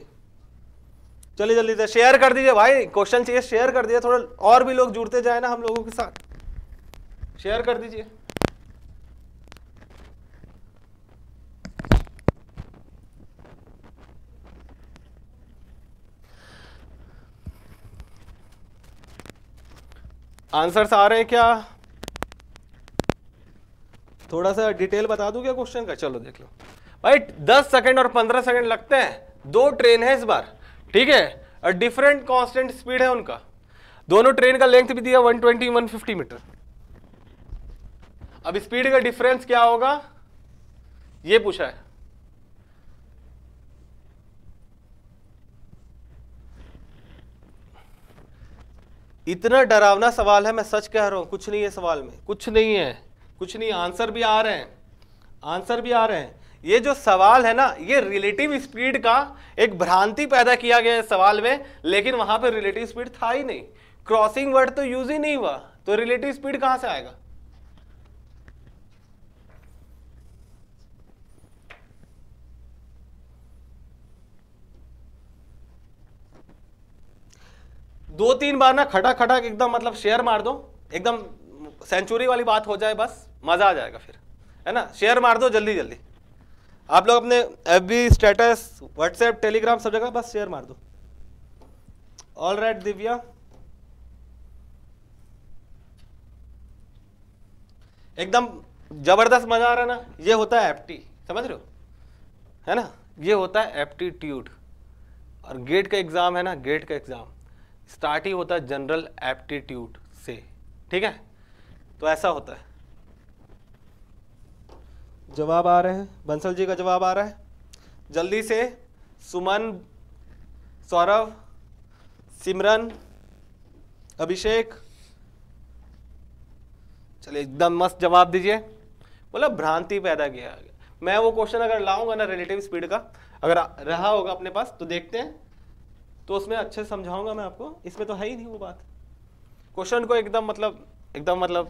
चलिए जल्दी से शेयर कर दीजिए भाई क्वेश्चन चाहिए शेयर कर दीजिए थोड़ा और भी लोग जुड़ते जाए ना हम लोगों के साथ शेयर कर दीजिए आंसर्स आ रहे हैं क्या थोड़ा सा डिटेल बता दू क्या क्वेश्चन का चलो देख लो भाई दस सेकेंड और पंद्रह सेकेंड लगते हैं दो ट्रेन है इस बार ठीक है और डिफरेंट कांस्टेंट स्पीड है उनका दोनों ट्रेन का लेंथ भी दिया 120 150 मीटर अब स्पीड का डिफरेंस क्या होगा ये पूछा है इतना डरावना सवाल है मैं सच कह रहा हूँ कुछ नहीं है सवाल में कुछ नहीं है कुछ नहीं आंसर भी आ रहे हैं आंसर भी आ रहे हैं ये जो सवाल है ना ये रिलेटिव स्पीड का एक भ्रांति पैदा किया गया है सवाल में लेकिन वहां पर रिलेटिव स्पीड था ही नहीं क्रॉसिंग वर्ड तो यूज ही नहीं हुआ तो रिलेटिव स्पीड कहाँ से आएगा दो तीन बार ना खटा खटा एकदम मतलब शेयर मार दो एकदम सेंचुरी वाली बात हो जाए बस मज़ा आ जाएगा फिर है ना शेयर मार दो जल्दी जल्दी आप लोग अपने एफ स्टेटस व्हाट्सएप टेलीग्राम सब जगह बस शेयर मार दो ऑल राइट दिव्या एकदम जबरदस्त मजा आ रहा है ना ये होता है एप्टी समझ रहे हो है ना ये होता है एप्टीट्यूड और गेट का एग्ज़ाम है ना गेट का एग्ज़ाम स्टार्ट ही होता है जनरल एप्टीट्यूड से ठीक है तो ऐसा होता है जवाब आ रहे हैं बंसल जी का जवाब आ रहा है जल्दी से सुमन सौरभ सिमरन अभिषेक चलिए एकदम मस्त जवाब दीजिए बोला मतलब भ्रांति पैदा किया मैं वो क्वेश्चन अगर लाऊंगा ना रिलेटिव स्पीड का अगर रहा होगा अपने पास तो देखते हैं तो उसमें अच्छे से समझाऊंगा मैं आपको इसमें तो है ही नहीं वो बात क्वेश्चन को एकदम मतलब एकदम मतलब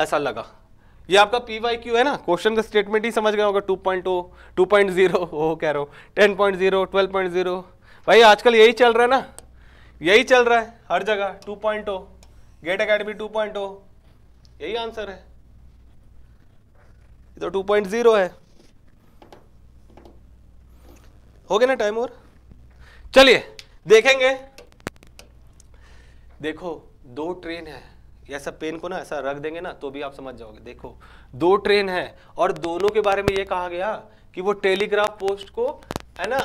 ऐसा लगा ये आपका पी वाई क्यू है ना क्वेश्चन का स्टेटमेंट ही समझ गया होगा two point o two point zero वो कह रहे हो ten point zero twelve point zero भाई आजकल यही चल रहा है ना यही चल रहा है हर जगह two point o GATE academy to point o यही आंसर है तो टू पॉइंट जीरो है हो गया ना टाइम और चलिए देखेंगे देखो दो ट्रेन है ऐसा पेन को ना ऐसा रख देंगे ना तो भी आप समझ जाओगे देखो दो ट्रेन है और दोनों के बारे में ये कहा गया कि वो टेलीग्राफ पोस्ट को है ना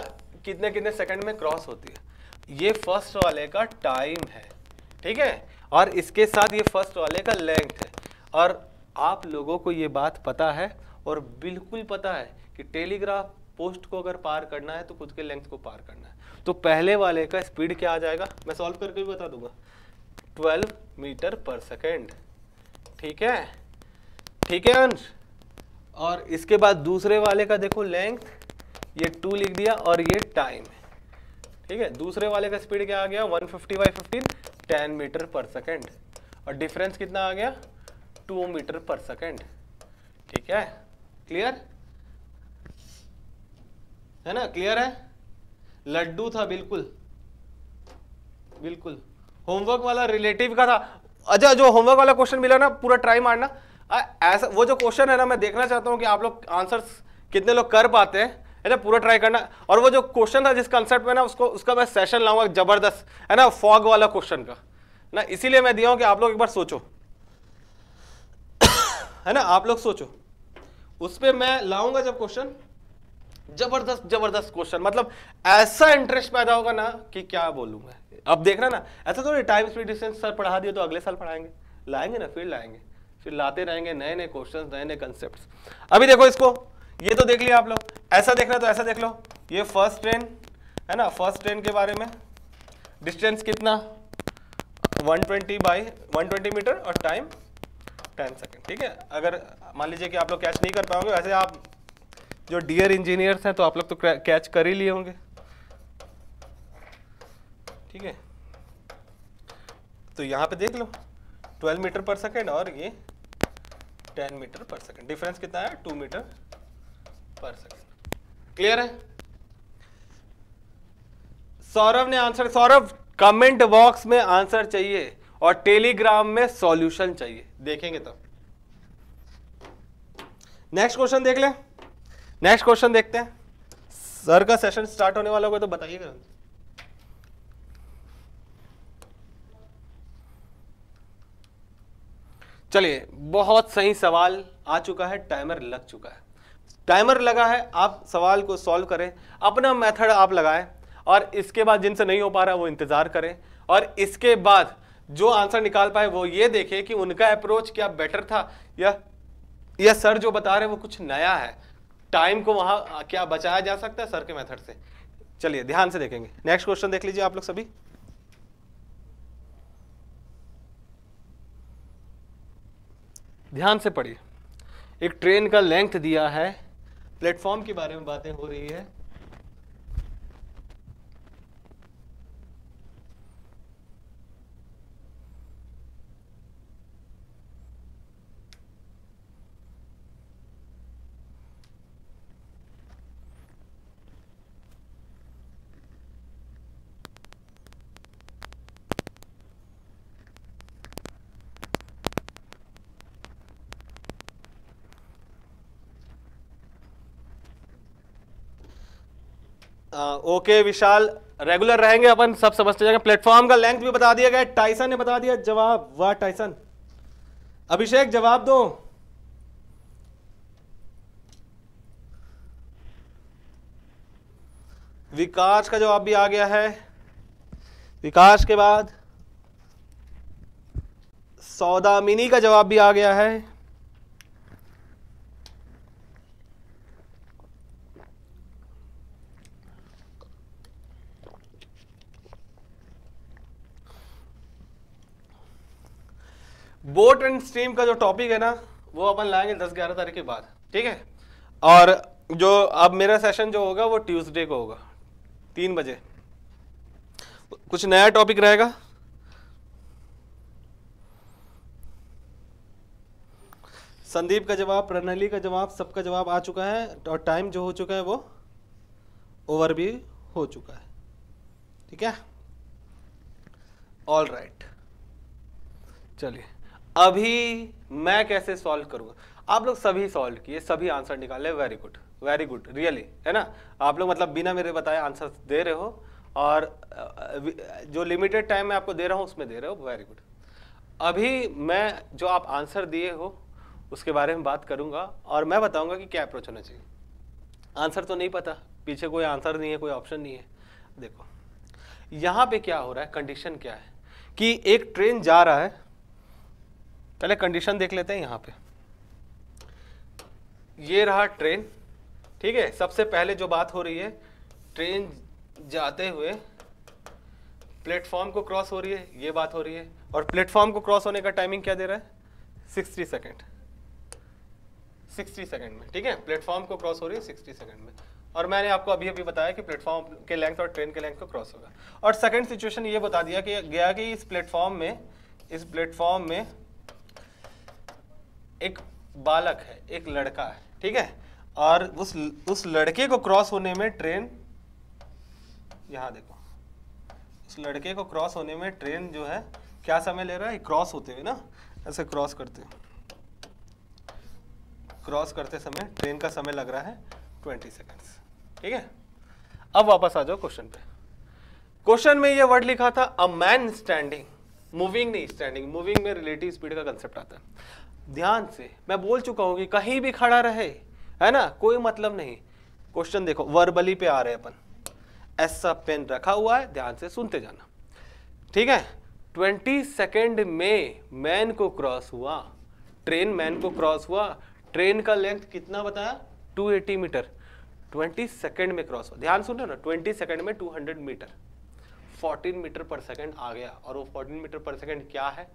कितने कितने सेकंड में क्रॉस होती है ये फर्स्ट वाले का टाइम है ठीक है और इसके साथ ये फर्स्ट वाले का लेंथ है और आप लोगों को ये बात पता है और बिल्कुल पता है कि टेलीग्राफ पोस्ट को अगर पार करना है तो खुद के लेंथ को पार करना है तो पहले वाले का स्पीड क्या आ जाएगा मैं सॉल्व करके भी बता दूंगा 12 मीटर पर सेकेंड ठीक है ठीक है अंश और इसके बाद दूसरे वाले का देखो लेंथ ये टू लिख दिया और ये टाइम ठीक है दूसरे वाले का स्पीड क्या आ गया 150 fifty by fifteen ten metre per second और डिफरेंस कितना आ गया टू मीटर पर सेकेंड ठीक है क्लियर है ना क्लियर है लड्डू था बिल्कुल बिल्कुल होमवर्क वाला रिलेटिव का था अच्छा जो होमवर्क वाला क्वेश्चन मिला ना पूरा ट्राई मारना ऐसा वो जो क्वेश्चन है ना मैं देखना चाहता हूँ कि आप लोग आंसर कितने लोग कर पाते हैं है ना पूरा ट्राई करना और वो जो क्वेश्चन था जिस कंसेप्ट में ना उसको उसका मैं सेशन लाऊंगा जबरदस्त है ना फॉग वाला क्वेश्चन का ना इसीलिए मैं दिया हूँ कि आप लोग एक बार सोचो *coughs* है ना आप लोग सोचो उस पर मैं लाऊंगा जब क्वेश्चन जबरदस्त जबरदस्त क्वेश्चन मतलब ऐसा इंटरेस्ट पैदा होगा ना कि क्या बोलूंगा अब देखना ना ऐसा थोड़ी टाइम स्पीड डिस्टेंस सर पढ़ा दिए तो अगले साल पढ़ाएंगे लाएंगे ना फिर लाएंगे फिर लाते रहेंगे नए नए क्वेश्चन नए नए कंसेप्ट अभी देखो इसको ये तो देख लिया आप लोग ऐसा देखना तो ऐसा देख लो ये फर्स्ट ट्रेन है ना फर्स्ट ट्रेन के बारे में डिस्टेंस कितना 120 ट्वेंटी बाई वन मीटर और टाइम 10 सेकंड ठीक है अगर मान लीजिए कि आप लोग कैच नहीं कर पाओगे वैसे आप जो डियर इंजीनियर्स हैं तो आप लोग तो कैच कर ही लिए होंगे ठीक है तो यहाँ पे देख लो 12 मीटर पर सेकेंड और ये 10 मीटर पर सेकेंड डिफरेंस कितना है 2 मीटर पर सेकेंड क्लियर है सौरभ ने आंसर सौरभ कमेंट बॉक्स में आंसर चाहिए और टेलीग्राम में सॉल्यूशन चाहिए देखेंगे तब नेक्स्ट क्वेश्चन देख लें नेक्स्ट क्वेश्चन देखते हैं सर का सेशन स्टार्ट होने वाला होगा तो बताइएगा चलिए बहुत सही सवाल आ चुका है टाइमर लग चुका है टाइमर लगा है आप सवाल को सॉल्व करें अपना मेथड आप लगाएं और इसके बाद जिनसे नहीं हो पा रहा वो इंतज़ार करें और इसके बाद जो आंसर निकाल पाए वो ये देखें कि उनका अप्रोच क्या बेटर था या या सर जो बता रहे हैं वो कुछ नया है टाइम को वहां क्या बचाया जा सकता है सर के मेथड से चलिए ध्यान से देखेंगे नेक्स्ट क्वेश्चन देख लीजिए आप लोग सभी ध्यान से पढ़िए एक ट्रेन का लेंथ दिया है प्लेटफॉर्म के बारे में बातें हो रही है ओके विशाल रेगुलर रहेंगे अपन सब समझते जाएंगे प्लेटफॉर्म का लेंथ भी बता दिया गया टाइसन ने बता दिया जवाब वाह टाइसन अभिषेक जवाब दो विकास का जवाब भी आ गया है विकास के बाद सौदामिनी का जवाब भी आ गया है बोट एंड स्ट्रीम का जो टॉपिक है ना वो अपन लाएंगे दस ग्यारह तारीख के बाद ठीक है और जो अब मेरा सेशन जो होगा वो ट्यूसडे को होगा तीन बजे कुछ नया टॉपिक रहेगा संदीप का जवाब प्रणाली का जवाब सबका जवाब आ चुका है और टाइम जो हो चुका है वो ओवर भी हो चुका है ठीक है ऑल राइट right. चलिए अभी मैं कैसे सॉल्व करूंगा आप लोग सभी सॉल्व किए सभी आंसर निकाले very good very good really है ना आप लोग मतलब बिना मेरे बताए आंसर दे रहे हो और जो लिमिटेड टाइम मैं आपको दे रहा हूँ उसमें दे रहे हो वेरी गुड अभी मैं जो आप आंसर दिए हो उसके बारे में बात करूंगा और मैं बताऊँगा कि क्या अप्रोच होना चाहिए आंसर तो नहीं पता पीछे कोई आंसर नहीं है कोई ऑप्शन नहीं है देखो यहाँ पे क्या हो रहा है कंडीशन क्या है कि एक ट्रेन जा रहा है पहले कंडीशन देख लेते हैं यहाँ पे ये रहा ट्रेन ठीक है सबसे पहले जो बात हो रही है ट्रेन जाते हुए प्लेटफॉर्म को क्रॉस हो रही है ये बात हो रही है और प्लेटफॉर्म को क्रॉस होने का टाइमिंग क्या दे रहा है सिक्सटी सेकेंड सिक्सटी सेकेंड में ठीक है प्लेटफॉर्म को क्रॉस हो रही है सिक्सटी सेकेंड में और मैंने आपको अभी अभी बताया कि प्लेटफॉर्म के लेंथ और ट्रेन के लेंथ को क्रॉस होगा और सेकेंड सिचुएशन ये बता दिया कि गया कि इस प्लेटफॉर्म में इस प्लेटफॉर्म में एक बालक है एक लड़का है ठीक है और उस उस लड़के को क्रॉस होने में ट्रेन यहाँ देखो उस लड़के को क्रॉस होने में ट्रेन जो है क्या समय ले रहा है क्रॉस होते हुए ना ऐसे क्रॉस करते क्रॉस करते समय ट्रेन का समय लग रहा है ट्वेंटी सेकेंड्स ठीक है अब वापस आ जाओ क्वेश्चन पे क्वेश्चन में ये वर्ड लिखा था अ मैन स्टैंडिंग मूविंग नहीं स्टैंडिंग मूविंग में रिलेटिव स्पीड का कंसेप्ट आता है ध्यान से मैं बोल चुका हूं कि कहीं भी खड़ा रहे है ना कोई मतलब नहीं क्वेश्चन देखो वर्बली पे आ रहे अपन ऐसा पेन रखा हुआ है ध्यान से सुनते जाना ठीक है ट्वेंटी सेकेंड में मैन को क्रॉस हुआ ट्रेन मैन को क्रॉस हुआ ट्रेन का लेंथ कितना बताया 280 मीटर 20 सेकेंड में क्रॉस हुआ ध्यान सुन रहे ना 20 सेकेंड में 200 मीटर 14 मीटर पर सेकेंड आ गया और वो 14 मीटर पर सेकेंड क्या है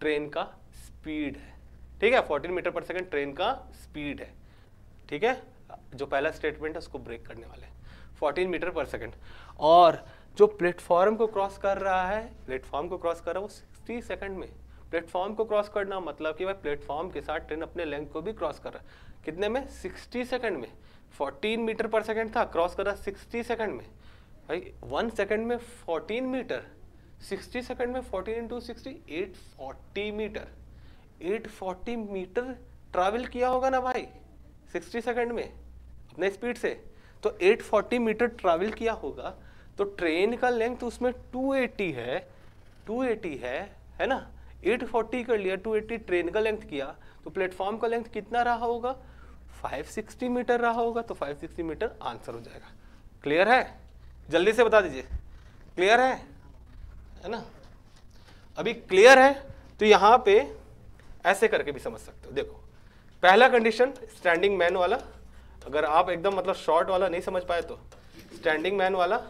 ट्रेन का स्पीड है ठीक है 14 मीटर पर सेकंड ट्रेन का स्पीड है ठीक है जो पहला स्टेटमेंट है उसको ब्रेक करने वाले हैं 14 मीटर पर सेकंड और जो प्लेटफॉर्म को क्रॉस कर रहा है प्लेटफॉर्म को क्रॉस कर रहा है वो सिक्सटी सेकेंड में प्लेटफॉर्म को क्रॉस करना मतलब कि भाई प्लेटफॉर्म के साथ ट्रेन अपने लेंथ को भी क्रॉस कर रहा है कितने में सिक्सटी सेकेंड में 14 मीटर पर सेकंड था क्रॉस कर रहा 60 सेकंड में भाई वन सेकंड में 14 मीटर 60 सेकंड में 14 into sixty eight metre 840 metre travel किया होगा ना भाई 60 सेकंड में अपने स्पीड से तो 840 मीटर ट्रैवल किया होगा तो ट्रेन का लेंथ उसमें 280 है 280 है है ना 840 कर लिया 280 ट्रेन का लेंथ किया तो प्लेटफॉर्म का लेंथ कितना रहा होगा 560 मीटर रहा होगा तो 560 मीटर आंसर हो जाएगा क्लियर है जल्दी से बता दीजिए क्लियर है है ना अभी क्लियर है तो यहाँ पे ऐसे करके भी समझ सकते हो देखो पहला कंडीशन स्टैंडिंग मैन वाला अगर आप एकदम मतलब शॉर्ट वाला नहीं समझ पाए तो स्टैंडिंग मैन वाला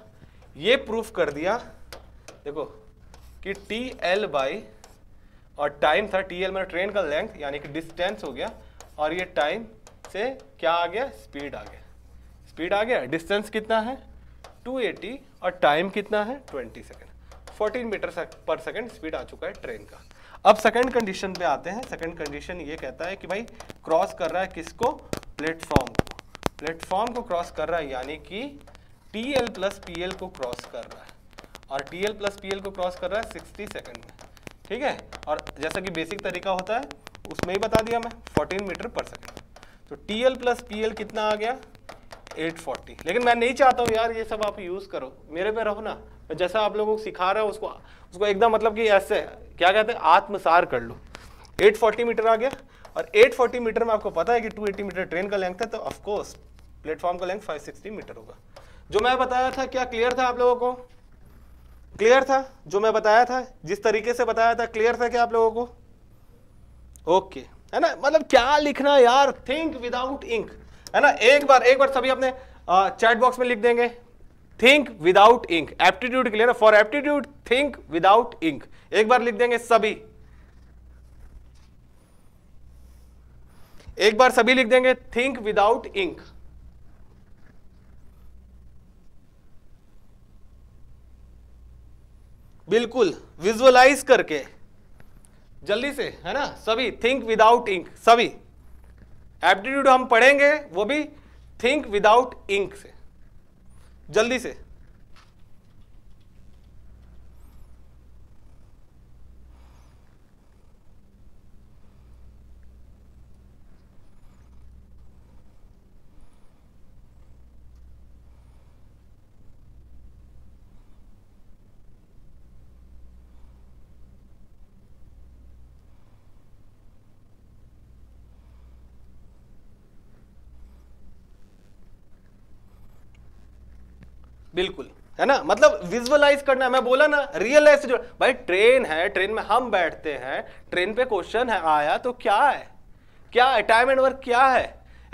ये प्रूफ कर दिया देखो कि टी एल बाई और टाइम था टी एल मेरा ट्रेन का लेंथ यानी कि डिस्टेंस हो गया और ये टाइम से क्या आ गया स्पीड आ गया स्पीड आ गया डिस्टेंस कितना है 280 और टाइम कितना है 20 second 14 metre per second speed आ चुका है ट्रेन का अब सेकंड कंडीशन पे आते हैं सेकंड कंडीशन ये कहता है कि भाई क्रॉस कर रहा है किसको प्लेटफॉर्म को प्लेटफॉर्म को क्रॉस कर रहा है यानी कि T L plus P L को क्रॉस कर रहा है और T L plus P L को क्रॉस कर रहा है सिक्सटी सेकेंड में ठीक है और जैसा कि बेसिक तरीका होता है उसमें ही बता दिया मैं फोर्टीन मीटर पर सेकेंड तो T L plus P L कितना आ गया 840 लेकिन मैं नहीं चाहता हूँ यार ये सब आप यूज़ करो मेरे पे रहो ना जैसा आप लोगों को सिखा रहा है उसको उसको एकदम मतलब कि ऐसे क्या कहते हैं आत्मसार कर लो 840 मीटर आ गया और 840 मीटर में आपको पता है कि 280 मीटर ट्रेन का लेंथ है तो ऑफकोर्स प्लेटफॉर्म का लेंथ 560 मीटर होगा जो मैं बताया था क्या क्लियर था आप लोगों को क्लियर था जो मैं बताया था जिस तरीके से बताया था क्लियर था क्या आप लोगों को ओके okay. है ना मतलब क्या लिखना यार थिंक विदाउट इंक है ना एक बार एक बार सभी अपने चैट बॉक्स में लिख देंगे think without ink aptitude clear ना for aptitude think without ink एक बार लिख देंगे सभी एक बार सभी लिख देंगे थिंक विदाउट इंक बिल्कुल विजुअलाइज करके जल्दी से है ना सभी थिंक विदाउट इंक सभी एप्टीट्यूड हम पढ़ेंगे वो भी थिंक विदाउट इंक से जल्दी से बिल्कुल है ना मतलब विजुअलाइज करना मैं बोला ना रियल लाइफ से जो भाई ट्रेन है ट्रेन में हम बैठते हैं ट्रेन पे क्वेश्चन है आया तो क्या है क्या है टाइम एंड वर्क क्या है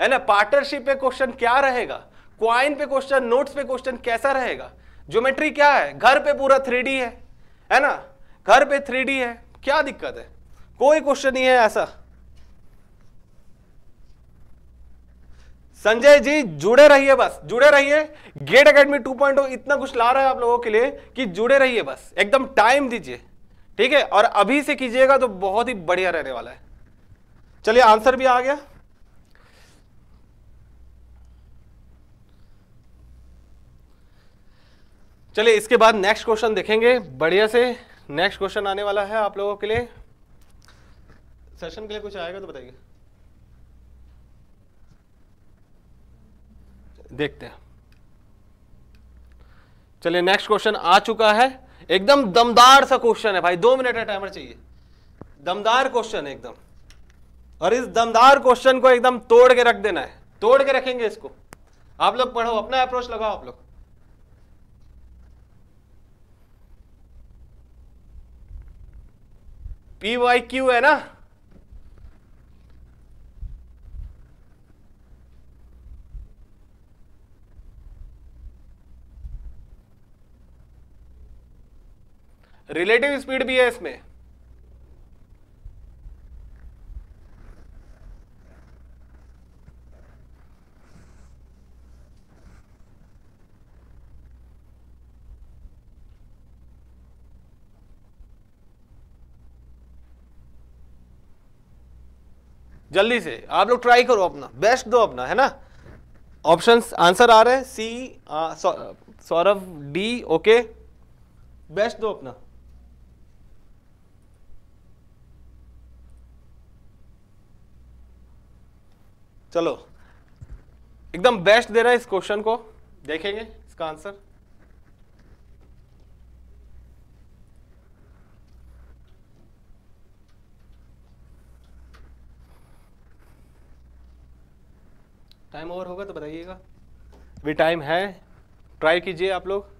है ना पार्टनरशिप पे क्वेश्चन क्या रहेगा क्वाइन पे क्वेश्चन नोट्स पे क्वेश्चन कैसा रहेगा ज्योमेट्री क्या है घर पे पूरा थ्री है है ना घर पे थ्री है क्या दिक्कत है कोई क्वेश्चन नहीं है ऐसा संजय जी जुड़े रहिए बस जुड़े रहिए गेट अकेडमी 2.0 इतना कुछ ला रहा है आप लोगों के लिए कि जुड़े रहिए बस एकदम टाइम दीजिए ठीक है और अभी से कीजिएगा तो बहुत ही बढ़िया रहने वाला है चलिए आंसर भी आ गया चलिए इसके बाद नेक्स्ट क्वेश्चन देखेंगे बढ़िया से नेक्स्ट क्वेश्चन आने वाला है आप लोगों के लिए सेशन के लिए कुछ आएगा तो बताइए देखते हैं चलिए नेक्स्ट क्वेश्चन आ चुका है एकदम दमदार सा क्वेश्चन है भाई दो मिनट का टाइमर चाहिए दमदार क्वेश्चन है एकदम और इस दमदार क्वेश्चन को एकदम तोड़ के रख देना है तोड़ के रखेंगे इसको आप लोग पढ़ो अपना अप्रोच लगाओ आप लोग पी वाई क्यू है ना रिलेटिव स्पीड भी है इसमें जल्दी से आप लोग ट्राई करो अपना बेस्ट दो अपना है ना ऑप्शंस आंसर आ रहे हैं C Saurabh D okay best दो अपना चलो एकदम बेस्ट दे रहा है इस क्वेश्चन को देखेंगे इसका आंसर टाइम ओवर होगा तो बताइएगा भी टाइम है ट्राई कीजिए आप लोग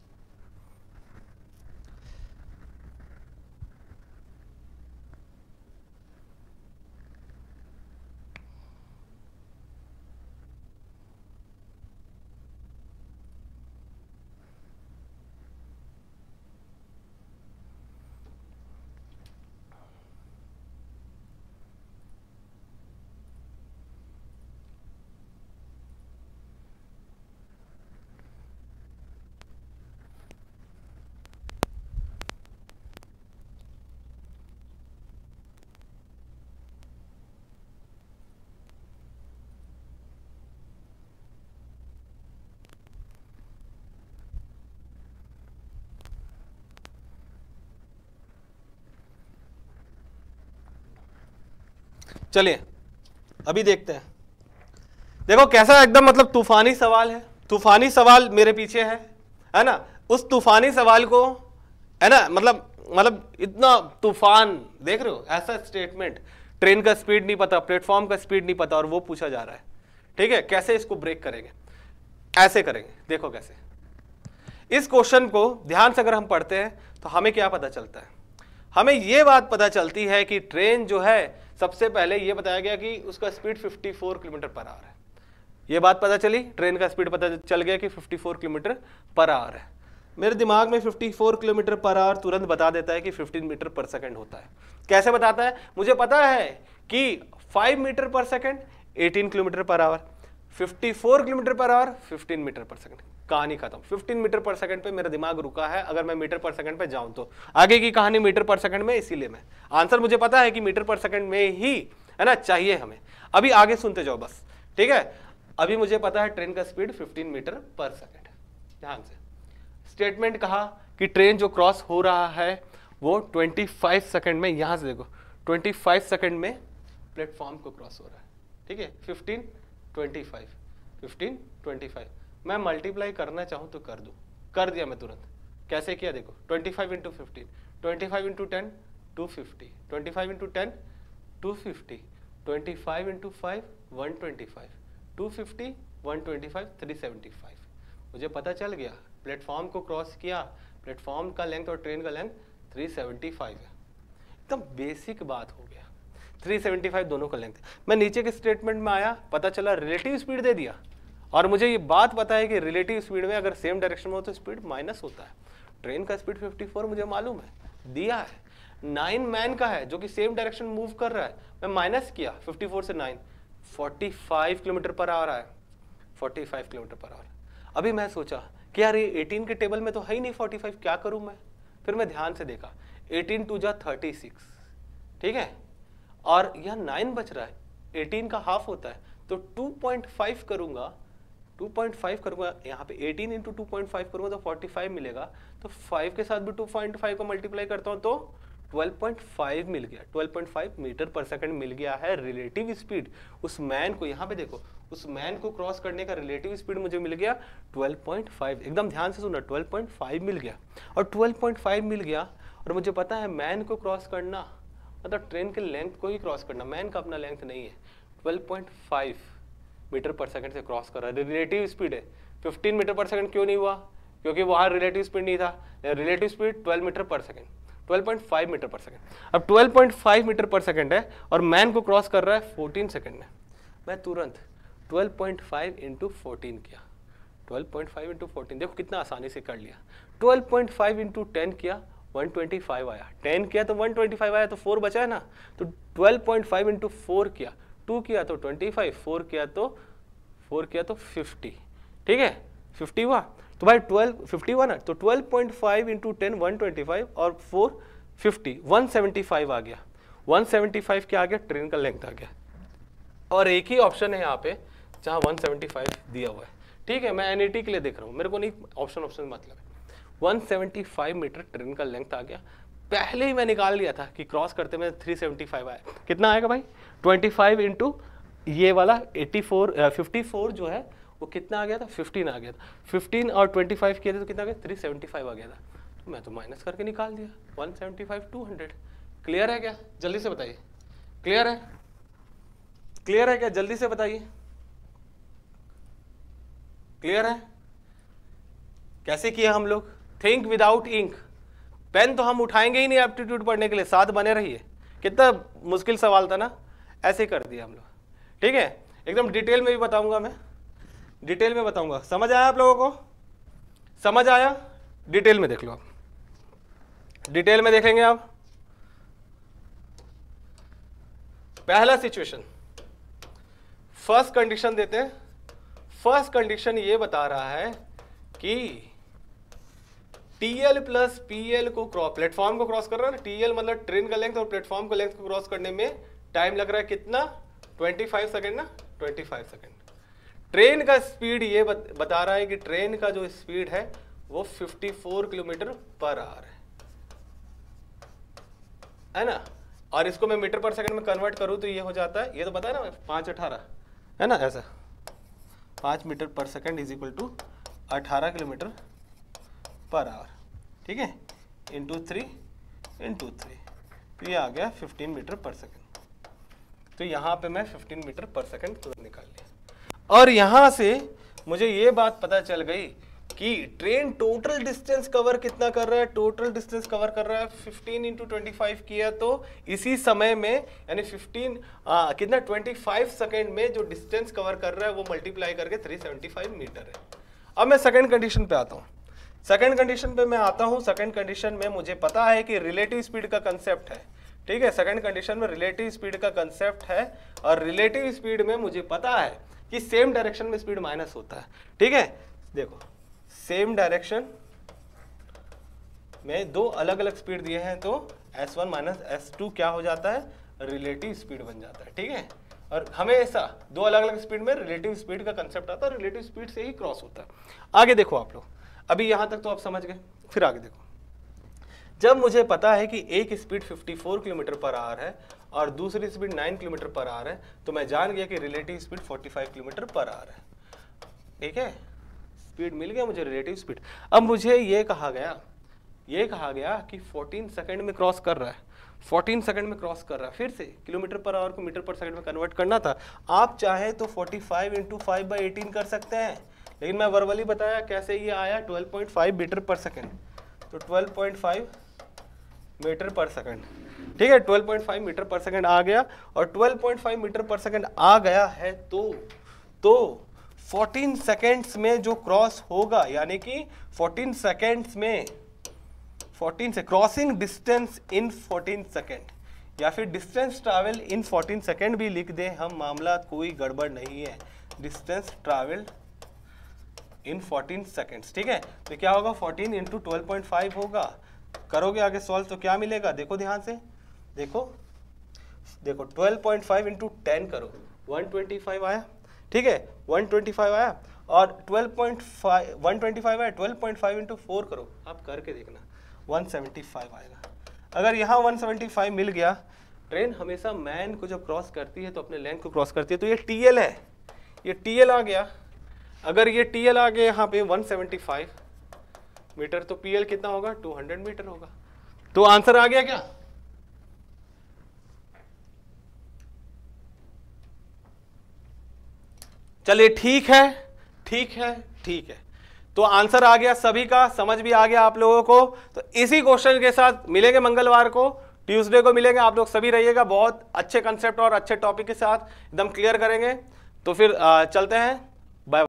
चलिए अभी देखते हैं देखो कैसा एकदम मतलब तूफानी सवाल है तूफानी सवाल मेरे पीछे है है ना उस तूफानी सवाल को है ना मतलब मतलब इतना तूफान देख रहे हो ऐसा स्टेटमेंट ट्रेन का स्पीड नहीं पता प्लेटफॉर्म का स्पीड नहीं पता और वो पूछा जा रहा है ठीक है कैसे इसको ब्रेक करेंगे ऐसे करेंगे देखो कैसे इस क्वेश्चन को ध्यान से अगर हम पढ़ते हैं तो हमें क्या पता चलता है हमें ये बात पता चलती है कि ट्रेन जो है सबसे पहले यह बताया गया कि उसका स्पीड 54 किलोमीटर पर आवर है ये बात पता चली ट्रेन का स्पीड पता चल गया कि 54 किलोमीटर पर आवर है मेरे दिमाग में 54 किलोमीटर पर आवर तुरंत बता देता है कि 15 मीटर पर सेकंड होता है कैसे बताता है मुझे पता है कि 5 metre per second 18 kilometre per hour 54 kilometre per hour 15 metre per second कहानी खत्म 15 मीटर पर सेकंड पे मेरा दिमाग रुका है अगर मैं मीटर पर सेकंड पे जाऊं तो आगे की कहानी मीटर पर सेकंड में इसीलिए मैं आंसर मुझे पता है कि मीटर पर सेकंड में ही है ना चाहिए हमें अभी आगे सुनते जाओ बस ठीक है अभी मुझे पता है ट्रेन का स्पीड 15 मीटर पर सेकेंड ध्यान से स्टेटमेंट कहा कि ट्रेन जो क्रॉस हो रहा है वो 25 सेकंड में यहाँ से देखो 25 सेकंड में प्लेटफॉर्म को क्रॉस हो रहा है ठीक है 15 25 15 25 मैं मल्टीप्लाई करना चाहूँ तो कर दूँ कर दिया मैं तुरंत कैसे किया देखो 25 five into fifteen twenty five into ten two fifty twenty five into ten two fifty twenty five into five one twenty five two fifty one twenty five three seventy five मुझे पता चल गया प्लेटफॉर्म को cross किया platform का length और train का length three seventy five है एकदम बेसिक बात हो गया थ्री सेवेंटी फाइव दोनों का लेंथ मैं नीचे के स्टेटमेंट में आया पता चला रिलेटिव स्पीड दे दिया और मुझे ये बात पता है कि रिलेटिव स्पीड में अगर सेम डायरेक्शन में हो तो स्पीड माइनस होता है ट्रेन का स्पीड 54 मुझे मालूम है दिया है नाइन मैन का है जो कि सेम डायरेक्शन मूव कर रहा है मैं माइनस किया 54 से नाइन 45 किलोमीटर पर आवर है 45 किलोमीटर पर आवर अभी मैं सोचा कि यार ये एटीन के टेबल में तो है ही नहीं फोर्टी क्या करूं मैं फिर मैं ध्यान से देखा एटीन टू जा 36 ठीक है और यह नाइन बच रहा है एटीन का हाफ होता है तो फाइव करूंगा 2.5 करूँगा यहाँ पे 18 इंटू टू करूँगा तो 45 मिलेगा तो 5 के साथ भी 2.5 को मल्टीप्लाई करता हूँ तो 12.5 मिल गया 12.5 मीटर पर सेकंड मिल गया है रिलेटिव स्पीड उस मैन को यहाँ पे देखो उस मैन को क्रॉस करने का रिलेटिव स्पीड मुझे मिल गया 12.5 एकदम ध्यान से सुना 12.5 मिल गया और 12.5 मिल गया और मुझे पता है मैन को क्रॉस करना मतलब ट्रेन के लेंथ को ही क्रॉस करना मैन का अपना लेंथ नहीं है फाइव मीटर पर सेकंड से क्रॉस कर रहा है रिलेटिव स्पीड है 15 मीटर पर सेकंड क्यों नहीं हुआ क्योंकि वहाँ रिलेटिव स्पीड नहीं था relative speed 12 metre per second 12.5 metre per second अब 12.5 मीटर पर सेकंड है और मैन को क्रॉस कर रहा है 14 सेकंड में मैं तुरंत 12.5 पॉइंट फाइव इंटू फोर्टीन किया 12.5 पॉइंट फाइव इंटू फोर्टीन देखो कितना आसानी से कर लिया 12.5 पॉइंट फाइव इंटू टेन किया 125 आया 10 किया तो 125 आया तो 4 बचा है ना तो 12.5 पॉइंट फाइव इंटू फोर किया टू किया तो ट्वेंटी फाइव फोर किया तो फोर किया तो फिफ्टी ठीक है फिफ्टी हुआ तो भाई ट्वेल्व फिफ्टी हुआ ना तो twelve point five into ten one twenty five और four fifty one seventy five आ गया वन सेवेंटी फाइव क्या आ गया ट्रेन का लेंथ आ गया और एक ही ऑप्शन है यहाँ पे जहाँ वन सेवेंटी फाइव दिया हुआ है ठीक है मैं एन e के लिए देख रहा हूँ मेरे को नहीं ऑप्शन ऑप्शन मतलब है 175 मीटर ट्रेन का लेंथ आ गया पहले ही मैं निकाल लिया था कि क्रॉस करते में 375 आया कितना आएगा भाई 25 फाइव इंटू ये वाला 84 54 जो है वो कितना आ गया था 15 आ गया था 15 और 25 फाइव किए थे तो कितना थ्री सेवेंटी फाइव आ गया था तो मैं तो माइनस करके निकाल दिया 175 200 क्लियर है क्या जल्दी से बताइए क्लियर है क्लियर है क्या जल्दी से बताइए क्लियर है कैसे किया हम लोग थिंक विदाउट इंक पेन तो हम उठाएंगे ही नहीं एप्टीट्यूड पढ़ने के लिए साथ बने रहिए कितना मुश्किल सवाल था ना ऐसे कर दिया हम लोग ठीक है एकदम डिटेल में भी बताऊंगा मैं डिटेल में बताऊंगा समझ आया आप लोगों को समझ आया डिटेल में देख लो आप डिटेल में देखेंगे आप पहला सिचुएशन फर्स्ट कंडीशन देते हैं फर्स्ट कंडीशन ये बता रहा है कि टीएल प्लस पीएल को क्रॉस प्लेटफॉर्म को क्रॉस कर रहा है टीएल मतलब ट्रेन का लेंथ और प्लेटफॉर्म का लेंथ को क्रॉस करने में टाइम लग रहा है कितना 25 सेकंड ना 25 सेकंड ट्रेन का स्पीड ये बता रहा है कि ट्रेन का जो स्पीड है वो 54 किलोमीटर पर आवर है है ना और इसको मैं मीटर पर सेकंड में कन्वर्ट करूँ तो ये हो जाता है ये तो बताया ना पाँच अठारह है ना ऐसा पाँच metre per second is equal to अठारह किलोमीटर पर आवर ठीक है इंटू थ्री इंटू थ्री तो ये आ गया 15 मीटर पर सेकंड तो यहाँ पे मैं 15 मीटर पर सेकंड निकाल लिया और यहाँ से मुझे ये बात पता चल गई कि ट्रेन टोटल डिस्टेंस कवर कितना कर रहा है टोटल डिस्टेंस कवर कर रहा है 15 इंटू ट्वेंटी किया तो इसी समय में यानी 15 आ, कितना 25 सेकंड में जो डिस्टेंस कवर कर रहा है वो मल्टीप्लाई करके 375 मीटर है अब मैं सेकंड कंडीशन पे आता हूँ सेकंड कंडीशन पे मैं आता हूँ सेकंड कंडीशन में मुझे पता है कि रिलेटिव स्पीड का कंसेप्ट है ठीक है सेकंड कंडीशन में रिलेटिव स्पीड का कंसेप्ट है और रिलेटिव स्पीड में मुझे पता है कि सेम डायरेक्शन में स्पीड माइनस होता है ठीक है देखो सेम डायरेक्शन में दो अलग अलग स्पीड दिए हैं तो S one minus S two क्या हो जाता है रिलेटिव स्पीड बन जाता है ठीक है और हमेशा दो अलग अलग स्पीड में रिलेटिव स्पीड का कंसेप्ट आता है रिलेटिव स्पीड से ही क्रॉस होता है आगे देखो आप लोग अभी यहाँ तक तो आप समझ गए फिर आगे देखो जब मुझे पता है कि एक स्पीड 54 किलोमीटर पर आवर है और दूसरी स्पीड 9 किलोमीटर पर आवर है तो मैं जान गया कि relative speed 45 kilometre per hour है ठीक है स्पीड मिल गया मुझे रिलेटिव स्पीड अब मुझे ये कहा गया ये कहा गया कि 14 सेकंड में क्रॉस कर रहा है 14 सेकंड में क्रॉस कर रहा है फिर से किलोमीटर पर आवर को मीटर पर सेकेंड में कन्वर्ट करना था आप चाहे तो forty five into five by eighteen कर सकते हैं लेकिन मैं वर्वली बताया कैसे ये आया 12.5 मीटर पर सेकेंड तो 12.5 मीटर पर सेकेंड ठीक है 12.5 मीटर पर सेकेंड आ गया और 12.5 मीटर पर सेकेंड आ गया है तो तो 14 सेकेंड्स में जो क्रॉस होगा यानी कि 14 सेकेंड्स में 14 से क्रॉसिंग डिस्टेंस इन 14 सेकेंड या फिर डिस्टेंस ट्रैवल इन 14 सेकेंड भी लिख दें हम मामला कोई गड़बड़ नहीं है डिस्टेंस ट्रैवल इन 14 सेकेंड्स ठीक है तो क्या होगा 14 इंटू ट्वेल्व होगा करोगे आगे सॉल्व तो क्या मिलेगा देखो ध्यान से देखो देखो 12.5 पॉइंट फाइव इंटू टेन करो 125 आया ठीक है 125 आया और 12.5 125 आया 12.5 पॉइंट फाइव इंटू फोर करो आप करके देखना 175 आएगा अगर यहाँ 175 मिल गया ट्रेन हमेशा मैन को जब क्रॉस करती है तो अपने लेंथ को क्रॉस करती है तो ये टी है ये टी आ गया अगर ये टी एल आ गया यहाँ पे 175 मीटर तो पी एल कितना होगा 200 मीटर होगा तो आंसर आ गया क्या चलिए ठीक है ठीक है ठीक है तो आंसर आ गया सभी का समझ भी आ गया आप लोगों को तो इसी क्वेश्चन के साथ मिलेंगे मंगलवार को ट्यूसडे को मिलेंगे आप लोग सभी रहिएगा बहुत अच्छे कंसेप्ट और अच्छे टॉपिक के साथ एकदम क्लियर करेंगे तो फिर चलते हैं